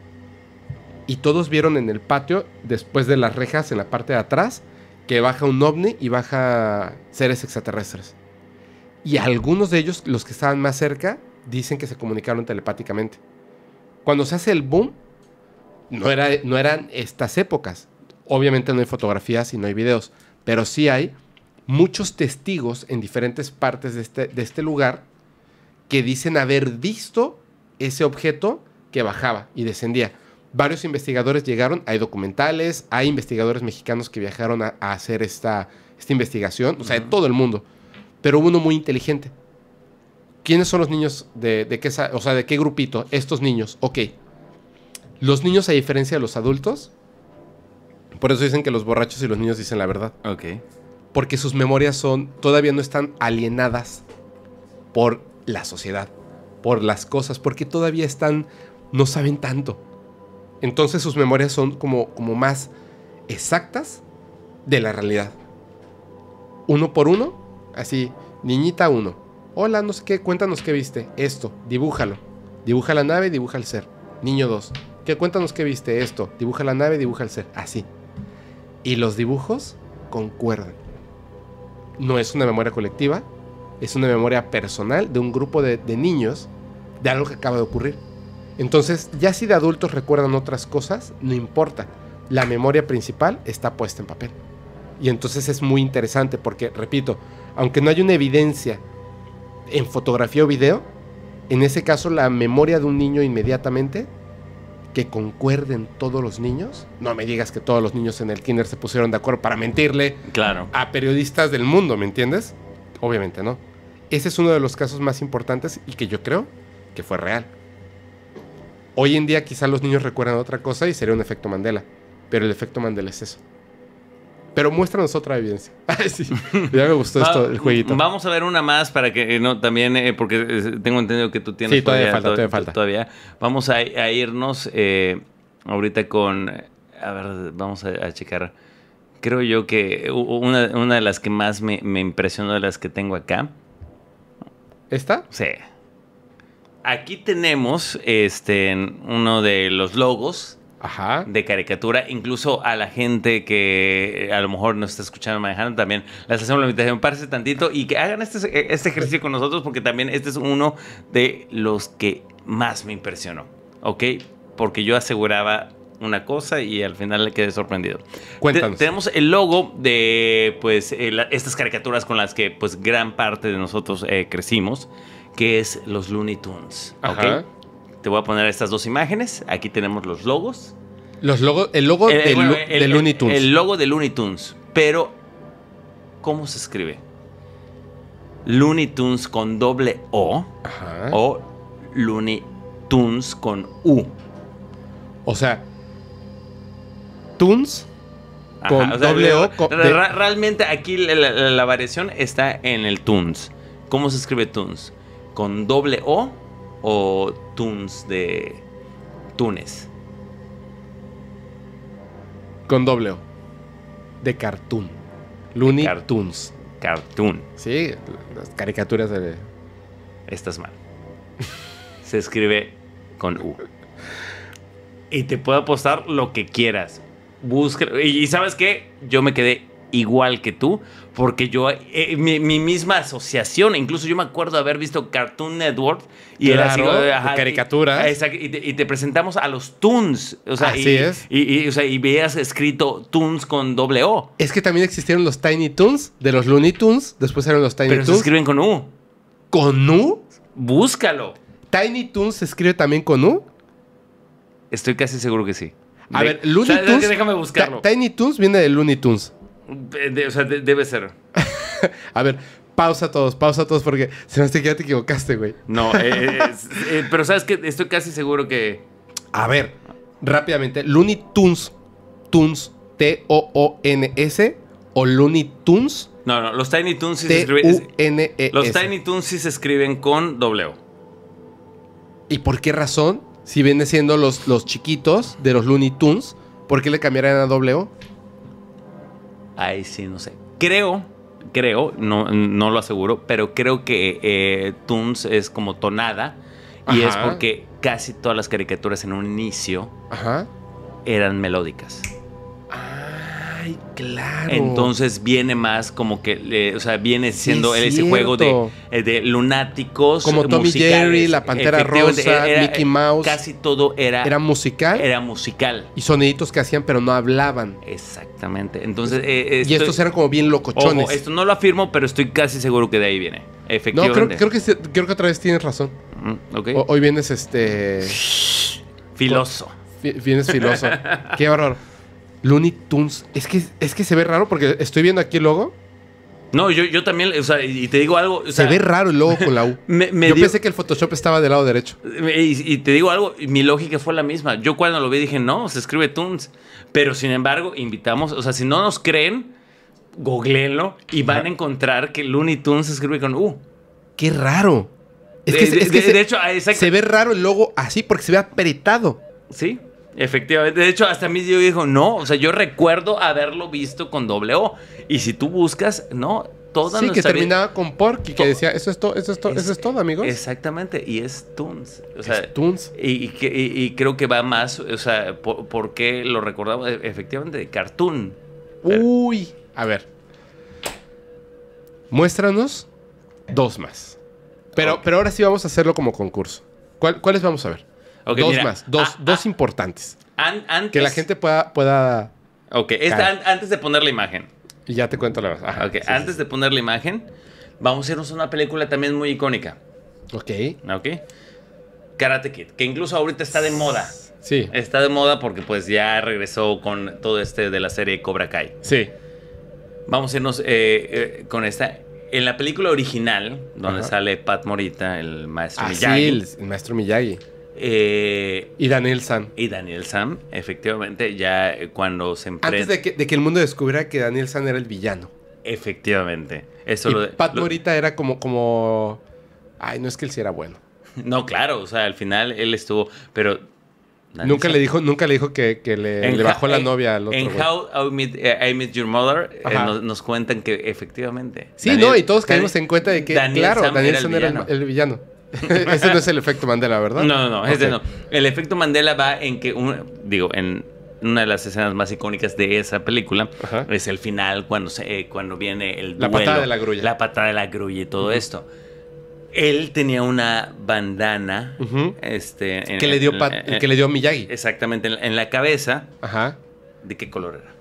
y todos vieron en el patio, después de las rejas en la parte de atrás, que baja un ovni y baja seres extraterrestres. Y algunos de ellos, los que estaban más cerca, dicen que se comunicaron telepáticamente. Cuando se hace el boom, no, era, no eran estas épocas. Obviamente no hay fotografías y no hay videos, pero sí hay muchos testigos en diferentes partes de este, este lugar que dicen haber visto ese objeto que bajaba y descendía varios investigadores llegaron, hay documentales, hay investigadores mexicanos que viajaron a, hacer esta, esta investigación, o sea, de todo el mundo, pero uno muy inteligente. ¿Quiénes son los niños de, qué, o sea, de qué grupito? Estos niños, ok. Los niños, a diferencia de los adultos, por eso dicen que los borrachos y los niños dicen la verdad. Ok. Porque sus memorias son, todavía no están alienadas por la sociedad, por las cosas, porque todavía están, no saben tanto entonces sus memorias son como, como más exactas de la realidad. Uno por uno, así, niñita uno. Hola, no sé qué, cuéntanos qué viste. Esto, dibújalo. Dibuja la nave, dibuja el ser. Niño dos ¿Qué cuéntanos qué viste? Esto, dibuja la nave, dibuja el ser. Así. Y los dibujos concuerdan. No es una memoria colectiva, es una memoria personal de un grupo de niños de algo que acaba de ocurrir. Entonces, ya si de adultos recuerdan otras cosas, no importa. La memoria principal está puesta en papel. Y entonces es muy interesante porque, repito, aunque no hay una evidencia en fotografía o video, en ese caso la memoria de un niño inmediatamente, que concuerden todos los niños, no me digas que todos los niños en el kinder se pusieron de acuerdo para mentirle a periodistas del mundo, ¿me entiendes? Obviamente no. Ese es uno de los casos más importantes y que yo creo que fue real. Hoy en día quizá los niños recuerdan otra cosa y sería un efecto Mandela, pero el efecto Mandela es eso. Pero muéstranos otra evidencia. sí, ya me gustó esto, el jueguito. Vamos a ver una más para que eh, no también, eh, porque eh, tengo entendido que tú tienes. Sí, todavía, falta, todavía, falta. Todavía. Vamos a, irnos ahorita con. A ver, vamos a, checar. Creo yo que una, de las que más me, me impresionó de las que tengo acá. ¿Esta? Sí. Aquí tenemos este, uno de los logos de caricatura. Incluso a la gente que eh, a lo mejor nos está escuchando manejando, también les hacemos la invitación, parece tantito y que hagan este, este ejercicio con nosotros porque también este es uno de los que más me impresionó. ¿Ok? Porque yo aseguraba una cosa y al final le quedé sorprendido. Cuéntanos. tenemos el logo de pues estas caricaturas con las que pues gran parte de nosotros eh, crecimos que es los Looney Tunes. Te voy a poner estas dos imágenes. Aquí tenemos los logos. Los el logo eh, eh, de, Looney Tunes. El, logo de Looney Tunes. Pero, ¿cómo se escribe? Looney Tunes con doble O o Looney Tunes con U. O sea, Tunes con doble O. Realmente aquí la, variación está en el Tunes. ¿Cómo se escribe Tunes? con doble O o Tunes de Tunes. Con doble O. De cartoon. Looney cartoons, Cartoon. Sí, las caricaturas de... Estás mal. Se escribe con U. Y te puedo apostar lo que quieras. Y, y sabes qué? Yo me quedé igual que tú porque yo, eh, eh, mi, misma asociación, incluso yo me acuerdo haber visto Cartoon Network y era así, caricatura. Ah, y, te, presentamos a los Toons, o sea, así es. Y, veías escrito Toons con doble O. Es que también existieron los Tiny Toons, de los Looney Tunes, después eran los Tiny Toons. Pero se escriben con U. ¿Con U? Búscalo. ¿Tiny Toons se escribe también con U? Estoy casi seguro que sí. A ver, Looney Déjame buscarlo. Tiny Toons viene de Looney Tunes. Eh, o sea, debe ser. a ver, pausa todos, pausa todos, porque se me que ya te equivocaste, güey. No, eh, eh, pero sabes que estoy casi seguro que. A ver, rápidamente. Looney Tunes, Tunes, T-O-O-N-S, o Looney Tunes. No, no, los Tiny Tunes sí se escriben. E los Tiny Tunes se escriben con W. ¿Y por qué razón? Si viene siendo los, los chiquitos de los Looney Tunes, ¿por qué le cambiarían a W? ay sí no sé. Creo, creo, no, no lo aseguro, pero creo que eh, Toons es como tonada. Y es porque casi todas las caricaturas en un inicio eran melódicas claro. Entonces viene más como que, o sea, viene siendo ese juego eh, de, lunáticos. Como Tommy Jerry, La Pantera Rosa, Mickey eh, Mouse. Casi todo era. Era musical. Era musical. Y soniditos que hacían, pero no hablaban. Exactamente. Entonces. Eh, y estos eran como bien locochones. esto no lo afirmo, pero estoy casi seguro que de ahí viene. Efectivamente. No, creo, que, creo que otra vez tienes razón. Mm, okay. hoy vienes este. Filoso. Vienes filoso. Qué horror. Looney Tunes. Es que, es que se ve raro porque estoy viendo aquí el logo. No, yo, yo también, o sea, y te digo algo. se ve raro el logo con la U. yo pensé que el Photoshop estaba del lado derecho. Y, te digo algo, mi lógica fue la misma. Yo cuando lo vi dije, no, se escribe Tunes. Pero sin embargo, invitamos, o sea, si no nos creen, googleenlo y van a encontrar que Looney Tunes se escribe con U. ¡Qué raro! Es que, se ve raro el logo así porque se ve apretado. Sí. Efectivamente, de hecho, hasta mi mí dijo, no, o sea, yo recuerdo haberlo visto con doble O. Y si tú buscas, no, toda Sí, que terminaba con Porky, que decía, eso es todo, eso es todo, eso es todo, amigos. Exactamente, y es Toons. Toons. Y, creo que va más, o sea, por, porque lo recordamos, e, efectivamente, de Cartoon. Uy, a ver. Muéstranos dos más. Pero, pero ahora sí vamos a hacerlo como concurso. ¿Cuál, ¿Cuáles vamos a ver? dos más, dos, ah, ah. importantes. Que la gente pueda... pueda ok, antes de poner la imagen. Y ya te cuento la verdad. Ok, antes de poner la imagen, vamos a irnos a una película también muy icónica. Ok. Ok. Karate Kid, que incluso ahorita está de moda. Sí. Está de moda porque pues ya regresó con todo este de la serie Cobra Kai. Sí. Vamos a irnos eh, eh, con esta. En la película original, donde sale Pat Morita, el maestro ah, Miyagi. el maestro Miyagi. Eh, y Daniel Sam. Y Daniel Sam, efectivamente, ya eh, cuando se Antes de que, el mundo descubriera que Daniel Sam era el villano. Efectivamente. Eso de, Pat Morita era como, como... Ay, no es que él sí era bueno. No, claro, o sea, al final él estuvo... Pero nunca le dijo, nunca le dijo que, le, bajó la novia al otro. En How eh, I Met, Your Mother nos, cuentan que efectivamente. Sí, no, y todos caímos en cuenta de que, Daniel claro, Daniel era Sam era el villano. Ese no es el efecto Mandela, ¿verdad? No, no, no, no. El efecto Mandela va en que, digo, en una de las escenas más icónicas de esa película es el final cuando, se, eh, cuando viene el duelo. La patada de la grulla. La patada de la grulla y todo esto. Él tenía una bandana este, que, le dio que le dio Miyagi. Exactamente, en, la cabeza. Ajá. ¿De qué color era?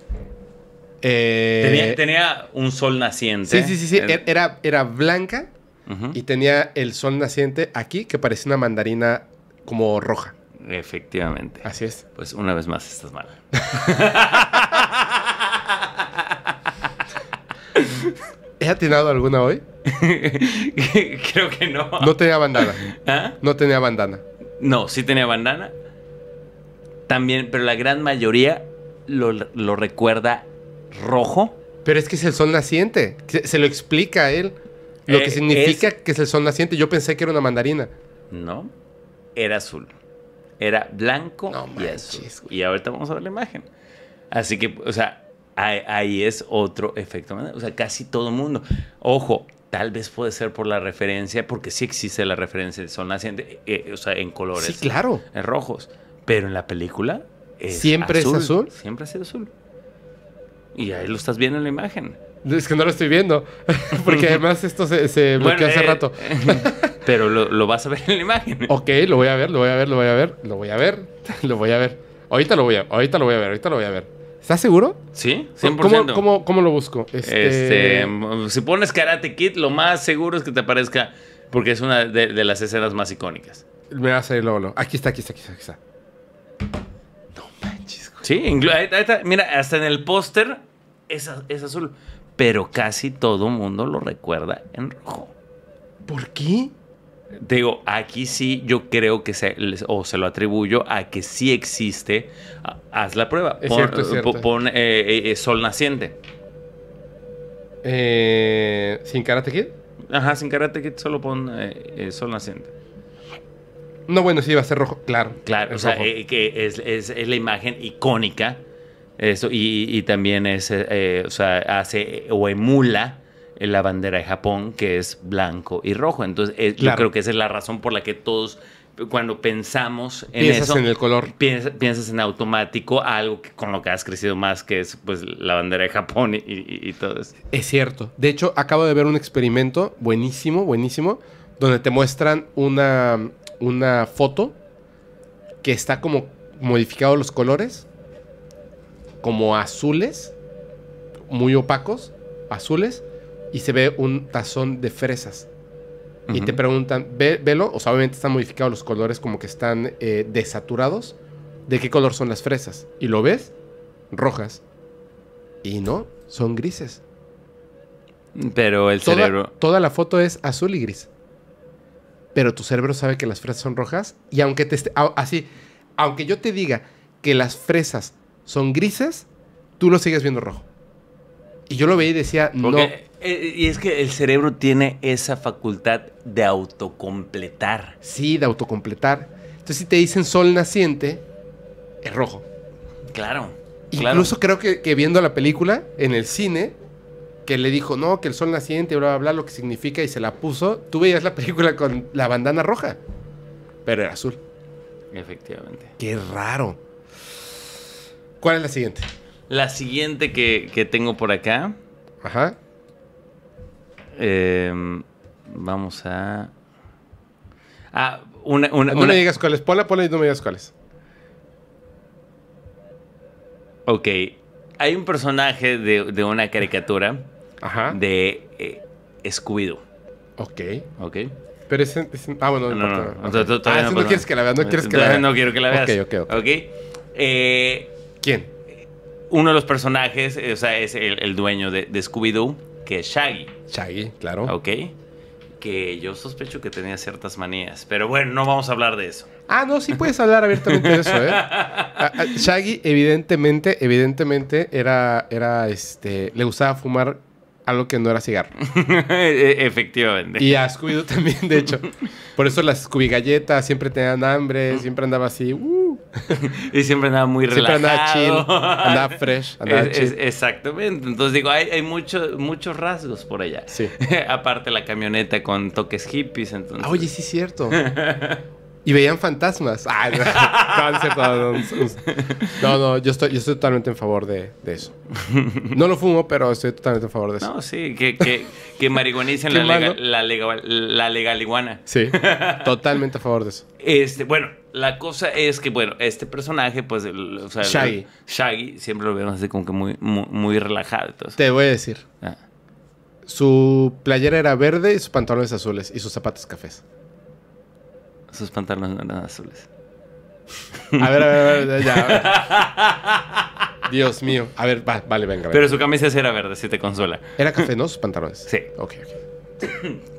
Eh, tenía, un sol naciente. Sí, sí, sí, sí. Era, era blanca y tenía el sol naciente aquí que parecía una mandarina como roja. Efectivamente. Así es. Pues una vez más estás mal. ¿He atinado alguna hoy? Creo que no. No tenía bandana. ¿Ah? No tenía bandana. No, sí tenía bandana. También, pero la gran mayoría lo, recuerda rojo. Pero es que es el sol naciente. se lo explica a él. Lo que eh, significa que es el sol naciente. Yo pensé que era una mandarina. No, era azul. Era blanco y Y ahorita vamos a ver la imagen. Así que, o sea, ahí, es otro efecto. O sea, casi todo el mundo. Ojo, tal vez puede ser por la referencia, porque sí existe la referencia del sol naciente, eh, eh, o sea, en colores. Sí, claro. En rojos. Pero en la película siempre es azul. Siempre ha sido azul. Y ahí lo estás viendo en la imagen. Es que no lo estoy viendo. Porque además esto se, bloqueó hace eh, rato. pero lo, vas a ver en la imagen. Ok, lo voy a ver, lo voy a ver, lo voy a ver, lo voy a ver, lo voy a ver. Ahorita lo voy a, ahorita lo voy a ver, ahorita lo voy a ver. ¿Estás seguro? Sí, 100%. ¿Cómo, lo busco? Este, este... si pones Karate Kid, lo más seguro es que te aparezca, porque es una de, las escenas más icónicas. Me va a salir luego, Aquí está, aquí está, aquí está, aquí está. No manches, Sí, ahí está. mira, hasta en el póster es, es azul pero casi todo mundo lo recuerda en rojo. ¿Por qué? Digo, aquí sí yo creo que se, o se lo atribuyo a que sí existe. Haz la prueba. Es cierto, es eh, eh, eh, sol naciente. ¿Sin Karate Ajá, sin Karate solo pon sol naciente. No, bueno, sí, va a ser rojo, claro. Claro, o sea, que es, es la imagen icónica eso, y, también es, eh, eh, o sea, hace o emula la bandera de Japón, que es blanco y rojo. Entonces, eh, yo creo que esa es la razón por la que todos, cuando pensamos en piensas en el color. Piensas, en automático algo con lo que has crecido más, que es pues la bandera de Japón y, y, todo eso. Es cierto. De hecho, acabo de ver un experimento buenísimo, buenísimo, donde te muestran una, una foto que está como modificado los colores como azules, muy opacos, azules, y se ve un tazón de fresas. Y te preguntan, velo, o sea, obviamente están modificados los colores como que están eh, desaturados. ¿De qué color son las fresas? Y lo ves, rojas. Y no, son grises. Pero el cerebro. Toda la foto es azul y gris. Pero tu cerebro sabe que las fresas son rojas. Y aunque te Así. Aunque yo te diga que las fresas son grises, tú lo sigues viendo rojo. Y yo lo veía y decía, no. Eh, y es que el cerebro tiene esa facultad de autocompletar. Sí, de autocompletar. Entonces, si te dicen sol naciente, es rojo. Claro. Incluso creo que, que, viendo la película en el cine, que le dijo, no, que el sol naciente, bla, bla, bla, lo que significa, y se la puso, tú veías la película con la bandana roja, pero era azul. Efectivamente. Qué raro. ¿Cuál es la siguiente? La siguiente que, que tengo por acá. Ajá. Em, vamos a. Ah, una. una no me digas cuáles. Pola, pola y no me digas cuáles. Ok. Hay un personaje de, de una caricatura. Ajá. De eh, Scooby-Doo. Ok. Ok. Pero es. ah, bueno, no, importa. no, no. Ah, quieres que la veas. No quieres que la veas. No quiero que la veas. Ok, ok, ok. okay. Eh, ¿Quién? Uno de los personajes, eh, o sea, es el, dueño de, Scooby-Doo, que es Shaggy. Shaggy, claro. Ok. Que yo sospecho que tenía ciertas manías. Pero bueno, no vamos a hablar de eso. Ah, no, sí puedes hablar abiertamente de eso, ¿eh? Shaggy, evidentemente, evidentemente, era, era, este, le gustaba fumar algo que no era cigarro. E, efectivamente. Y a Scooby-Doo también, de hecho. Por eso las Scooby galletas siempre tenían hambre, siempre andaba así. Uh, y siempre andaba muy relajado. Siempre andaba chill, andaba fresh, exactamente. Entonces digo, hay, hay muchos rasgos por allá. Sí. Aparte la camioneta con toques hippies, ah, oye, sí es cierto. y veían fantasmas. no. no, yo estoy, yo estoy totalmente en favor de, eso. No lo fumo, pero estoy totalmente en favor de eso. No, sí, que, que, que marihuanicen la, legal, la, legal, iguana Sí, totalmente a favor de eso. Este, bueno, la cosa es que, bueno, este personaje, pues, o Shaggy. Shaggy, siempre lo vemos así como que muy, muy, relajado. Te voy a decir. Ah. Su playera era verde y sus pantalones azules y sus zapatos cafés. Sus pantalones eran azules. A ver, a ver, ya, Dios mío. A ver, vale, venga, Pero su camisa era verde, si te consola. Era café, ¿no? Sus pantalones. Sí. Ok, ok.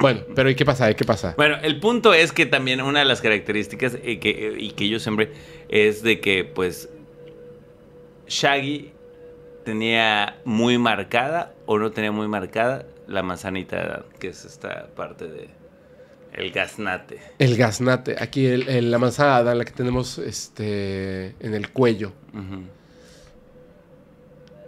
Bueno, pero ¿y qué pasa? ¿Y qué pasa? Bueno, el punto es que también una de las características eh, que, eh, y que yo siempre es de que, pues, Shaggy tenía muy marcada o no tenía muy marcada la manzanita, que es esta parte de... El gaznate. El gaznate. Aquí el, la manzana la que tenemos este, en el cuello.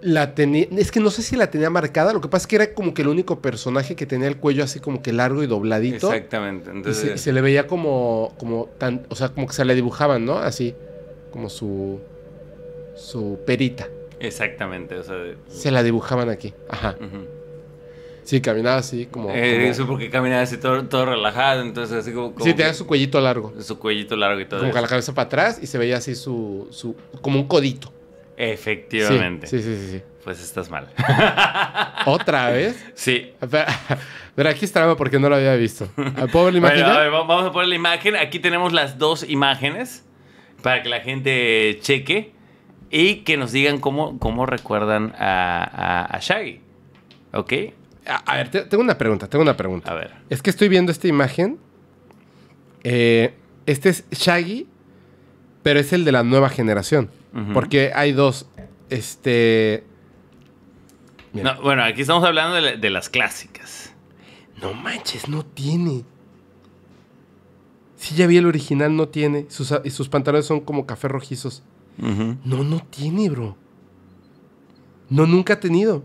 La tenía, es que no sé si la tenía marcada, lo que pasa es que era como que el único personaje que tenía el cuello así como que largo y dobladito. Exactamente. Entonces, y se, le veía como, como tan, o sea, como que se le dibujaban, ¿no? Así, como su, su perita. Exactamente, o sea. Se la dibujaban aquí, ajá. Sí, caminaba así eh, como, Eso porque caminaba así todo, relajado, entonces así como... sí, tenía su cuellito largo. Su cuellito largo y todo. Como la cabeza para atrás y se veía así su... su como un codito. Efectivamente. Sí, sí, sí. Pues estás mal. ¿Otra vez? Sí. Pero, aquí estaba porque no lo había visto. Ah, la imagen? vamos a poner la imagen. Aquí tenemos las dos imágenes para que la gente cheque y que nos digan cómo, cómo recuerdan a, a, Shaggy. ¿Ok? A, ver, tengo una pregunta, tengo una pregunta. A ver. Es que estoy viendo esta imagen. Eh, este es Shaggy, pero es el de la nueva generación. Porque hay dos. Este. bueno, aquí estamos hablando de, las clásicas. No manches, no tiene. Sí, ya vi el original, no tiene. Sus, y sus pantalones son como café rojizos. No, no tiene, bro. No, nunca ha tenido.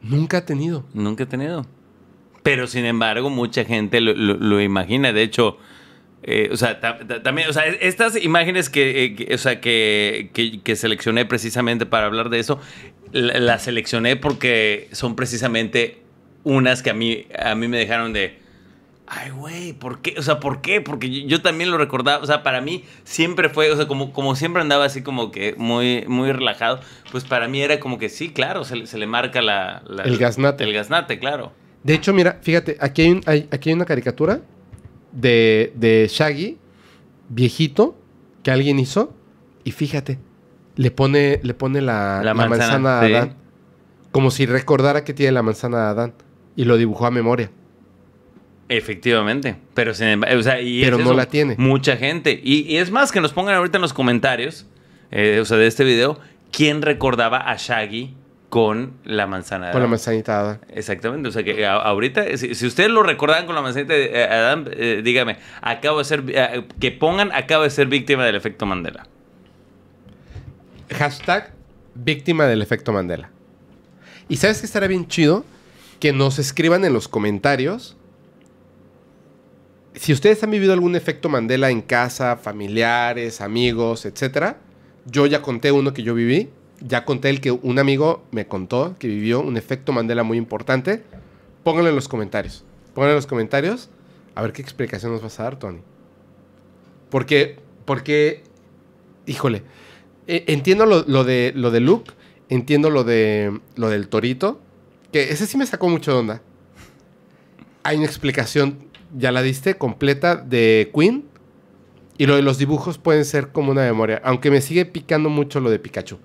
Nunca ha tenido. Nunca ha tenido. Pero sin embargo, mucha gente lo imagina. De hecho, eh, o sea, también, o sea, estas imágenes que, eh, o sea, que, que, seleccioné precisamente para hablar de eso, las la seleccioné porque son precisamente unas que a mí, a mí me dejaron de, ay, güey, ¿por qué? O sea, ¿por qué? Porque yo, también lo recordaba, o sea, para mí siempre fue, o sea, como, como siempre andaba así como que muy, muy relajado, pues para mí era como que sí, claro, se, le marca la, El gaznate. El gaznate, claro. De hecho, mira, fíjate, aquí hay, aquí hay una caricatura de, Shaggy, viejito, que alguien hizo. Y fíjate, le pone, le pone la, manzana, a Adán. Como si recordara que tiene la manzana a Adán. Y lo dibujó a memoria. Efectivamente. Pero, sin, o sea, y no la tiene. Mucha gente. Y, es más, que nos pongan ahorita en los comentarios, eh, de este video, quién recordaba a Shaggy con la manzana de Con la manzanita Adam. Exactamente. O sea que eh, ahorita, si, ustedes lo recordaban con la manzanita de eh, Adán, eh, dígame, acabo de ser, que pongan, acabo de ser víctima del efecto Mandela. Hashtag víctima del efecto Mandela. Y sabes que estará bien chido que nos escriban en los comentarios si ustedes han vivido algún efecto Mandela en casa, familiares, amigos, etc. yo ya conté uno que yo viví ya conté el que un amigo me contó que vivió un efecto Mandela muy importante. Pónganlo en los comentarios. Pónganlo en los comentarios a ver qué explicación nos vas a dar, Tony. Porque, porque, híjole, e, entiendo lo, de, lo de Luke, entiendo lo, de, lo del torito, que ese sí me sacó mucho de onda. Hay una explicación, ya la diste, completa de Queen. Y lo de los dibujos pueden ser como una memoria, aunque me sigue picando mucho lo de Pikachu.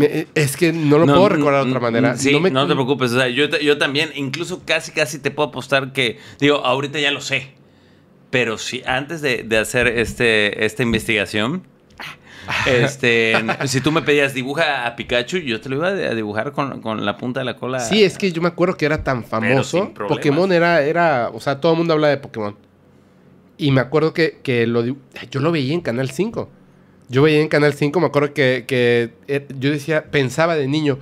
Eh, es que no lo puedo mm, recordar de mm, otra manera. Mm, no, te preocupes. O sea, yo, también, incluso casi, casi te puedo apostar que, digo, ahorita ya lo sé. Pero si antes de, hacer este, esta investigación, este, si tú me pedías dibuja a Pikachu, yo te lo iba a dibujar con, la punta de la cola. Sí, es que yo me acuerdo que era tan famoso. Pokémon era, era, o sea, todo el mundo habla de Pokémon. Y me acuerdo que, que lo, yo lo veía en Canal 5. Yo veía en Canal 5, me acuerdo que, eh, yo decía, pensaba de niño,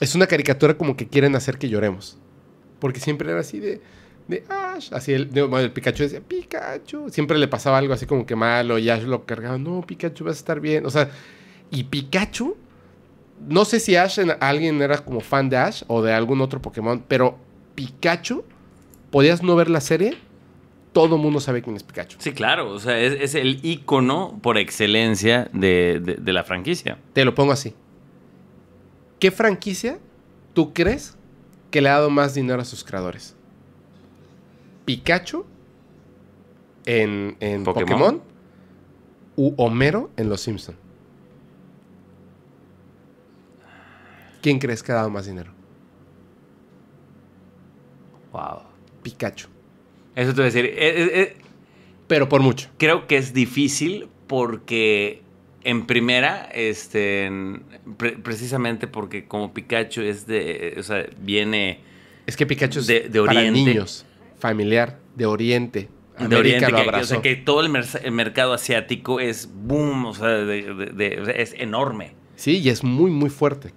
es una caricatura como que quieren hacer que lloremos. Porque siempre era así de, de Ash, así el, el Pikachu decía, Pikachu, siempre le pasaba algo así como que malo y Ash lo cargaba, no, Pikachu vas a estar bien, o sea, y Pikachu, no sé si Ash, alguien era como fan de Ash o de algún otro Pokémon, pero Pikachu, podías no ver la serie todo mundo sabe quién es Pikachu. Sí, claro. O sea, es, el icono por excelencia de, la franquicia. Te lo pongo así. ¿Qué franquicia tú crees que le ha dado más dinero a sus creadores? ¿Pikachu en, en Pokémon? ¿O ¿U Homero en Los Simpson? ¿Quién crees que ha dado más dinero? Wow. Pikachu. Eso te voy a decir. Eh, eh, eh, pero por mucho. Creo que es difícil porque en primera, este, precisamente porque como Pikachu es de, o sea, viene... Es que Pikachu es de, Para niños, familiar, de Oriente. de Oriente, lo que, o sea, que todo el, mercado asiático es boom, o sea, es enorme. Sí, y es muy, muy fuerte.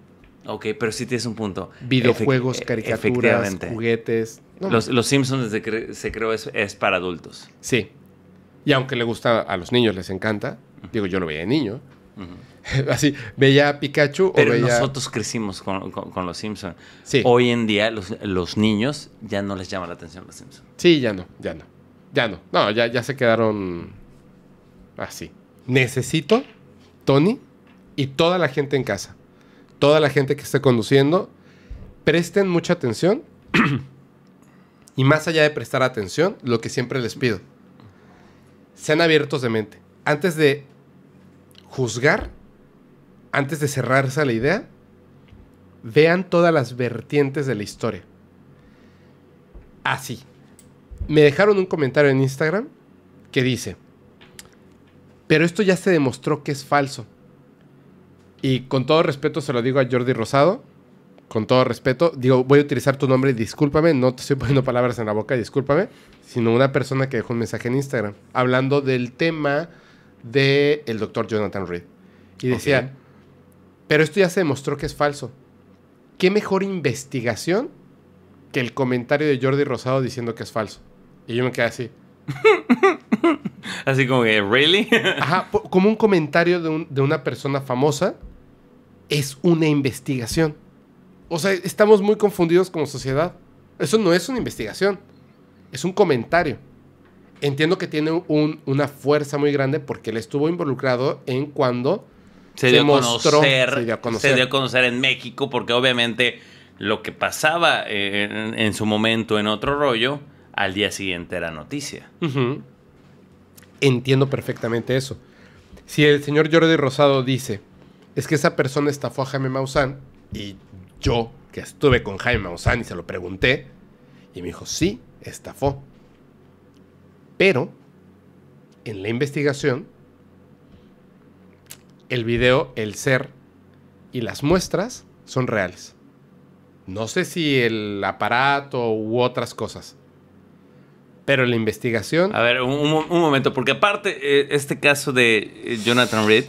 Ok, pero sí tienes un punto. Videojuegos, caricaturas, juguetes, los, los, Simpsons desde que se creó es, es, para adultos. Sí. Y aunque le gusta a los niños, les encanta. Digo, yo lo veía de niño. Así, veía a Pikachu Pero o veía... nosotros crecimos con, los Simpsons. Sí. Hoy en día los, niños ya no les llama la atención los Simpsons. Sí, ya no, ya no. Ya no. No, ya, ya se quedaron así. Necesito, Tony, y toda la gente en casa, toda la gente que esté conduciendo, presten mucha atención. Y más allá de prestar atención, lo que siempre les pido, sean abiertos de mente. Antes de juzgar, antes de cerrarse a la idea, vean todas las vertientes de la historia. Así. Me dejaron un comentario en Instagram que dice, pero esto ya se demostró que es falso. Y con todo respeto se lo digo a Jordi Rosado, con todo respeto, digo, voy a utilizar tu nombre, discúlpame, no te estoy poniendo palabras en la boca, discúlpame, sino una persona que dejó un mensaje en Instagram hablando del tema del el doctor Jonathan Reed. Y decía, pero esto ya se demostró que es falso. ¿Qué mejor investigación que el comentario de Jordi Rosado diciendo que es falso? Y yo me quedé así. así como que, ¿really? Ajá, como un comentario de una persona famosa es una investigación. O sea, estamos muy confundidos como sociedad. Eso no es una investigación, es un comentario. Entiendo que tiene una fuerza muy grande porque él estuvo involucrado en cuando se, dio, se dio a conocer. en México porque obviamente lo que pasaba eh, en, su momento en otro rollo, al día siguiente era noticia. Entiendo perfectamente eso. Si el señor Jordi Rosado dice, es que esa persona estafó a Jaime Maussan y yo, que estuve con Jaime Maussan y se lo pregunté, y me dijo, sí, estafó. Pero, en la investigación, el video, el ser y las muestras son reales. No sé si el aparato u otras cosas. Pero la investigación... A ver, un, momento, porque aparte, eh, este caso de eh, Jonathan Reed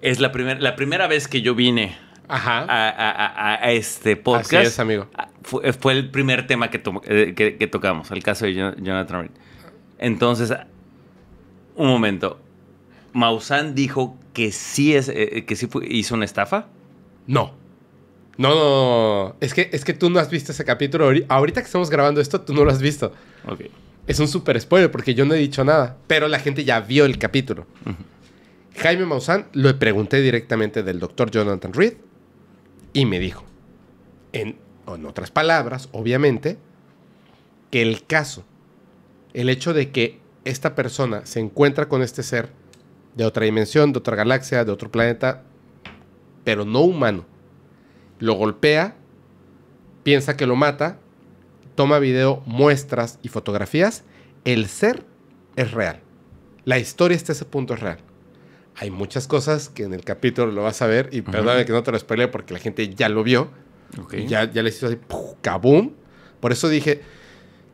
es la, la primera vez que yo vine Ajá. A, este podcast. Así es, amigo. Ah, fue, el primer tema que, eh, tocamos, el caso de Jonathan Reed. Entonces, un momento. ¿Mausan dijo que sí, eh, eh, que sí hizo una estafa. No. No, no, Es que, es que tú no has visto ese capítulo. Ahorita que estamos grabando esto, tú no lo has visto. Es un super spoiler porque yo no he dicho nada, pero la gente ya vio el capítulo. Jaime Maussan, lo pregunté directamente del doctor Jonathan Reed y me dijo, en, otras palabras, obviamente, que el caso, el hecho de que esta persona se encuentra con este ser de otra dimensión, de otra galaxia, de otro planeta, pero no humano, lo golpea, piensa que lo mata, toma video, muestras y fotografías, el ser es real. La historia hasta ese punto es real hay muchas cosas que en el capítulo lo vas a ver. Y perdóname que no te lo spoileo porque la gente ya lo vio. ya, ya les hizo así, kabum. Por eso dije,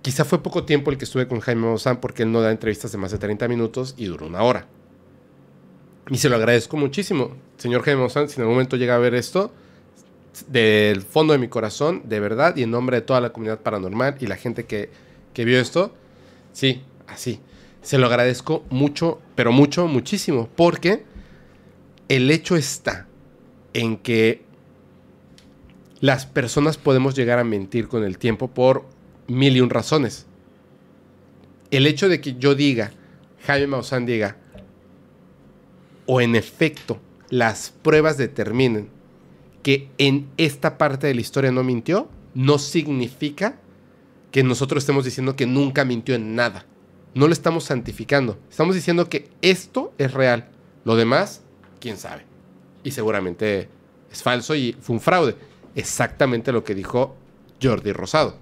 quizá fue poco tiempo el que estuve con Jaime Maussan porque él no da entrevistas de más de 30 minutos y duró una hora. Y se lo agradezco muchísimo. Señor Jaime Maussan, si en algún momento llega a ver esto, del fondo de mi corazón, de verdad, y en nombre de toda la comunidad paranormal y la gente que, que vio esto, sí, así. Se lo agradezco mucho, pero mucho, muchísimo, porque el hecho está en que las personas podemos llegar a mentir con el tiempo por mil y un razones. El hecho de que yo diga, Jaime Maussan diga, o en efecto las pruebas determinen que en esta parte de la historia no mintió, no significa que nosotros estemos diciendo que nunca mintió en nada no lo estamos santificando. Estamos diciendo que esto es real. Lo demás, quién sabe. Y seguramente es falso y fue un fraude. Exactamente lo que dijo Jordi Rosado.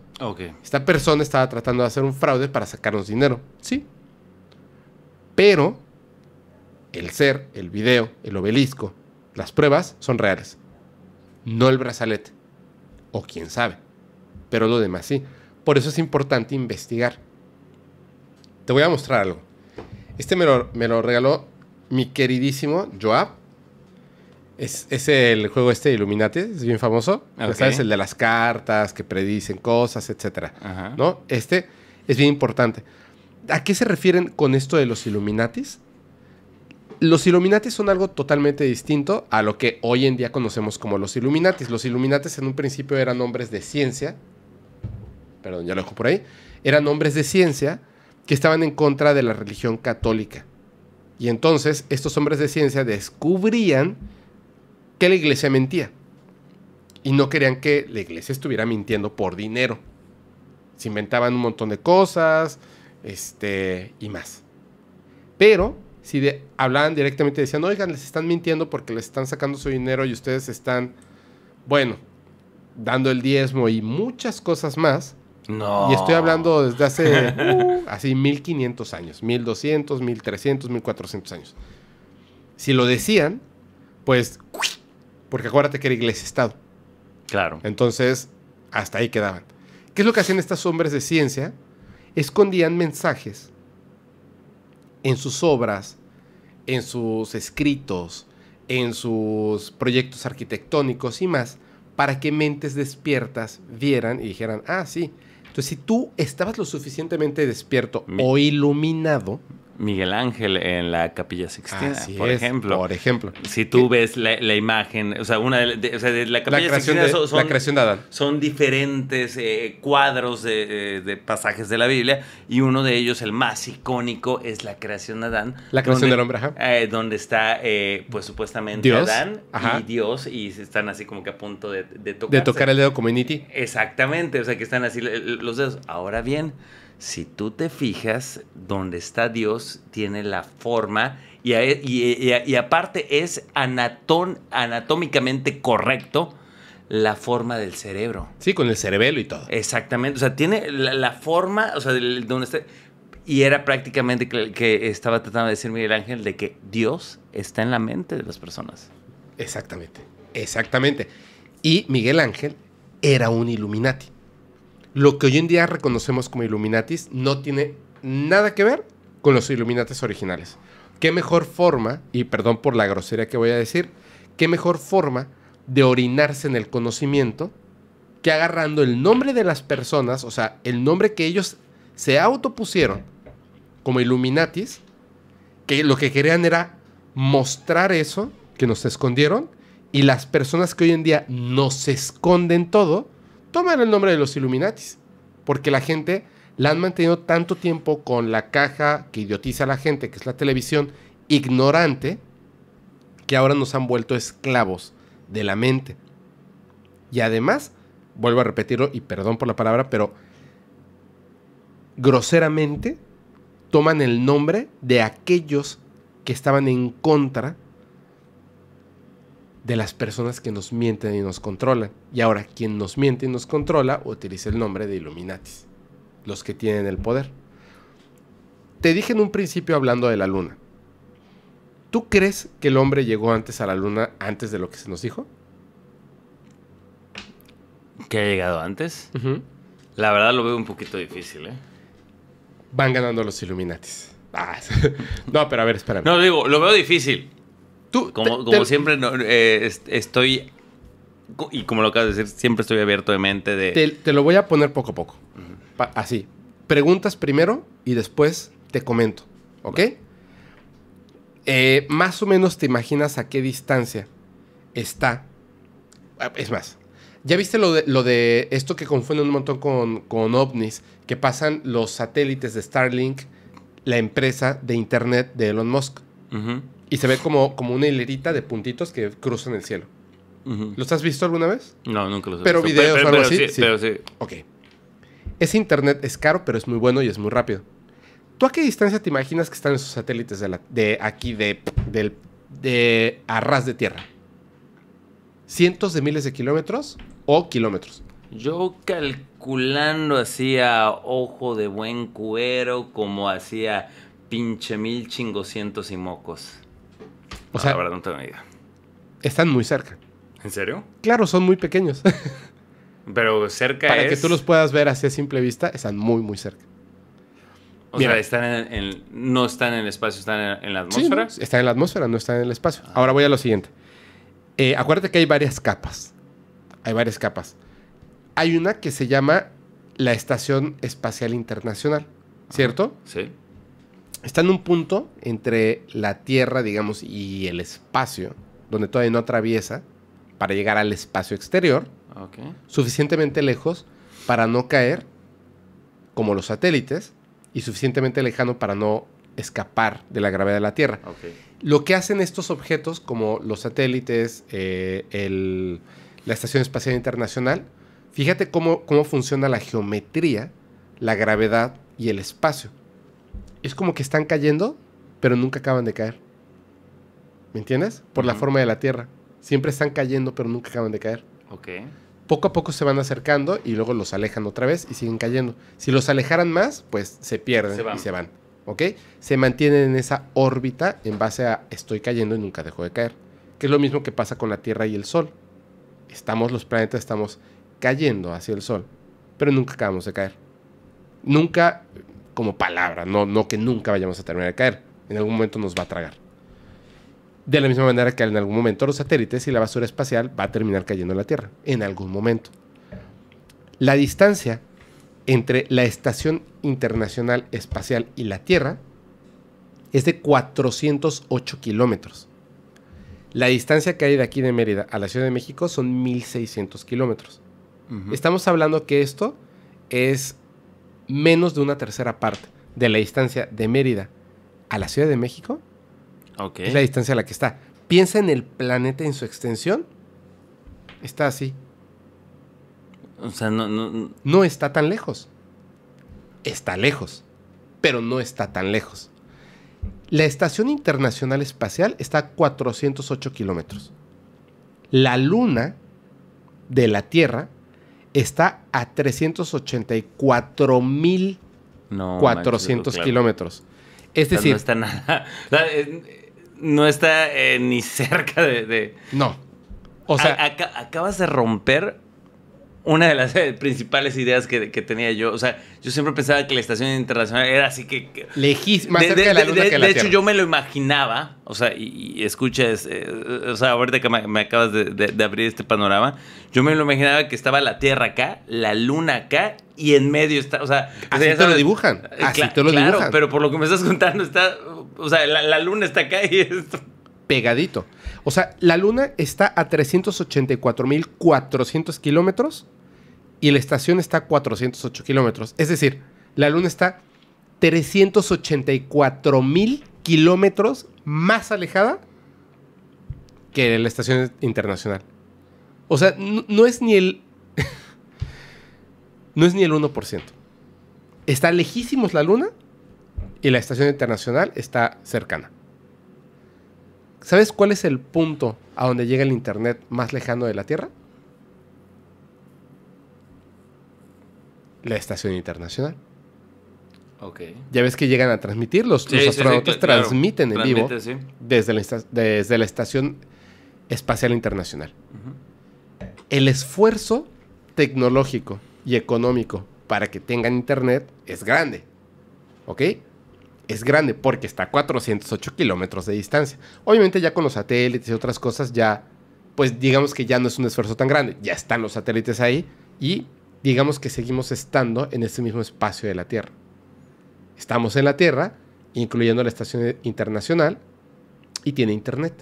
Esta persona estaba tratando de hacer un fraude para sacarnos dinero. Sí. Pero el ser, el video, el obelisco, las pruebas son reales. No el brazalete. O quién sabe. Pero lo demás sí. Por eso es importante investigar. Te voy a mostrar algo. Este me lo, me lo regaló mi queridísimo Joab. Es, es, el juego este Illuminati, es bien famoso. ¿Sabes? El de las cartas que predicen cosas, etcétera. ¿No? Este es bien importante. ¿A qué se refieren con esto de los Illuminatis? Los Illuminatis son algo totalmente distinto a lo que hoy en día conocemos como los Illuminatis. Los Illuminatis en un principio eran hombres de ciencia. Perdón, ya lo dejo por ahí. Eran hombres de ciencia que estaban en contra de la religión católica. Y entonces estos hombres de ciencia descubrían que la iglesia mentía. Y no querían que la iglesia estuviera mintiendo por dinero. Se inventaban un montón de cosas este, y más. Pero si hablaban directamente, decían, oigan, les están mintiendo porque les están sacando su dinero y ustedes están, bueno, dando el diezmo y muchas cosas más. No. Y estoy hablando desde hace... así 1500 años, 1200, 1300, 1400 años. Si lo decían, pues, porque acuérdate que era iglesia-estado. Claro. Entonces, hasta ahí quedaban. ¿Qué es lo que hacían estos hombres de ciencia? Escondían mensajes en sus obras, en sus escritos, en sus proyectos arquitectónicos y más, para que mentes despiertas vieran y dijeran, ah, sí, entonces, si tú estabas lo suficientemente despierto o iluminado, Miguel Ángel en la Capilla Sixtina, por ejemplo. Por ejemplo. Si tú ves la, imagen, o sea, una la Capilla son, creación son diferentes eh, cuadros eh, de, pasajes de la Biblia y uno de ellos, el más icónico, es la creación de Adán. La creación del hombre, ajá. Eh, donde está, pues supuestamente Adán y Dios y están así como que a punto de, tocar. De tocar el dedo community. E Exactamente, o sea, que están así los dedos. Ahora bien, si tú te fijas, donde está Dios tiene la forma y, e, aparte es anatómicamente correcto la forma del cerebro. Sí, con el cerebelo y todo. Exactamente, o sea, tiene la, forma, o sea, donde está... Y era prácticamente que, que estaba tratando de decir Miguel Ángel de que Dios está en la mente de las personas. Exactamente, exactamente. Y Miguel Ángel era un Illuminati lo que hoy en día reconocemos como Illuminatis no tiene nada que ver con los Illuminatis originales. ¿Qué mejor forma, y perdón por la grosería que voy a decir, qué mejor forma de orinarse en el conocimiento que agarrando el nombre de las personas, o sea, el nombre que ellos se autopusieron como Illuminatis, que lo que querían era mostrar eso que nos escondieron y las personas que hoy en día nos esconden todo, toman el nombre de los Illuminatis, porque la gente la han mantenido tanto tiempo con la caja que idiotiza a la gente, que es la televisión, ignorante, que ahora nos han vuelto esclavos de la mente. Y además, vuelvo a repetirlo, y perdón por la palabra, pero groseramente toman el nombre de aquellos que estaban en contra de las personas que nos mienten y nos controlan. Y ahora, quien nos miente y nos controla utiliza el nombre de Illuminatis, los que tienen el poder. Te dije en un principio hablando de la luna. ¿Tú crees que el hombre llegó antes a la luna antes de lo que se nos dijo? ¿Que ha llegado antes? La verdad lo veo un poquito difícil, ¿eh? Van ganando los Illuminatis. Ah, no, pero a ver, espérame. No, digo, lo veo difícil como, siempre, eh, estoy. Y como lo acabas de decir, siempre estoy abierto de mente. De... Te, lo voy a poner poco a poco. así. Preguntas primero y después te comento. ¿Ok? Eh, más o menos te imaginas a qué distancia está. Ah, es más, ¿ya viste lo de, esto que confunde un montón con, ovnis? Que pasan los satélites de Starlink, la empresa de Internet de Elon Musk. Y se ve como, como una hilerita de puntitos que cruzan el cielo. ¿Los has visto alguna vez? No, nunca los he visto. pero videos o algo así. Sí, pero sí. Ok. Ese internet es caro, pero es muy bueno y es muy rápido. ¿Tú a qué distancia te imaginas que están esos satélites de, aquí, de, del de a ras de tierra? ¿Cientos de miles de kilómetros o kilómetros? Yo calculando hacía ojo de buen cuero, como hacía pinche mil chingoscientos y mocos. O sea, la verdad no tengo idea. Están muy cerca. ¿En serio? Claro, son muy pequeños. Pero cerca Para que tú los puedas ver así a simple vista, están muy, muy cerca. O sea, están en, no están en el espacio, están en, la atmósfera. Sí, están en la atmósfera, no están en el espacio. Ah. Ahora voy a lo siguiente. Eh, acuérdate que hay varias capas. Hay varias capas. Hay una que se llama la Estación Espacial Internacional, ¿cierto? Sí está en un punto entre la Tierra, digamos, y el espacio, donde todavía no atraviesa, para llegar al espacio exterior, suficientemente lejos para no caer, como los satélites, y suficientemente lejano para no escapar de la gravedad de la Tierra. Lo que hacen estos objetos, como los satélites, eh, la Estación Espacial Internacional, fíjate cómo funciona la geometría, la gravedad y el espacio es como que están cayendo, pero nunca acaban de caer. ¿Me entiendes? Por la forma de la Tierra. Siempre están cayendo, pero nunca acaban de caer. Ok. Poco a poco se van acercando y luego los alejan otra vez y siguen cayendo. Si los alejaran más, pues se pierden y se van. ¿Ok? Se mantienen en esa órbita en base a estoy cayendo y nunca dejo de caer. Que es lo mismo que pasa con la Tierra y el Sol. Estamos los planetas, estamos cayendo hacia el Sol, pero nunca acabamos de caer. Nunca, como palabra, no, no que nunca vayamos a terminar de caer. En algún momento nos va a tragar. De la misma manera que en algún momento los satélites y la basura espacial va a terminar cayendo en la Tierra, en algún momento. La distancia entre la Estación Internacional Espacial y la Tierra es de 408 kilómetros. La distancia que hay de aquí de Mérida a la Ciudad de México son 1600 kilómetros. Estamos hablando que esto es menos de una tercera parte de la distancia de Mérida a la Ciudad de México. Okay. Es la distancia a la que está. Piensa en el planeta en su extensión. Está así. O sea, no, no, no está tan lejos. Está lejos, pero no está tan lejos. La Estación Internacional Espacial está a 408 kilómetros. La Luna de la Tierra está a 384 mil 400 kilómetros. Es decir... Eh, no está nada... No está ni cerca de, No. O sea... acabas de romper una de las eh, principales ideas que, tenía yo. O sea, yo siempre pensaba que la estación internacional era así que. que cerca de, la luna que la De hecho, yo me lo imaginaba. O sea, y, y escuchas. Eh, o sea, ahorita que me, acabas de, abrir este panorama, yo me lo imaginaba que estaba la Tierra acá, la Luna acá, y en medio está. O sea. Así te lo dibujan. Eh, así te lo claro, Pero por lo que me estás contando, está. O sea, la, Luna está acá y esto. Pegadito. O sea, la Luna está a 384.400 kilómetros y la estación está a 408 kilómetros. Es decir, la Luna está 384.000 kilómetros más alejada que la estación internacional. O sea, no, es ni el... no es ni el 1%. Está lejísimos la Luna y la estación internacional está cercana. ¿Sabes cuál es el punto a donde llega el Internet más lejano de la Tierra? La Estación Internacional. Ok. Ya ves que llegan a transmitir, los, astronautas transmiten en vivo desde la, Estación Espacial Internacional. El esfuerzo tecnológico y económico para que tengan internet es grande. ¿Ok? es grande porque está a 408 kilómetros de distancia. Obviamente ya con los satélites y otras cosas ya, pues digamos que ya no es un esfuerzo tan grande. Ya están los satélites ahí y digamos que seguimos estando en ese mismo espacio de la Tierra. Estamos en la Tierra, incluyendo la estación internacional, y tiene internet.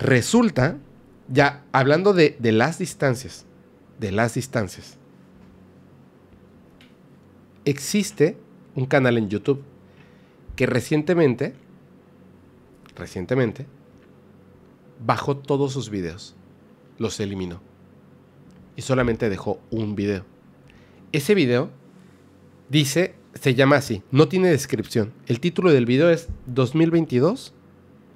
Resulta, ya hablando de, de las distancias, de las distancias, existe un canal en YouTube que recientemente, recientemente, bajó todos sus videos, los eliminó y solamente dejó un video. Ese video dice, se llama así, no tiene descripción. El título del video es 2022,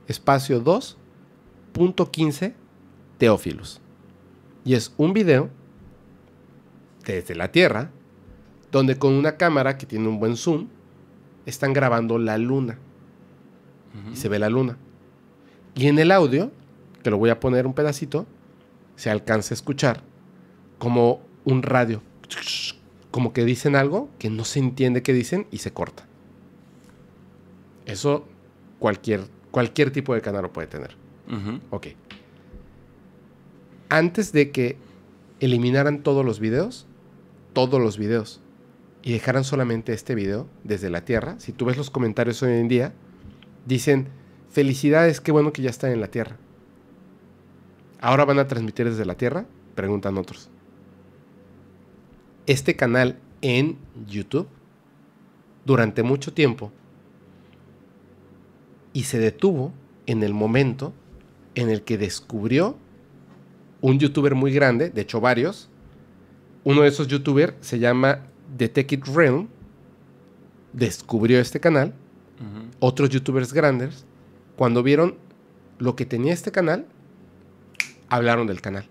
espacio 2.15, Teófilos. Y es un video desde la Tierra donde con una cámara que tiene un buen zoom, están grabando la luna. Y se ve la luna. Y en el audio, que lo voy a poner un pedacito, se alcanza a escuchar como un radio. Como que dicen algo que no se entiende qué dicen y se corta. Eso cualquier, cualquier tipo de canal lo puede tener. Ok. Antes de que eliminaran todos los videos, todos los videos, y dejaran solamente este video desde la Tierra, si tú ves los comentarios hoy en día, dicen, felicidades, qué bueno que ya están en la Tierra. ¿Ahora van a transmitir desde la Tierra? Preguntan otros. Este canal en YouTube durante mucho tiempo y se detuvo en el momento en el que descubrió un youtuber muy grande, de hecho varios. Uno de esos youtubers se llama The Tech Realm descubrió este canal, otros youtubers grandes, cuando vieron lo que tenía este canal, hablaron del canal.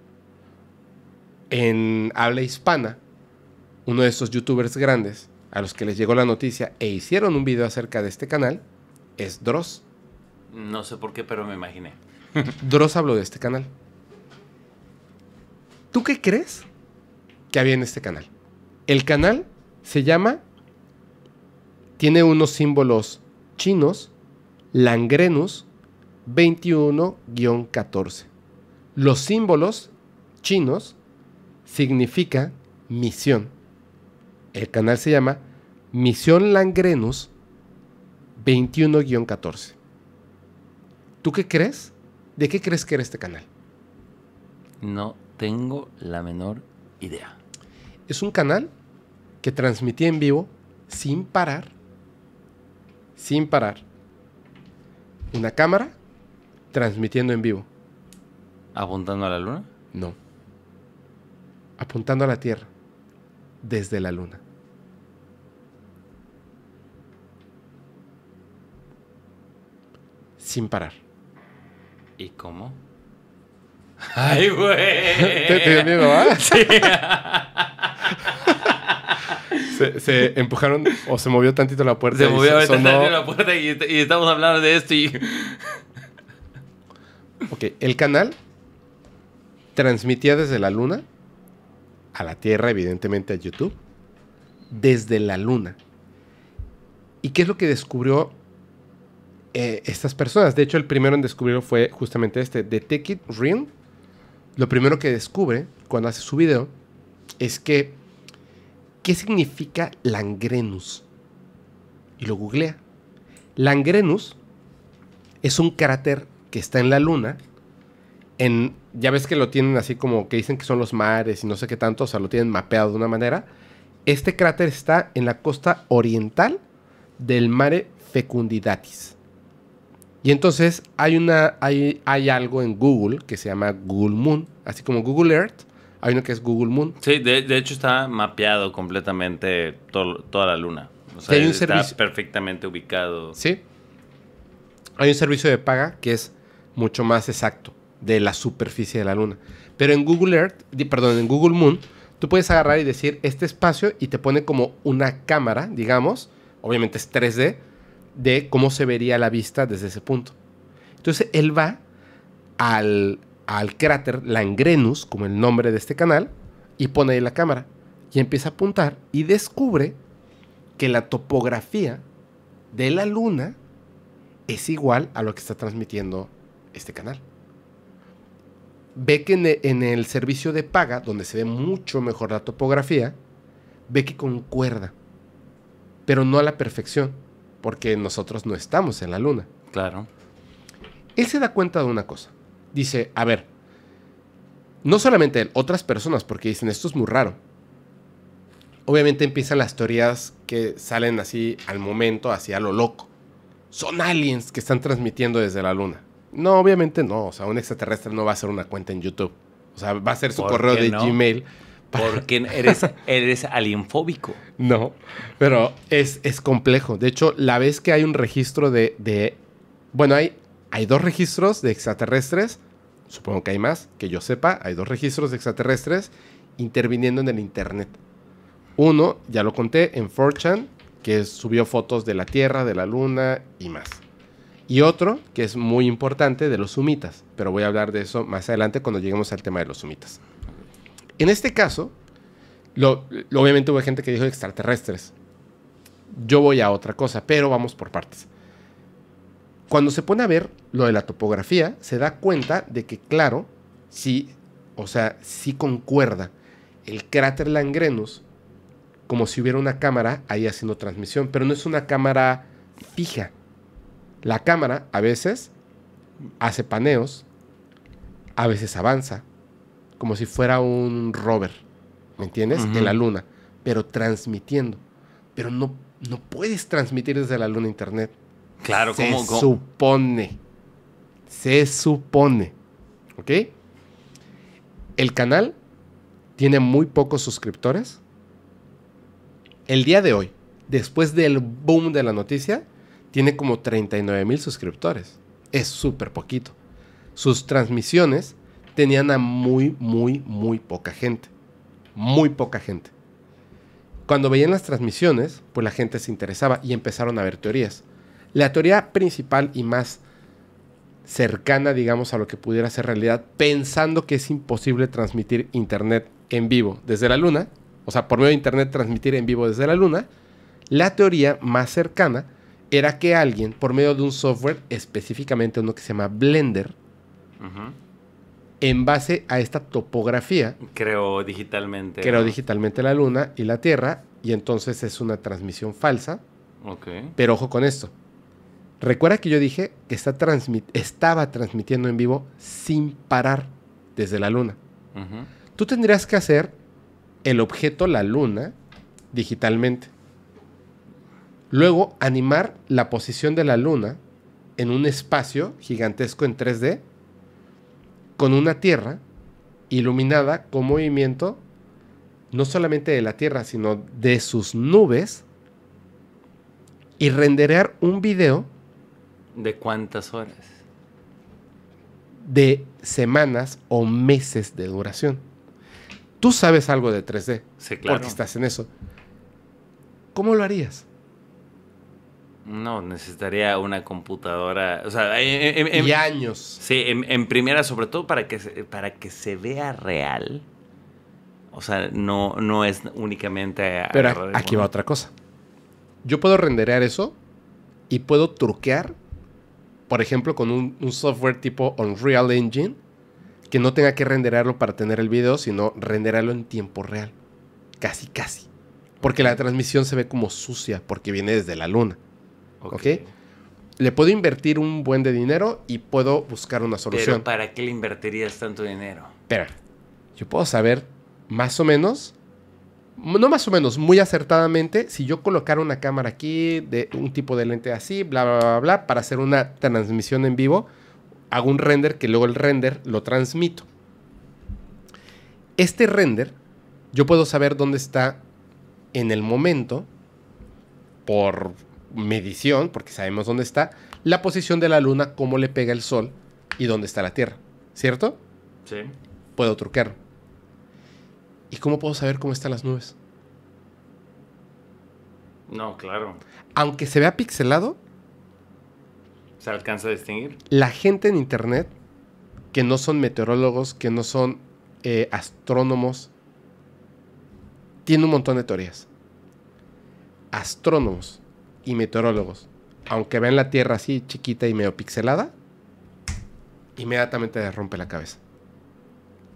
En habla hispana, uno de esos youtubers grandes a los que les llegó la noticia e hicieron un video acerca de este canal es Dross. No sé por qué, pero me imaginé. Dross habló de este canal. ¿Tú qué crees que había en este canal? El canal se llama, tiene unos símbolos chinos, Langrenus 21-14. Los símbolos chinos significa misión. El canal se llama Misión Langrenus 21-14. ¿Tú qué crees? ¿De qué crees que era este canal? No tengo la menor idea. Es un canal que transmitía en vivo sin parar, sin parar, una cámara transmitiendo en vivo. ¿Apuntando a la luna? No. Apuntando a la Tierra, desde la luna. Sin parar. ¿Y cómo? ¡Ay, güey! ¿Te, dio miedo, ah? Sí. se, empujaron o se movió tantito la puerta. Se movió la puerta y, estamos hablando de esto y... ok, el canal transmitía desde la luna a la Tierra, evidentemente a YouTube, desde la luna. ¿Y qué es lo que descubrió eh, estas personas? De hecho, el primero en descubrirlo fue justamente este, The Ticket Ring. Lo primero que descubre cuando hace su video es que ¿qué significa Langrenus? Y lo googlea. Langrenus es un cráter que está en la luna. En, ya ves que lo tienen así como que dicen que son los mares y no sé qué tanto, o sea, lo tienen mapeado de una manera. Este cráter está en la costa oriental del mare Fecunditatis. Y entonces hay, una, hay algo en Google que se llama Google Moon, así como Google Earth, hay uno que es Google Moon. Sí, de, hecho está mapeado completamente toda la luna. O sea, un está perfectamente ubicado. Sí. Hay un servicio de paga que es mucho más exacto de la superficie de la luna. Pero en Google Earth, perdón, en Google Moon, tú puedes agarrar y decir este espacio y te pone como una cámara, digamos, obviamente es 3D, de cómo se vería la vista desde ese punto. Entonces él va al, al cráter Langrenus, como el nombre de este canal, y pone ahí la cámara. Y empieza a apuntar y descubre que la topografía de la luna es igual a lo que está transmitiendo este canal. Ve que en e, el servicio de paga, donde se ve mucho mejor la topografía, ve que concuerda, pero no a la perfección, porque nosotros no estamos en la luna. Claro. Él se da cuenta de una cosa dice, a ver, no solamente él, otras personas, porque dicen, esto es muy raro. Obviamente empiezan las teorías que salen así al momento, así a lo loco. Son aliens que están transmitiendo desde la luna. No, obviamente no. O sea, un extraterrestre no va a hacer una cuenta en YouTube. O sea, va a ser su correo de Gmail. Porque eres, eres alienfóbico. No, pero es, es complejo. De hecho, la vez que hay un registro de. de bueno, hay, hay dos registros de extraterrestres supongo que hay más, que yo sepa, hay dos registros de extraterrestres interviniendo en el Internet. Uno, ya lo conté, en 4chan, que subió fotos de la Tierra, de la Luna y más. Y otro, que es muy importante, de los sumitas, pero voy a hablar de eso más adelante cuando lleguemos al tema de los sumitas. En este caso, obviamente hubo gente que dijo extraterrestres. Yo voy a otra cosa, pero vamos por partes cuando se pone a ver lo de la topografía, se da cuenta de que, claro, sí, o sea, sí concuerda el cráter Langrenus como si hubiera una cámara ahí haciendo transmisión, pero no es una cámara fija. La cámara a veces hace paneos, a veces avanza, como si fuera un rover, ¿me entiendes? En la luna, pero transmitiendo. Pero no, no puedes transmitir desde la luna internet. Claro, se supone. Se supone. ¿Ok? El canal tiene muy pocos suscriptores. El día de hoy, después del boom de la noticia, tiene como 39 mil suscriptores. Es súper poquito. Sus transmisiones tenían a muy, muy, muy poca gente. Muy poca gente. Cuando veían las transmisiones, pues la gente se interesaba y empezaron a ver teorías. La teoría principal y más cercana, digamos, a lo que pudiera ser realidad, pensando que es imposible transmitir Internet en vivo desde la Luna, o sea, por medio de Internet transmitir en vivo desde la Luna, la teoría más cercana era que alguien, por medio de un software, específicamente uno que se llama Blender, en base a esta topografía, creó digitalmente. digitalmente la Luna y la Tierra, y entonces es una transmisión falsa. Pero ojo con esto. Recuerda que yo dije que estaba transmitiendo en vivo sin parar desde la luna. Tú tendrías que hacer el objeto, la luna, digitalmente. Luego animar la posición de la luna en un espacio gigantesco en 3D con una tierra iluminada con movimiento no solamente de la tierra, sino de sus nubes y renderear un video ¿De cuántas horas? De semanas o meses de duración. Tú sabes algo de 3D. Sí, claro. Porque estás en eso. ¿Cómo lo harías? No, necesitaría una computadora. O sea, en, años. Sí, en, primera, sobre todo para que, para que se vea real. O sea, no, no es únicamente. Pero aquí va otra cosa. Yo puedo renderear eso y puedo truquear por ejemplo, con un, software tipo Unreal Engine, que no tenga que renderarlo para tener el video, sino renderarlo en tiempo real. Casi, casi. Porque la transmisión se ve como sucia, porque viene desde la luna. ¿Ok? Le puedo invertir un buen de dinero y puedo buscar una solución. ¿Pero para qué le invertirías tanto dinero? Espera, yo puedo saber más o menos no más o menos, muy acertadamente, si yo colocara una cámara aquí, de un tipo de lente así, bla, bla, bla, bla, para hacer una transmisión en vivo, hago un render que luego el render lo transmito. Este render, yo puedo saber dónde está en el momento, por medición, porque sabemos dónde está, la posición de la luna, cómo le pega el sol y dónde está la Tierra, ¿cierto? Sí. Puedo truquearlo. ¿Y cómo puedo saber cómo están las nubes? No, claro. Aunque se vea pixelado. ¿Se alcanza a distinguir? La gente en Internet, que no son meteorólogos, que no son eh, astrónomos, tiene un montón de teorías. Astrónomos y meteorólogos, aunque vean la Tierra así chiquita y medio pixelada, inmediatamente les rompe la cabeza.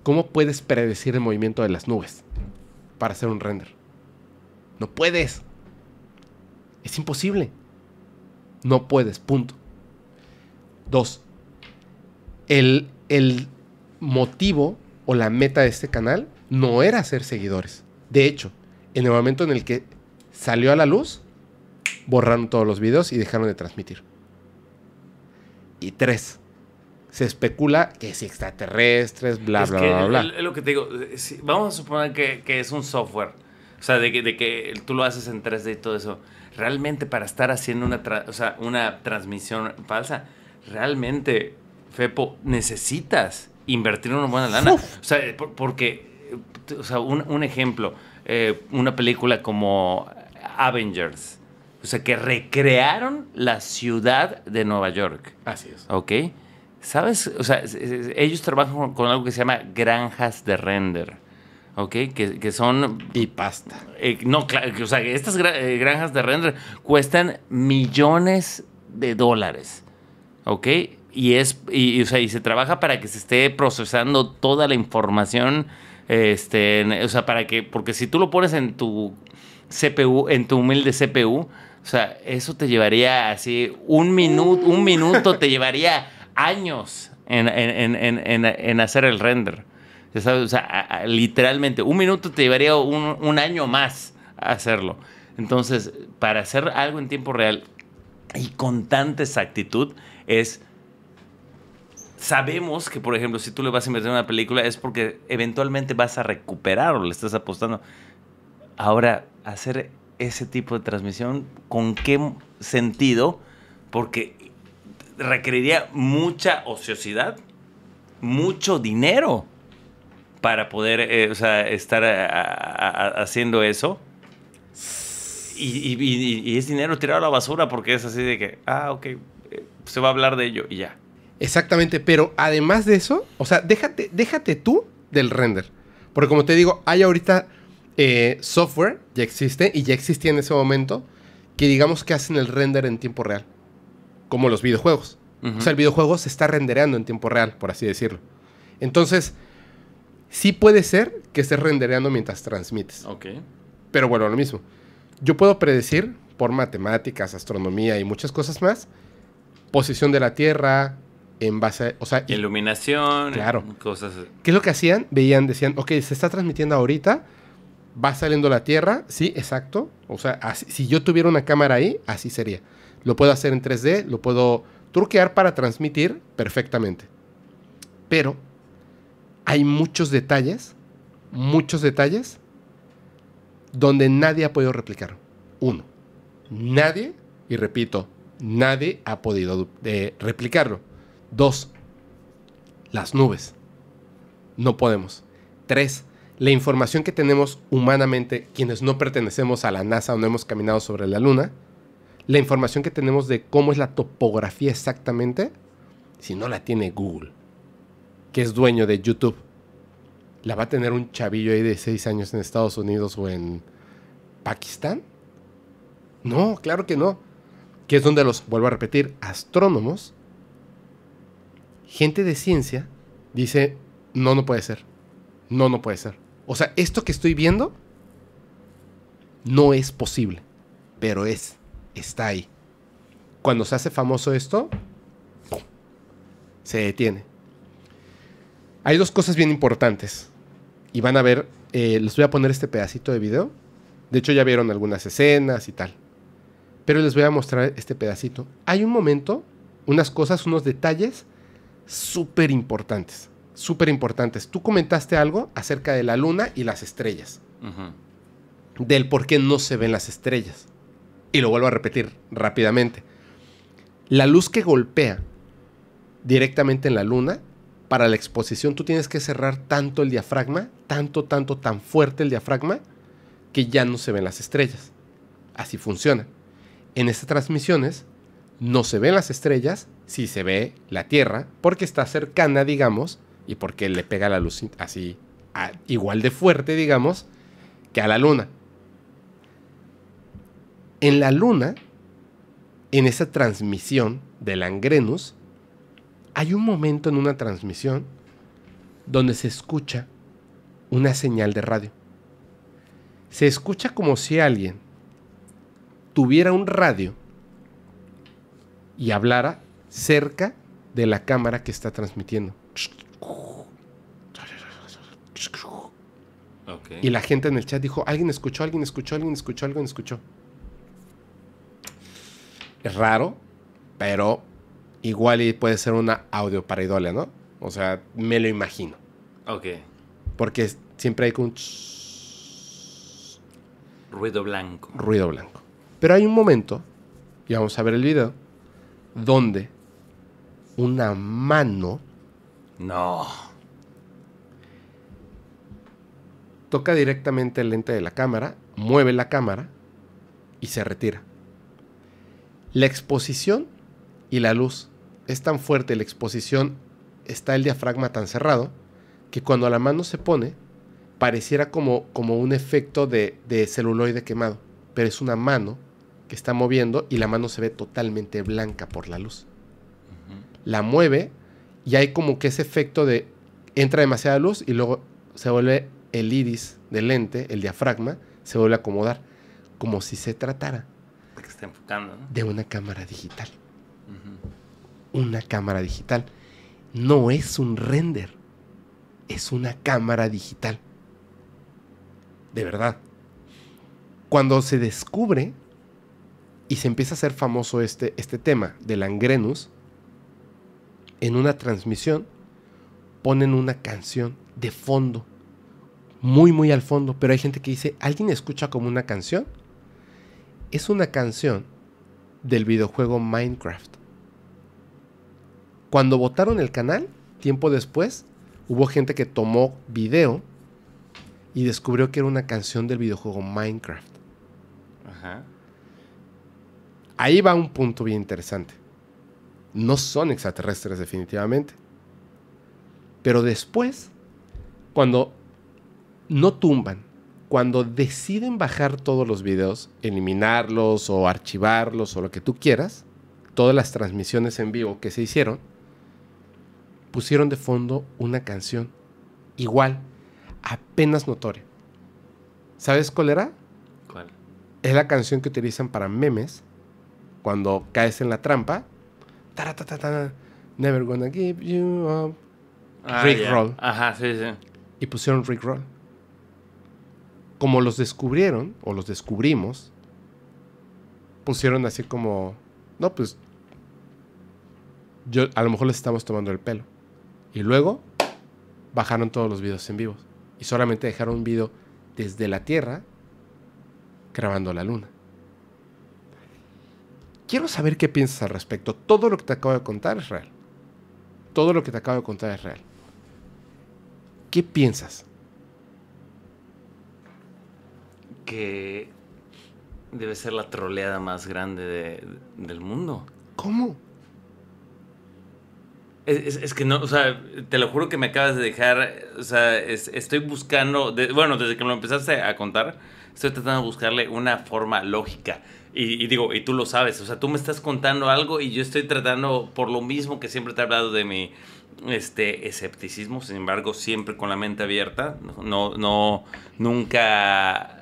¿Cómo puedes predecir el movimiento de las nubes para hacer un render? No puedes. Es imposible. No puedes, punto. Dos, el, motivo o la meta de este canal no era ser seguidores. De hecho, en el momento en el que salió a la luz, borraron todos los videos y dejaron de transmitir. Y tres, se especula que es extraterrestres, bla, es bla, bla, bla. Es lo que te digo, eh, vamos a suponer que, es un software, o sea, de que, tú lo haces en 3D y todo eso. Realmente para estar haciendo una, una transmisión falsa, realmente, Fepo, necesitas invertir una buena lana. O sea, eh, porque, o sea, un, ejemplo, eh, una película como Avengers. O sea, que recrearon la ciudad de Nueva York. Así es. ¿Ok? ¿Sabes? O sea, ellos trabajan con algo que se llama granjas de render. ¿Ok? Que, son. Y pasta. Eh, no, claro. O sea, estas eh, granjas de render cuestan millones de dólares. ¿Ok? Y, es, se trabaja para que se esté procesando toda la información. Este, o sea, para que. Porque si tú lo pones en tu CPU, en tu humilde CPU, o sea, eso te llevaría así. Un minuto, un minuto te llevaría años en, en, en, en hacer el render. O sea, literalmente, un minuto te llevaría un, año más hacerlo. Entonces, para hacer algo en tiempo real y con tanta exactitud es sabemos que, por ejemplo, si tú le vas a invertir en una película es porque eventualmente vas a recuperar o le estás apostando. Ahora, hacer ese tipo de transmisión, ¿con qué sentido? Porque requeriría mucha ociosidad, mucho dinero para poder eh, estar eh, haciendo eso. Y, es dinero tirado a la basura porque es así de que, ah, ok, eh, se va a hablar de ello y ya. Exactamente, pero además de eso, o sea, déjate, déjate tú del render. Porque como te digo, hay ahorita software, ya existe, y ya existía en ese momento, que digamos que hacen el render en tiempo real como los videojuegos. O sea, el videojuego se está rendereando en tiempo real, por así decirlo. Entonces, sí puede ser que estés rendereando mientras transmites. Ok. Pero bueno, lo mismo. Yo puedo predecir por matemáticas, astronomía y muchas cosas más, posición de la Tierra, en base, a, o sea, iluminación, claro, cosas. ¿Qué es lo que hacían? Veían, decían, ok, se está transmitiendo ahorita, va saliendo la Tierra, sí, exacto. O sea, si yo tuviera una cámara ahí, así sería. Lo puedo hacer en 3D, lo puedo truquear para transmitir perfectamente. Pero hay muchos detalles, muchos detalles, donde nadie ha podido replicarlo, Uno, nadie, y repito, nadie ha podido eh, replicarlo. Dos, las nubes. No podemos. Tres, la información que tenemos humanamente, quienes no pertenecemos a la NASA o no hemos caminado sobre la Luna, la información que tenemos de cómo es la topografía exactamente, si no la tiene Google, que es dueño de YouTube, la va a tener un chavillo ahí de seis años en Estados Unidos o en Pakistán? No, claro que no. Que es donde los, vuelvo a repetir, astrónomos, gente de ciencia, dice, no, no puede ser. No, no puede ser. O sea, esto que estoy viendo no es posible, pero es está ahí. Cuando se hace famoso esto, se detiene. Hay dos cosas bien importantes. Y van a ver, eh, les voy a poner este pedacito de video. De hecho ya vieron algunas escenas y tal. Pero les voy a mostrar este pedacito. Hay un momento, unas cosas, unos detalles súper importantes. Súper importantes. Tú comentaste algo acerca de la luna y las estrellas. Del por qué no se ven las estrellas y lo vuelvo a repetir rápidamente. La luz que golpea directamente en la luna, para la exposición tú tienes que cerrar tanto el diafragma, tanto, tanto, tan fuerte el diafragma, que ya no se ven las estrellas. Así funciona. En estas transmisiones no se ven las estrellas, si se ve la Tierra, porque está cercana, digamos, y porque le pega la luz así, igual de fuerte, digamos, que a la Luna. En la Luna, en esa transmisión de Langrenus, hay un momento en una transmisión donde se escucha una señal de radio. Se escucha como si alguien tuviera un radio y hablara cerca de la cámara que está transmitiendo. Y la gente en el chat dijo, alguien escuchó, alguien escuchó, alguien escuchó, alguien escuchó. Es raro, pero igual y puede ser una audio pareidolia, ¿no? O sea, me lo imagino. Ok. Porque siempre hay un... Ruido blanco. Ruido blanco. Pero hay un momento, y vamos a ver el video, donde una mano... No. Toca directamente el lente de la cámara, mueve la cámara y se retira. La exposición y la luz. Es tan fuerte la exposición, está el diafragma tan cerrado, que cuando la mano se pone, pareciera como, como un efecto de, de celuloide quemado. Pero es una mano que está moviendo y la mano se ve totalmente blanca por la luz. La mueve y hay como que ese efecto de entra demasiada luz y luego se vuelve el iris del lente, el diafragma, se vuelve a acomodar, como si se tratara que está enfocando. De una cámara digital. Una cámara digital. No es un render. Es una cámara digital. De verdad. Cuando se descubre y se empieza a hacer famoso este, este tema de Langrenus en una transmisión ponen una canción de fondo, muy, muy al fondo, pero hay gente que dice, ¿alguien escucha como una canción? es una canción del videojuego Minecraft. Cuando votaron el canal, tiempo después, hubo gente que tomó video y descubrió que era una canción del videojuego Minecraft. Ajá. Ahí va un punto bien interesante. No son extraterrestres definitivamente. Pero después, cuando no tumban cuando deciden bajar todos los videos, eliminarlos o archivarlos o lo que tú quieras, todas las transmisiones en vivo que se hicieron, pusieron de fondo una canción igual, apenas notoria. ¿Sabes cuál era? ¿Cuál? Es la canción que utilizan para memes cuando caes en la trampa. never gonna give you up. Ah, Ajá, sí, sí. Y pusieron Rickroll. Roll como los descubrieron, o los descubrimos, pusieron así como, no, pues yo, a lo mejor les estamos tomando el pelo. Y luego bajaron todos los videos en vivo. Y solamente dejaron un video desde la Tierra grabando la Luna. Quiero saber qué piensas al respecto. Todo lo que te acabo de contar es real. Todo lo que te acabo de contar es real. ¿Qué piensas? que debe ser la troleada más grande del mundo. ¿Cómo? Es, que no, o sea, te lo juro que me acabas de dejar, o sea, estoy buscando, bueno, desde que lo empezaste a contar, estoy tratando de buscarle una forma lógica. Y, digo, y tú lo sabes, o sea, tú me estás contando algo y yo estoy tratando por lo mismo que siempre te he hablado de mi este escepticismo, sin embargo, siempre con la mente abierta, no, no, nunca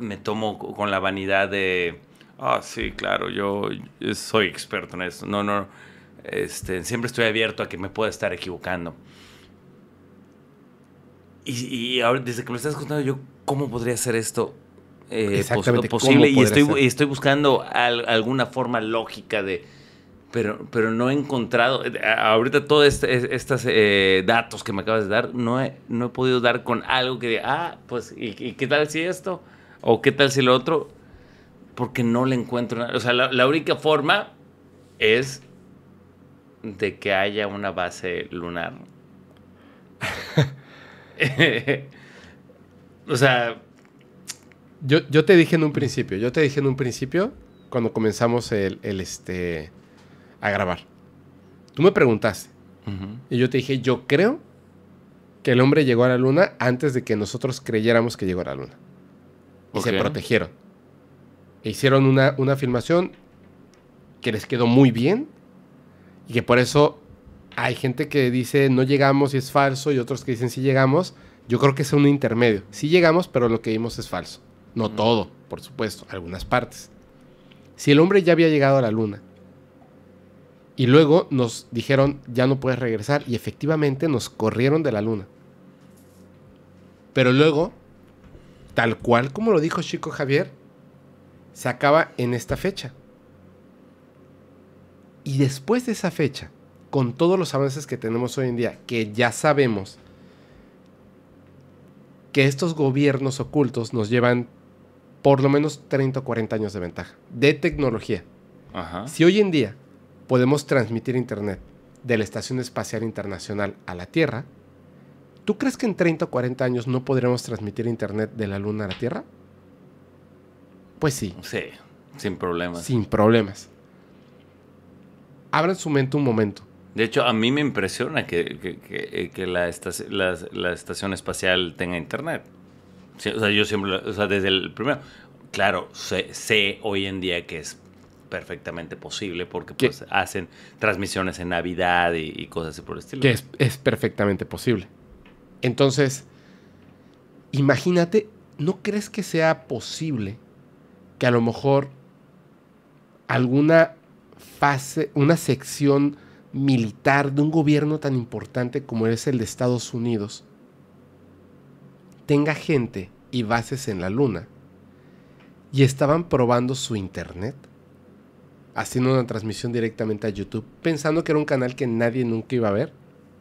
me tomo con la vanidad de, ah, sí, claro, yo soy experto en esto. No, no, este, siempre estoy abierto a que me pueda estar equivocando. Y, ahora, desde que me estás contando, yo, ¿cómo podría hacer esto eh, posible? Y estoy, buscando alguna forma lógica de, pero, pero no he encontrado, eh, ahorita todos este, estos eh, datos que me acabas de dar, no he, no he podido dar con algo que diga, ah, pues, y qué tal si esto? O qué tal si lo otro, porque no le encuentro nada. O sea, la, única forma es de que haya una base lunar. o sea... Yo, yo, te dije en un principio, yo te dije en un principio cuando comenzamos el, este, a grabar. Tú me preguntaste y yo te dije, yo creo que el hombre llegó a la luna antes de que nosotros creyéramos que llegó a la luna y se protegieron. E hicieron una, afirmación que les quedó muy bien y que por eso hay gente que dice no llegamos y es falso y otros que dicen sí llegamos. Yo creo que es un intermedio. Sí llegamos, pero lo que vimos es falso. No mm. todo, por supuesto, algunas partes. Si el hombre ya había llegado a la luna y luego nos dijeron ya no puedes regresar y efectivamente nos corrieron de la luna. Pero luego tal cual como lo dijo Chico Javier, se acaba en esta fecha. Y después de esa fecha, con todos los avances que tenemos hoy en día, que ya sabemos que estos gobiernos ocultos nos llevan por lo menos 30 o 40 años de ventaja de tecnología. Si hoy en día podemos transmitir Internet de la Estación Espacial Internacional a la Tierra, ¿Tú crees que en 30 o 40 años no podremos transmitir Internet de la Luna a la Tierra? Pues sí. Sí, sin problemas. Sin problemas. Abran su mente un momento. De hecho, a mí me impresiona que, eh, la, estación espacial tenga internet. o sea, yo siempre, o sea, desde el primero. Claro, sé, hoy en día que es perfectamente posible porque pues, hacen transmisiones en Navidad y, cosas así por el estilo. Que es perfectamente posible. Entonces, imagínate, ¿no crees que sea posible que a lo mejor alguna fase, una sección militar de un gobierno tan importante como es el de Estados Unidos tenga gente y bases en la luna y estaban probando su internet haciendo una transmisión directamente a YouTube pensando que era un canal que nadie nunca iba a ver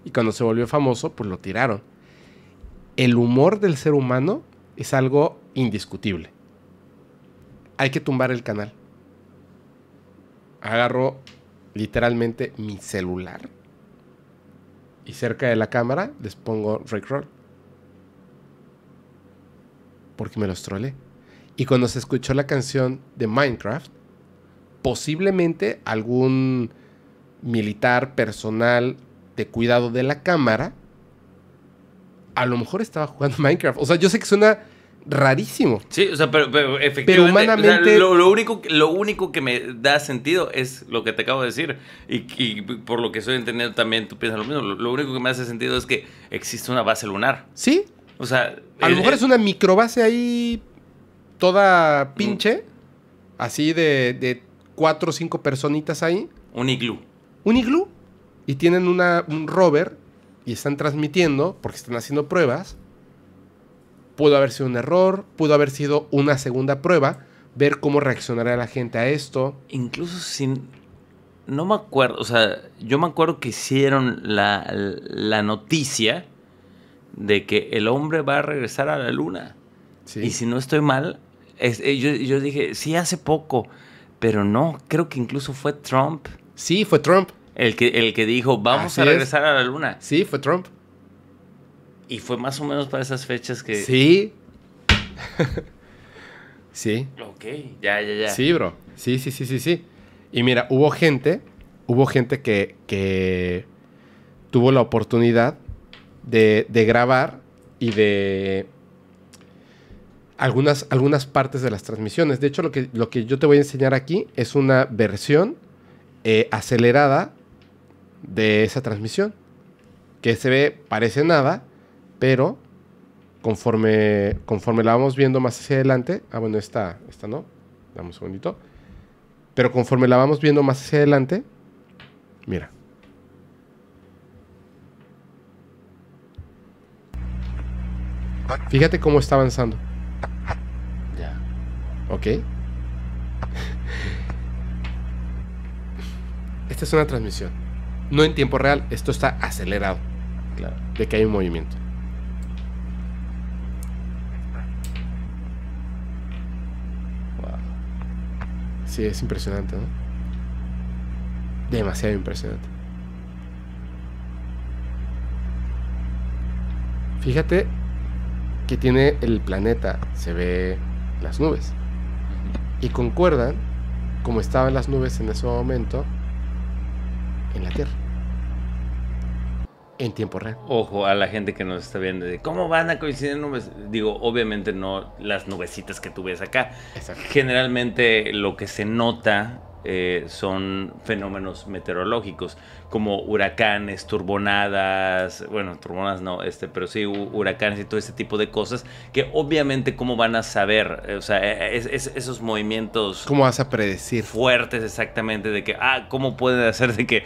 y cuando se volvió famoso pues lo tiraron el humor del ser humano es algo indiscutible. Hay que tumbar el canal. Agarro literalmente mi celular y cerca de la cámara les pongo Rickroll. Porque me los trolé. Y cuando se escuchó la canción de Minecraft, posiblemente algún militar personal de cuidado de la cámara a lo mejor estaba jugando Minecraft. O sea, yo sé que suena rarísimo. Sí, o sea, pero, efectivamente. humanamente. lo, único, lo único que me da sentido es lo que te acabo de decir. Y, por lo que estoy entendiendo también tú piensas lo mismo. Lo, único que me hace sentido es que existe una base lunar. Sí. O sea. A lo mejor es una microbase ahí. toda pinche. Mm. Así de, cuatro o cinco personitas ahí. Un iglú. Un iglú. Y tienen una, un rover y están transmitiendo, porque están haciendo pruebas, pudo haber sido un error, pudo haber sido una segunda prueba, ver cómo reaccionará la gente a esto. Incluso sin... No me acuerdo, o sea, yo me acuerdo que hicieron la, noticia de que el hombre va a regresar a la luna. Y si no estoy mal, eh, yo, yo dije, sí, hace poco, pero no, creo que incluso fue Trump. Sí, fue Trump. El que, dijo, vamos a regresar a la luna. Sí, fue Trump. Y fue más o menos para esas fechas que... Sí. sí. Ok, ya, ya, ya. Sí, bro. Sí, sí, sí, sí, sí. Y mira, hubo gente, hubo gente que, tuvo la oportunidad de, grabar y de algunas, algunas partes de las transmisiones. De hecho, lo que, lo que yo te voy a enseñar aquí es una versión eh, acelerada de esa transmisión. Que se ve, parece nada, pero conforme, conforme la vamos viendo más hacia adelante. Ah, bueno, esta, esta no. Dame un segundito. Pero conforme la vamos viendo más hacia adelante, mira. Fíjate cómo está avanzando. Ya. Ok. Esta es una transmisión no en tiempo real, esto está acelerado. Claro. De que hay un movimiento. Wow. Sí, es impresionante, ¿no? Demasiado impresionante. Fíjate que tiene el planeta, se ve las nubes. Y concuerdan, como estaban las nubes en ese momento, en la Tierra. En tiempo real. Ojo a la gente que nos está viendo de cómo van a coincidir nubes. Digo, obviamente no las nubecitas que tú ves acá. Generalmente lo que se nota eh, son fenómenos meteorológicos como huracanes, turbonadas, bueno, turbonadas no, este, pero sí huracanes y todo este tipo de cosas, que obviamente cómo van a saber, o sea, e, e, es, esos movimientos... ¿Cómo vas a predecir? Fuertes exactamente, de que, ah, ¿cómo pueden hacer de que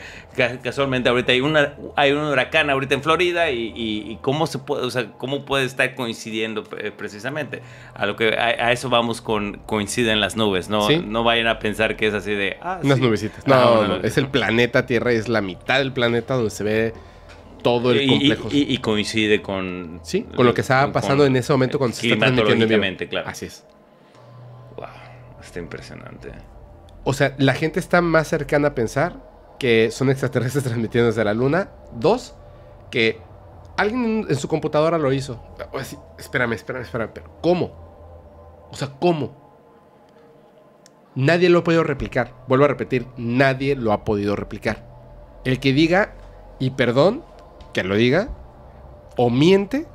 casualmente ahorita hay, una, hay un huracán ahorita en Florida y, y, cómo se puede, o sea, cómo puede estar coincidiendo eh, precisamente? A lo que, a, eso vamos con coinciden las nubes, ¿no? No vayan a pensar que es así de, ah, Unas nubecitas, no, no, no, es el planeta Tierra, es la misma mitad del planeta donde se ve todo el complejo. Y, coincide con... Sí, con lo que estaba pasando en ese momento eh, cuando se está claro. Así es. Wow, está impresionante. O sea, la gente está más cercana a pensar que son extraterrestres transmitiendo desde la luna. Dos, que alguien en su computadora lo hizo. espérame, espérame, espérame. Pero ¿Cómo? O sea, ¿cómo? Nadie lo ha podido replicar. Vuelvo a repetir, nadie lo ha podido replicar. El que diga, y perdón, que lo diga, o miente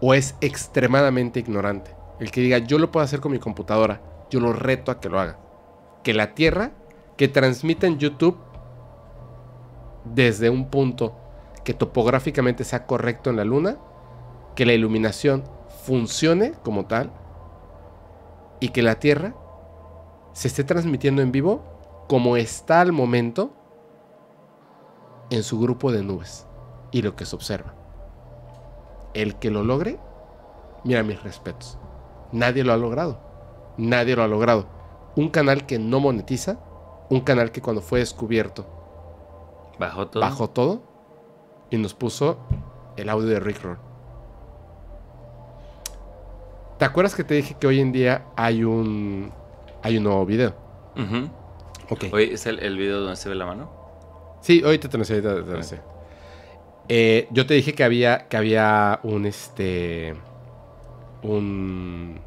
o es extremadamente ignorante. El que diga, yo lo puedo hacer con mi computadora, yo lo reto a que lo haga. Que la Tierra, que transmita en YouTube desde un punto que topográficamente sea correcto en la Luna, que la iluminación funcione como tal y que la Tierra se esté transmitiendo en vivo como está al momento en su grupo de nubes y lo que se observa. El que lo logre, mira mis respetos. Nadie lo ha logrado. Nadie lo ha logrado. Un canal que no monetiza, un canal que cuando fue descubierto bajó todo, bajó todo y nos puso el audio de Rickroll. ¿Te acuerdas que te dije que hoy en día hay un hay un nuevo video? Hoy es el, el, video donde se ve la mano. Sí, hoy te ah. eh, yo te dije que había, que había un este. Un.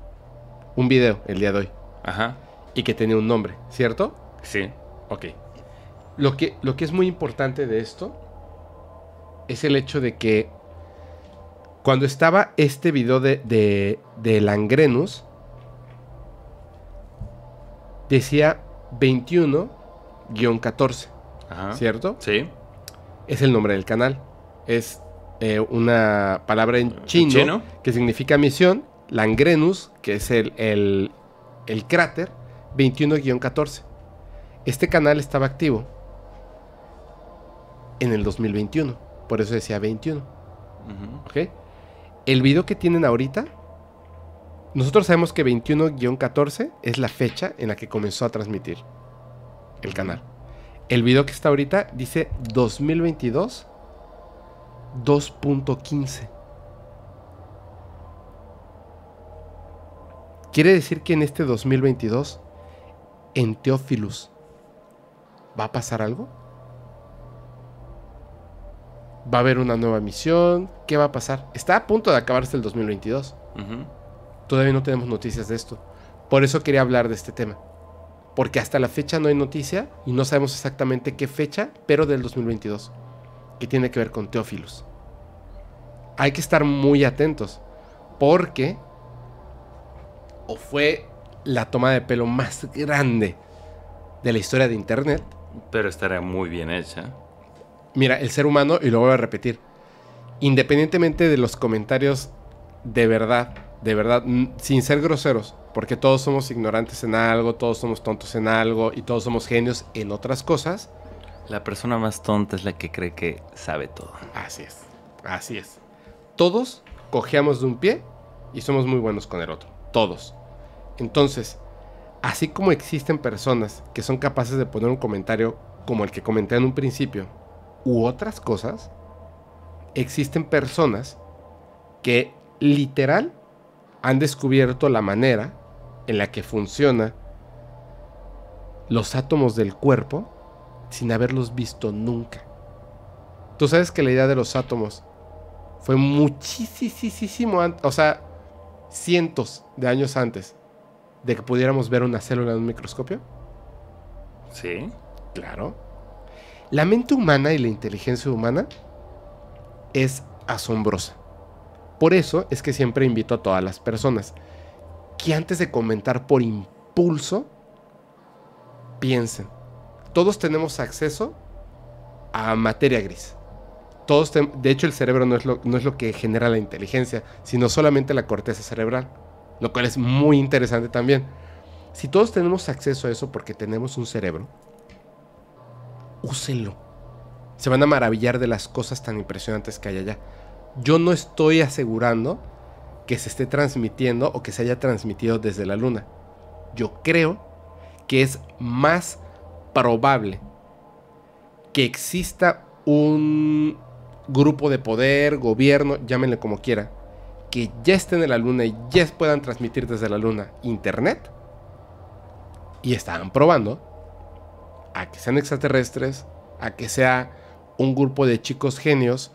Un video el día de hoy. Ajá. Y que tenía un nombre, ¿cierto? Sí. Ok. Lo que, lo que es muy importante de esto es el hecho de que cuando estaba este video de, de, de Langrenus, decía 21-14. ¿cierto? Sí. Es el nombre del canal. Es eh, una palabra en chino, que significa misión, Langrenus, que es el, cráter, 21-14. Este canal estaba activo en el 2021, por eso decía 21. El video que tienen ahorita, nosotros sabemos que 21-14 es la fecha en la que comenzó a transmitir el canal. El video que está ahorita dice 2022 2.15. Quiere decir que en este 2022, en Teófilus, ¿va a pasar algo? ¿Va a haber una nueva misión? ¿Qué va a pasar? Está a punto de acabarse el 2022. Todavía no tenemos noticias de esto. Por eso quería hablar de este tema porque hasta la fecha no hay noticia y no sabemos exactamente qué fecha, pero del 2022, que tiene que ver con Teófilos. Hay que estar muy atentos, porque o fue la toma de pelo más grande de la historia de Internet. Pero estará muy bien hecha. Mira, el ser humano, y lo voy a repetir, independientemente de los comentarios de verdad, de verdad, sin ser groseros, porque todos somos ignorantes en algo, todos somos tontos en algo y todos somos genios en otras cosas. La persona más tonta es la que cree que sabe todo. Así es, así es. Todos cojeamos de un pie y somos muy buenos con el otro, todos. Entonces, así como existen personas que son capaces de poner un comentario como el que comenté en un principio, u otras cosas, existen personas que literal han descubierto la manera en la que funciona los átomos del cuerpo sin haberlos visto nunca. Tú sabes que la idea de los átomos fue muchísimo antes, o sea, cientos de años antes de que pudiéramos ver una célula en un microscopio. Sí. Claro. La mente humana y la inteligencia humana es asombrosa. Por eso es que siempre invito a todas las personas que antes de comentar por impulso, piensen. Todos tenemos acceso a materia gris. Todos de hecho, el cerebro no es, lo, no es lo que genera la inteligencia, sino solamente la corteza cerebral, lo cual es muy interesante también. Si todos tenemos acceso a eso porque tenemos un cerebro, úsenlo. Se van a maravillar de las cosas tan impresionantes que hay allá. Yo no estoy asegurando que se esté transmitiendo o que se haya transmitido desde la Luna. Yo creo que es más probable que exista un grupo de poder, gobierno, llámenle como quiera, que ya estén en la Luna y ya puedan transmitir desde la Luna Internet. Y están probando a que sean extraterrestres, a que sea un grupo de chicos genios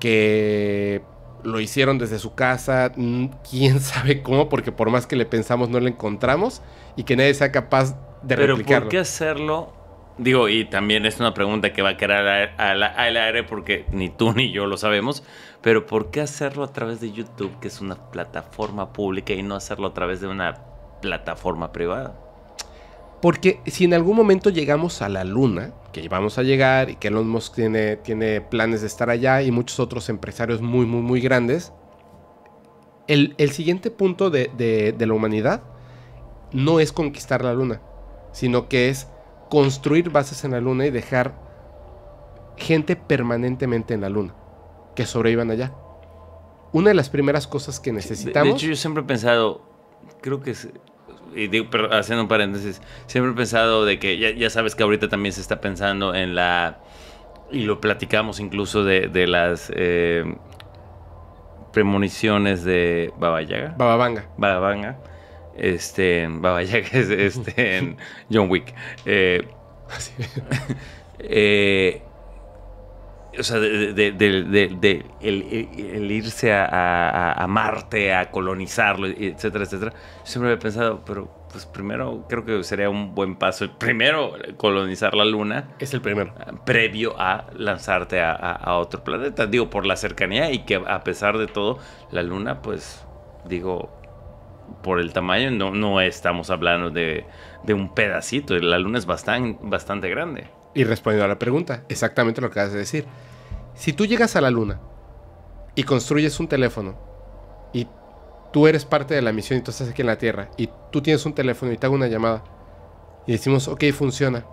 que lo hicieron desde su casa, mm, quién sabe cómo, porque por más que le pensamos no le encontramos y que nadie sea capaz de Pero ¿Por qué hacerlo? Digo, y también es una pregunta que va a quedar al aire porque ni tú ni yo lo sabemos, pero ¿por qué hacerlo a través de YouTube, que es una plataforma pública, y no hacerlo a través de una plataforma privada? Porque si en algún momento llegamos a la Luna, que vamos a llegar y que Elon Musk tiene, tiene planes de estar allá y muchos otros empresarios muy, muy, muy grandes, el, siguiente punto de, la humanidad no es conquistar la Luna, sino que es construir bases en la Luna y dejar gente permanentemente en la Luna, que sobrevivan allá. Una de las primeras cosas que necesitamos... De, de hecho, yo siempre he pensado, creo que y haciendo un paréntesis, siempre he pensado de que ya, sabes que ahorita también se está pensando en la, y lo platicamos incluso de, de las eh, premoniciones de Baba Yaga. Baba Baba Este, Baba Yaga este, en John Wick. Eh, eh, o sea, de, el, irse a, Marte, a colonizarlo, etcétera, etcétera. Yo siempre había pensado, pero pues primero creo que sería un buen paso. Primero colonizar la Luna. Es el primero. Ah, previo a lanzarte a, otro planeta. Digo, por la cercanía y que a pesar de todo, la Luna, pues, digo, por el tamaño, no, estamos hablando de, un pedacito. La luna es bastante, bastante grande. Y respondiendo a la pregunta, exactamente lo que acabas de decir. Si tú llegas a la luna y construyes un teléfono y tú eres parte de la misión y tú estás aquí en la Tierra y tú tienes un teléfono y te hago una llamada y decimos, ok, funciona.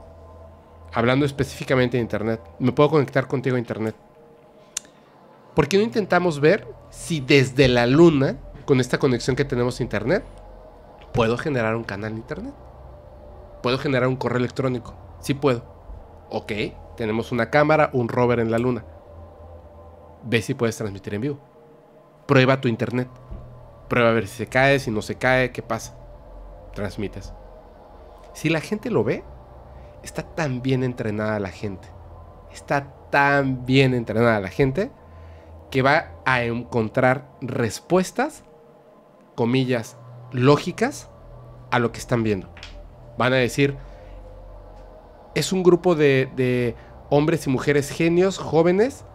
Hablando específicamente de Internet, me puedo conectar contigo a Internet. ¿Por qué no intentamos ver si desde la luna, con esta conexión que tenemos a Internet, puedo generar un canal de Internet? ¿Puedo generar un correo electrónico? Sí puedo. Ok, tenemos una cámara, un rover en la luna ve si puedes transmitir en vivo. Prueba tu internet. Prueba a ver si se cae, si no se cae, qué pasa. Transmites. Si la gente lo ve, está tan bien entrenada la gente. Está tan bien entrenada la gente que va a encontrar respuestas, comillas, lógicas a lo que están viendo. Van a decir, es un grupo de, de hombres y mujeres genios, jóvenes,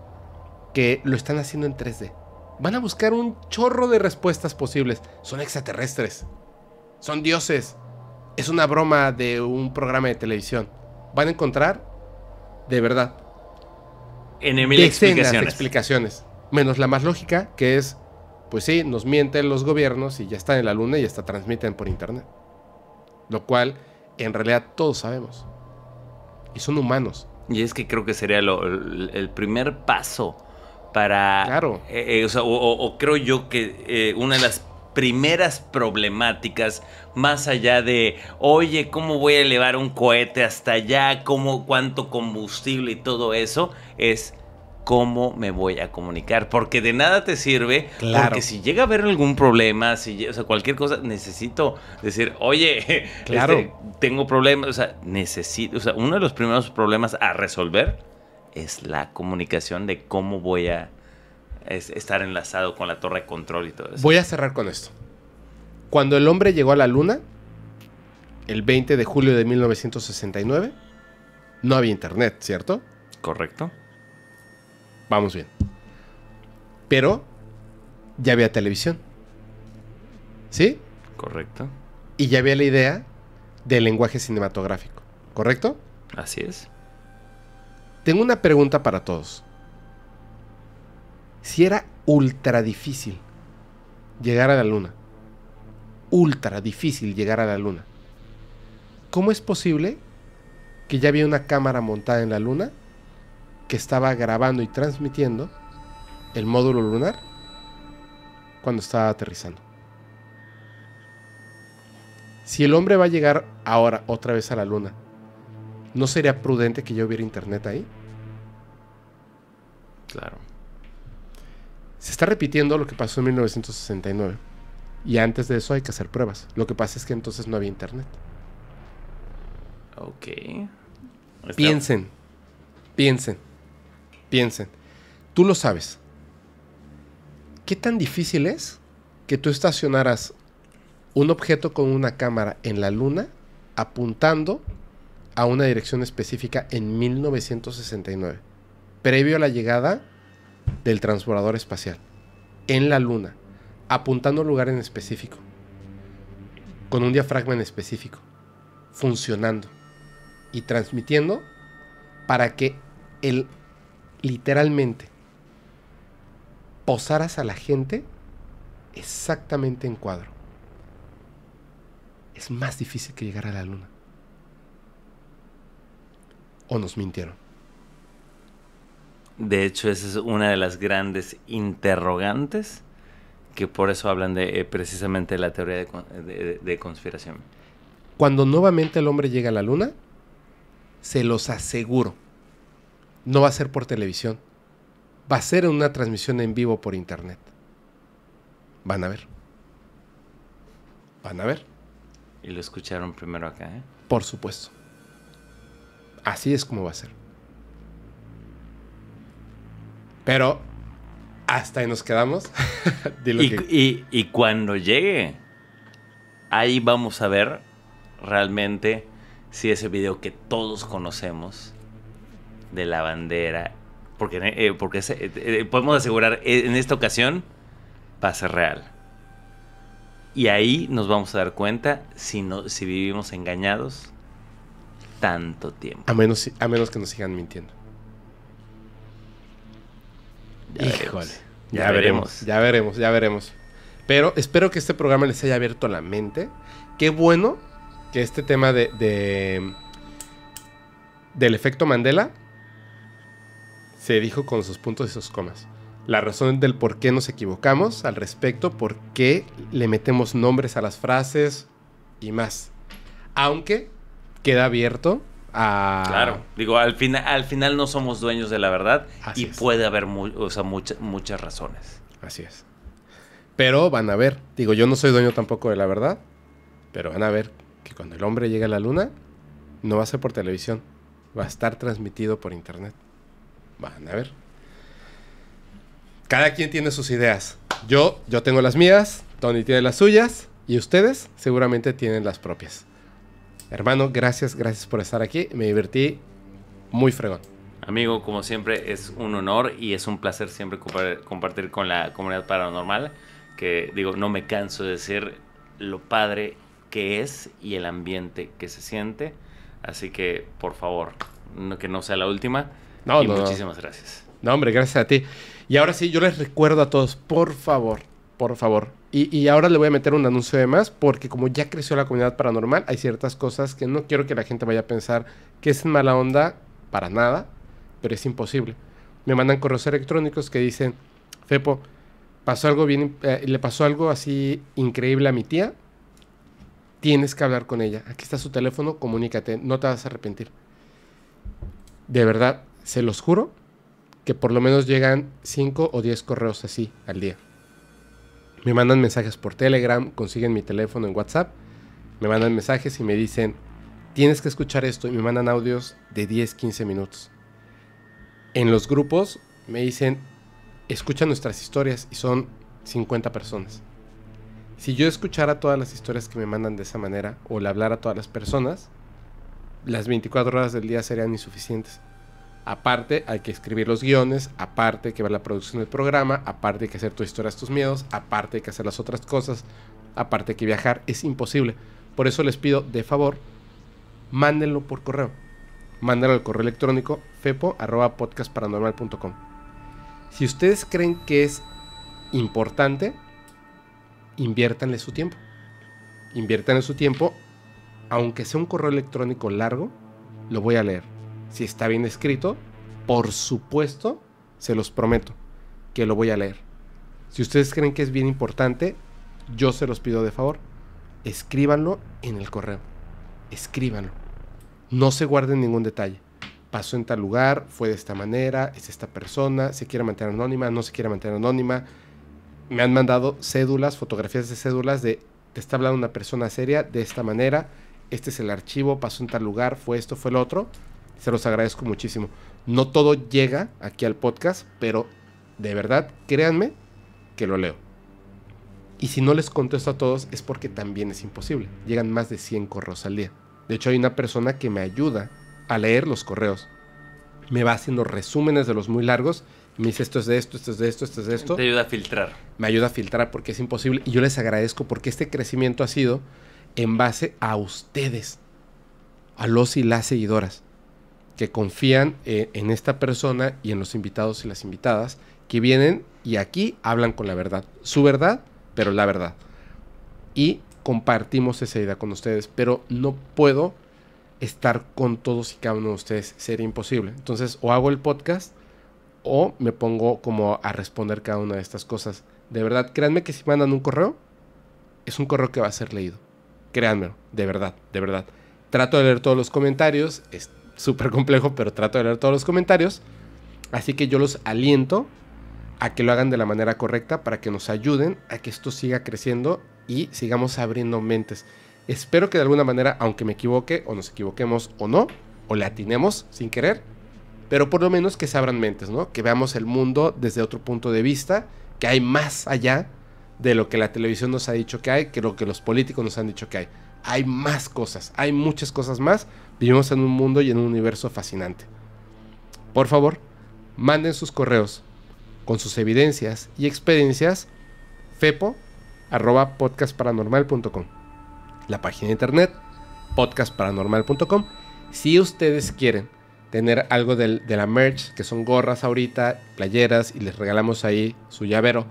que lo están haciendo en 3D. Van a buscar un chorro de respuestas posibles. Son extraterrestres. Son dioses. Es una broma de un programa de televisión. Van a encontrar, de verdad, en mil explicaciones. Menos la más lógica, que es, pues sí, nos mienten los gobiernos y ya están en la luna y hasta transmiten por internet. Lo cual, en realidad, todos sabemos. Y son humanos. Y es que creo que sería el primer paso para... Claro. Eh, eh, o, creo yo que eh, una de las primeras problemáticas, más allá de, oye, ¿cómo voy a elevar un cohete hasta allá? ¿Cómo, ¿Cuánto combustible y todo eso? Es cómo me voy a comunicar, porque de nada te sirve, claro. porque si llega a haber algún problema, si, o sea, cualquier cosa, necesito decir, oye, este, claro. tengo problemas, o sea, necesito, o sea, uno de los primeros problemas a resolver es la comunicación de cómo voy a estar enlazado con la torre de control y todo eso. Voy a cerrar con esto. Cuando el hombre llegó a la luna, el 20 de julio de 1969, no había internet, ¿cierto? Correcto. Vamos bien. Pero ya había televisión. ¿Sí? Correcto. Y ya había la idea del lenguaje cinematográfico, ¿correcto? Así es. Tengo una pregunta para todos. Si era ultra difícil llegar a la luna, ultra difícil llegar a la luna, ¿cómo es posible que ya había una cámara montada en la luna que estaba grabando y transmitiendo el módulo lunar cuando estaba aterrizando? Si el hombre va a llegar ahora otra vez a la luna, ¿no sería prudente que ya hubiera internet ahí? Claro. Se está repitiendo lo que pasó en 1969. Y antes de eso hay que hacer pruebas. Lo que pasa es que entonces no había internet. Ok. Este- piensen. Piensen. Piensen. Tú lo sabes. ¿Qué tan difícil es que tú estacionaras un objeto con una cámara en la luna apuntando a una dirección específica en 1969, previo a la llegada del transbordador espacial, en la Luna, apuntando a un lugar en específico, con un diafragma en específico, funcionando y transmitiendo para que él literalmente posaras a la gente exactamente en cuadro. Es más difícil que llegar a la luna o nos mintieron? De hecho, esa es una de las grandes interrogantes que por eso hablan de eh, precisamente la teoría de, de conspiración. Cuando nuevamente el hombre llega a la luna, se los aseguro, no va a ser por televisión, va a ser una transmisión en vivo por internet. Van a ver. Van a ver. Y lo escucharon primero acá, ¿eh? Por supuesto. Así es como va a ser. Pero hasta ahí nos quedamos. y, cuando llegue, ahí vamos a ver realmente si ese video que todos conocemos de la bandera, porque, eh, porque eh, eh, podemos asegurar en esta ocasión va ser real. Y ahí nos vamos a dar cuenta si, si vivimos engañados tanto tiempo. A menos, a menos que nos sigan mintiendo. Híjole. Ya, veremos. Ya veremos, ya veremos. Pero espero que este programa les haya abierto la mente. Qué bueno que este tema de, de del efecto Mandela se dijo con sus puntos y sus comas. La razón del por qué nos equivocamos al respecto, por qué le metemos nombres a las frases y más. Aunque queda abierto a... Claro, digo, al, final al final no somos dueños de la verdad y puede haber muchas razones. Así es. Pero van a ver, digo, yo no soy dueño tampoco de la verdad, pero van a ver que cuando el hombre llegue a la luna, no va a ser por televisión, va a estar transmitido por internet. Van a ver. Cada quien tiene sus ideas. Yo, yo tengo las mías, Tony tiene las suyas y ustedes seguramente tienen las propias. Hermano, gracias, gracias por estar aquí. Me divertí muy fregón. Amigo, como siempre, es un honor y es un placer siempre compartir con la comunidad paranormal, que digo, no me canso de decir lo padre que es y el ambiente que se siente. Así que, por favor, que no sea la última. No, y muchísimas gracias. No, hombre, gracias a ti. Y ahora sí, yo les recuerdo a todos, por favor, por favor, y, ahora le voy a meter un anuncio de más, porque como ya creció la comunidad paranormal, hay ciertas cosas que no quiero que la gente vaya a pensar que es mala onda para nada, pero es imposible. Me mandan correos electrónicos que dicen, Fepo, pasó algo bien, eh, le pasó algo así increíble a mi tía, tienes que hablar con ella. Aquí está su teléfono, comunícate, no te vas a arrepentir. De verdad, se los juro que por lo menos llegan 5 o 10 correos así al día. Me mandan mensajes por Telegram, consiguen mi teléfono en WhatsApp, me mandan mensajes y me dicen, tienes que escuchar esto y me mandan audios de 10, 15 minutos. En los grupos me dicen, escucha nuestras historias y son 50 personas. Si yo escuchara todas las historias que me mandan de esa manera o le hablara a todas las personas, las 24 horas del día serían insuficientes. Aparte, hay que escribir los guiones, aparte hay que ver la producción del programa, aparte hay que hacer tus historias, tus miedos, aparte hay que hacer las otras cosas, aparte hay que viajar, es imposible. Por eso les pido, de favor, mándenlo por correo. Mándenlo al correo electrónico fepo.podcastparanormal.com. Si ustedes creen que es importante, inviértanle su tiempo. inviértanle su tiempo, aunque sea un correo electrónico largo, lo voy a leer si está bien escrito, por supuesto, se los prometo que lo voy a leer. Si ustedes creen que es bien importante, yo se los pido de favor. Escríbanlo en el correo. Escríbanlo. No se guarden ningún detalle. Pasó en tal lugar, fue de esta manera, es esta persona, se quiere mantener anónima, no se quiere mantener anónima. Me han mandado cédulas, fotografías de cédulas de te está hablando una persona seria de esta manera, este es el archivo, pasó en tal lugar, fue esto, fue el otro se los agradezco muchísimo. No todo llega aquí al podcast, pero de verdad, créanme que lo leo. Y si no les contesto a todos es porque también es imposible. Llegan más de 100 correos al día. De hecho, hay una persona que me ayuda a leer los correos. Me va haciendo resúmenes de los muy largos. me dice esto es de esto, esto es de esto, esto es de esto. Te ayuda a filtrar. Me ayuda a filtrar porque es imposible. Y yo les agradezco porque este crecimiento ha sido en base a ustedes, a los y las seguidoras que confían eh, en esta persona y en los invitados y las invitadas que vienen y aquí hablan con la verdad. Su verdad, pero la verdad. Y compartimos esa idea con ustedes, pero no puedo estar con todos y cada uno de ustedes. Sería imposible. Entonces, o hago el podcast o me pongo como a responder cada una de estas cosas. De verdad, créanme que si mandan un correo, es un correo que va a ser leído. Créanmelo, de verdad, de verdad. Trato de leer todos los comentarios súper complejo, pero trato de leer todos los comentarios. Así que yo los aliento a que lo hagan de la manera correcta para que nos ayuden a que esto siga creciendo y sigamos abriendo mentes. Espero que de alguna manera, aunque me equivoque o nos equivoquemos o no, o le atinemos sin querer, pero por lo menos que se abran mentes, ¿no? Que veamos el mundo desde otro punto de vista, que hay más allá de lo que la televisión nos ha dicho que hay, que lo que los políticos nos han dicho que hay. Hay más cosas, hay muchas cosas más Vivimos en un mundo y en un universo fascinante. Por favor, manden sus correos con sus evidencias y experiencias fepo la página de internet podcastparanormal.com si ustedes quieren tener algo de la merch que son gorras ahorita playeras y les regalamos ahí su llavero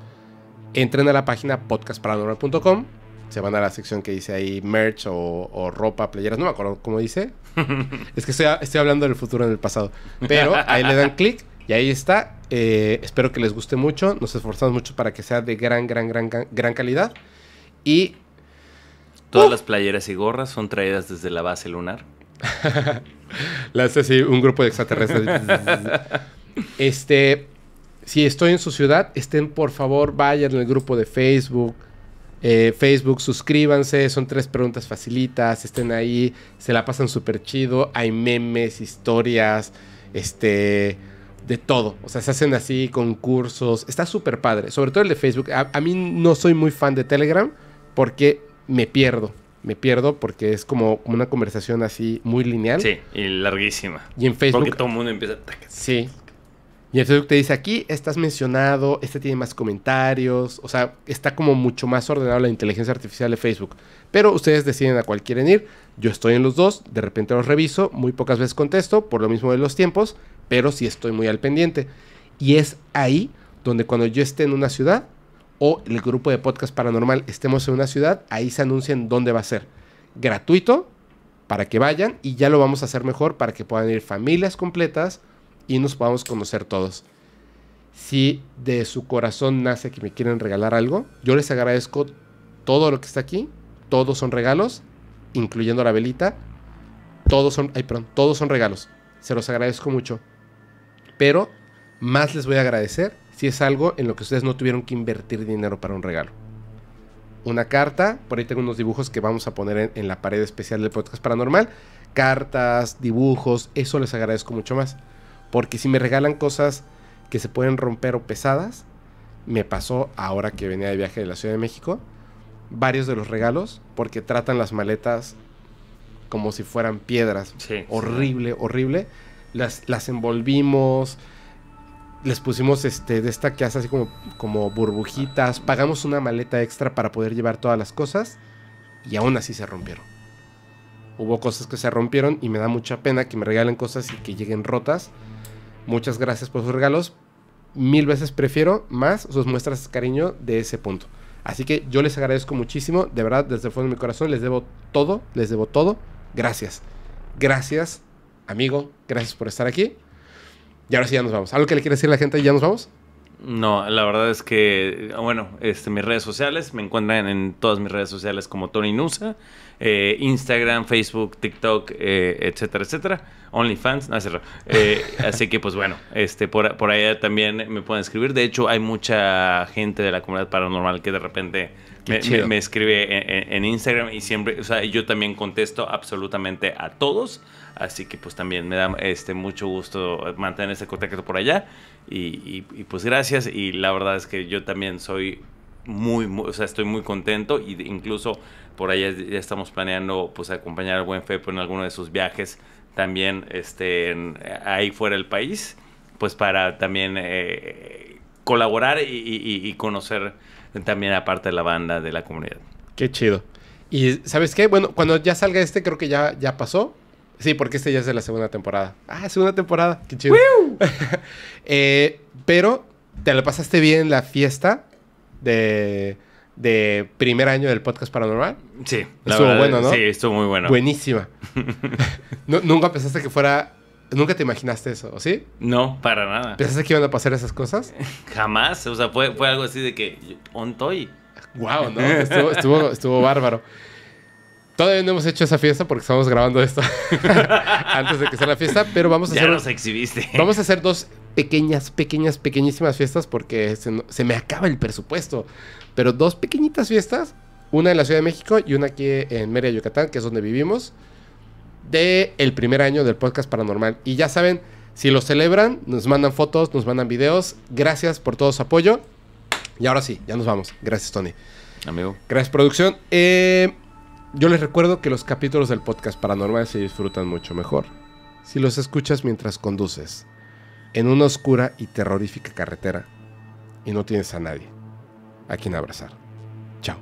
entren a la página podcastparanormal.com se van a la sección que dice ahí merch o, ropa, playeras, no me acuerdo cómo dice. es que estoy, estoy, hablando del futuro en el pasado. Pero ahí le dan clic y ahí está. Eh, espero que les guste mucho. Nos esforzamos mucho para que sea de gran, gran, gran, gran calidad. Y... Todas uh, las playeras y gorras son traídas desde la base lunar. las así, un grupo de extraterrestres. este, si estoy en su ciudad, estén por favor, vayan al grupo de Facebook eh, Facebook, suscríbanse, son tres preguntas facilitas, estén ahí, se la pasan súper chido, hay memes, historias, este, de todo, o sea, se hacen así concursos, está súper padre, sobre todo el de Facebook, a, mí no soy muy fan de Telegram porque me pierdo, me pierdo porque es como, una conversación así muy lineal. Sí, y larguísima. Y en Facebook... Porque todo el mundo empieza... A... Sí, y el Facebook te dice, aquí estás mencionado, este tiene más comentarios, o sea, está como mucho más ordenado la inteligencia artificial de Facebook. Pero ustedes deciden a cuál quieren ir, yo estoy en los dos, de repente los reviso, muy pocas veces contesto, por lo mismo de los tiempos, pero sí estoy muy al pendiente. Y es ahí donde cuando yo esté en una ciudad o el grupo de podcast paranormal estemos en una ciudad, ahí se anuncian dónde va a ser. Gratuito para que vayan y ya lo vamos a hacer mejor para que puedan ir familias completas y nos podamos conocer todos. Si de su corazón nace que me quieren regalar algo, yo les agradezco todo lo que está aquí. Todos son regalos, incluyendo la velita. Todos son, ay, todos son regalos. Se los agradezco mucho. Pero más les voy a agradecer si es algo en lo que ustedes no tuvieron que invertir dinero para un regalo. Una carta, por ahí tengo unos dibujos que vamos a poner en la pared especial del podcast paranormal. Cartas, dibujos, eso les agradezco mucho más. Porque si me regalan cosas que se pueden romper o pesadas, me pasó ahora que venía de viaje de la Ciudad de México, varios de los regalos, porque tratan las maletas como si fueran piedras. horrible, horrible. Las, las envolvimos, les pusimos este, de esta que hace así como, como burbujitas, pagamos una maleta extra para poder llevar todas las cosas y aún así se rompieron. Hubo cosas que se rompieron y me da mucha pena que me regalen cosas y que lleguen rotas Muchas gracias por sus regalos. Mil veces prefiero más sus muestras de cariño de ese punto. Así que yo les agradezco muchísimo. De verdad, desde el fondo de mi corazón les debo todo. Les debo todo. Gracias. Gracias, amigo. Gracias por estar aquí. Y ahora sí ya nos vamos. ¿Algo que le quiere decir a la gente? ¿Ya nos vamos? No, la verdad es que, ah, bueno, este, mis redes sociales, me encuentran en todas mis redes sociales como Tony Nusa. Eh, Instagram, Facebook, TikTok, eh, etcétera, etcétera. OnlyFans, no es eh, así que pues bueno, este, por, por allá también me pueden escribir. De hecho, hay mucha gente de la comunidad paranormal que de repente me, escribe en, Instagram y siempre, o sea, yo también contesto absolutamente a todos. Así que pues también me da este, mucho gusto mantener ese contacto por allá. Y, y, y pues gracias. Y la verdad es que yo también soy muy, o sea, estoy muy contento y incluso por ahí ya estamos planeando pues acompañar al buen Fepo en alguno de sus viajes también este eh, ahí fuera del país, pues para también eh, colaborar y, conocer también parte de la banda de la comunidad. Qué chido. Y sabes qué, bueno, cuando ya salga este creo que ya, ya pasó. Sí, porque este ya es de la segunda temporada. Ah, segunda temporada. Qué chido. Eh, pero te lo pasaste bien la fiesta de, primer año del podcast paranormal. Sí, estuvo bueno, ¿no? Sí, estuvo muy bueno. Buenísima. nunca pensaste que fuera ¿Nunca te imaginaste eso, o sí? No, para nada. ¿Pensaste que iban a pasar esas cosas? Jamás, o sea, fue, algo así de que, ontoy. Wow, ¿no? Estuvo, estuvo, estuvo bárbaro. Todavía no hemos hecho esa fiesta porque estamos grabando esto antes de que sea la fiesta, pero vamos a hacer. Nos exhibiste. Vamos a hacer dos pequeñas, pequeñas, pequeñísimas fiestas porque se, me acaba el presupuesto. Pero dos pequeñitas fiestas, una en la Ciudad de México y una aquí en Mérida, Yucatán, que es donde vivimos, de el primer año del podcast paranormal. Y ya saben, si lo celebran, nos mandan fotos, nos mandan videos. Gracias por todo su apoyo. Y ahora sí, ya nos vamos. Gracias, Tony. Amigo. Gracias, producción. Eh, yo les recuerdo que los capítulos del podcast paranormal se disfrutan mucho mejor si los escuchas mientras conduces, en una oscura y terrorífica carretera, y no tienes a nadie a quien abrazar. Chao.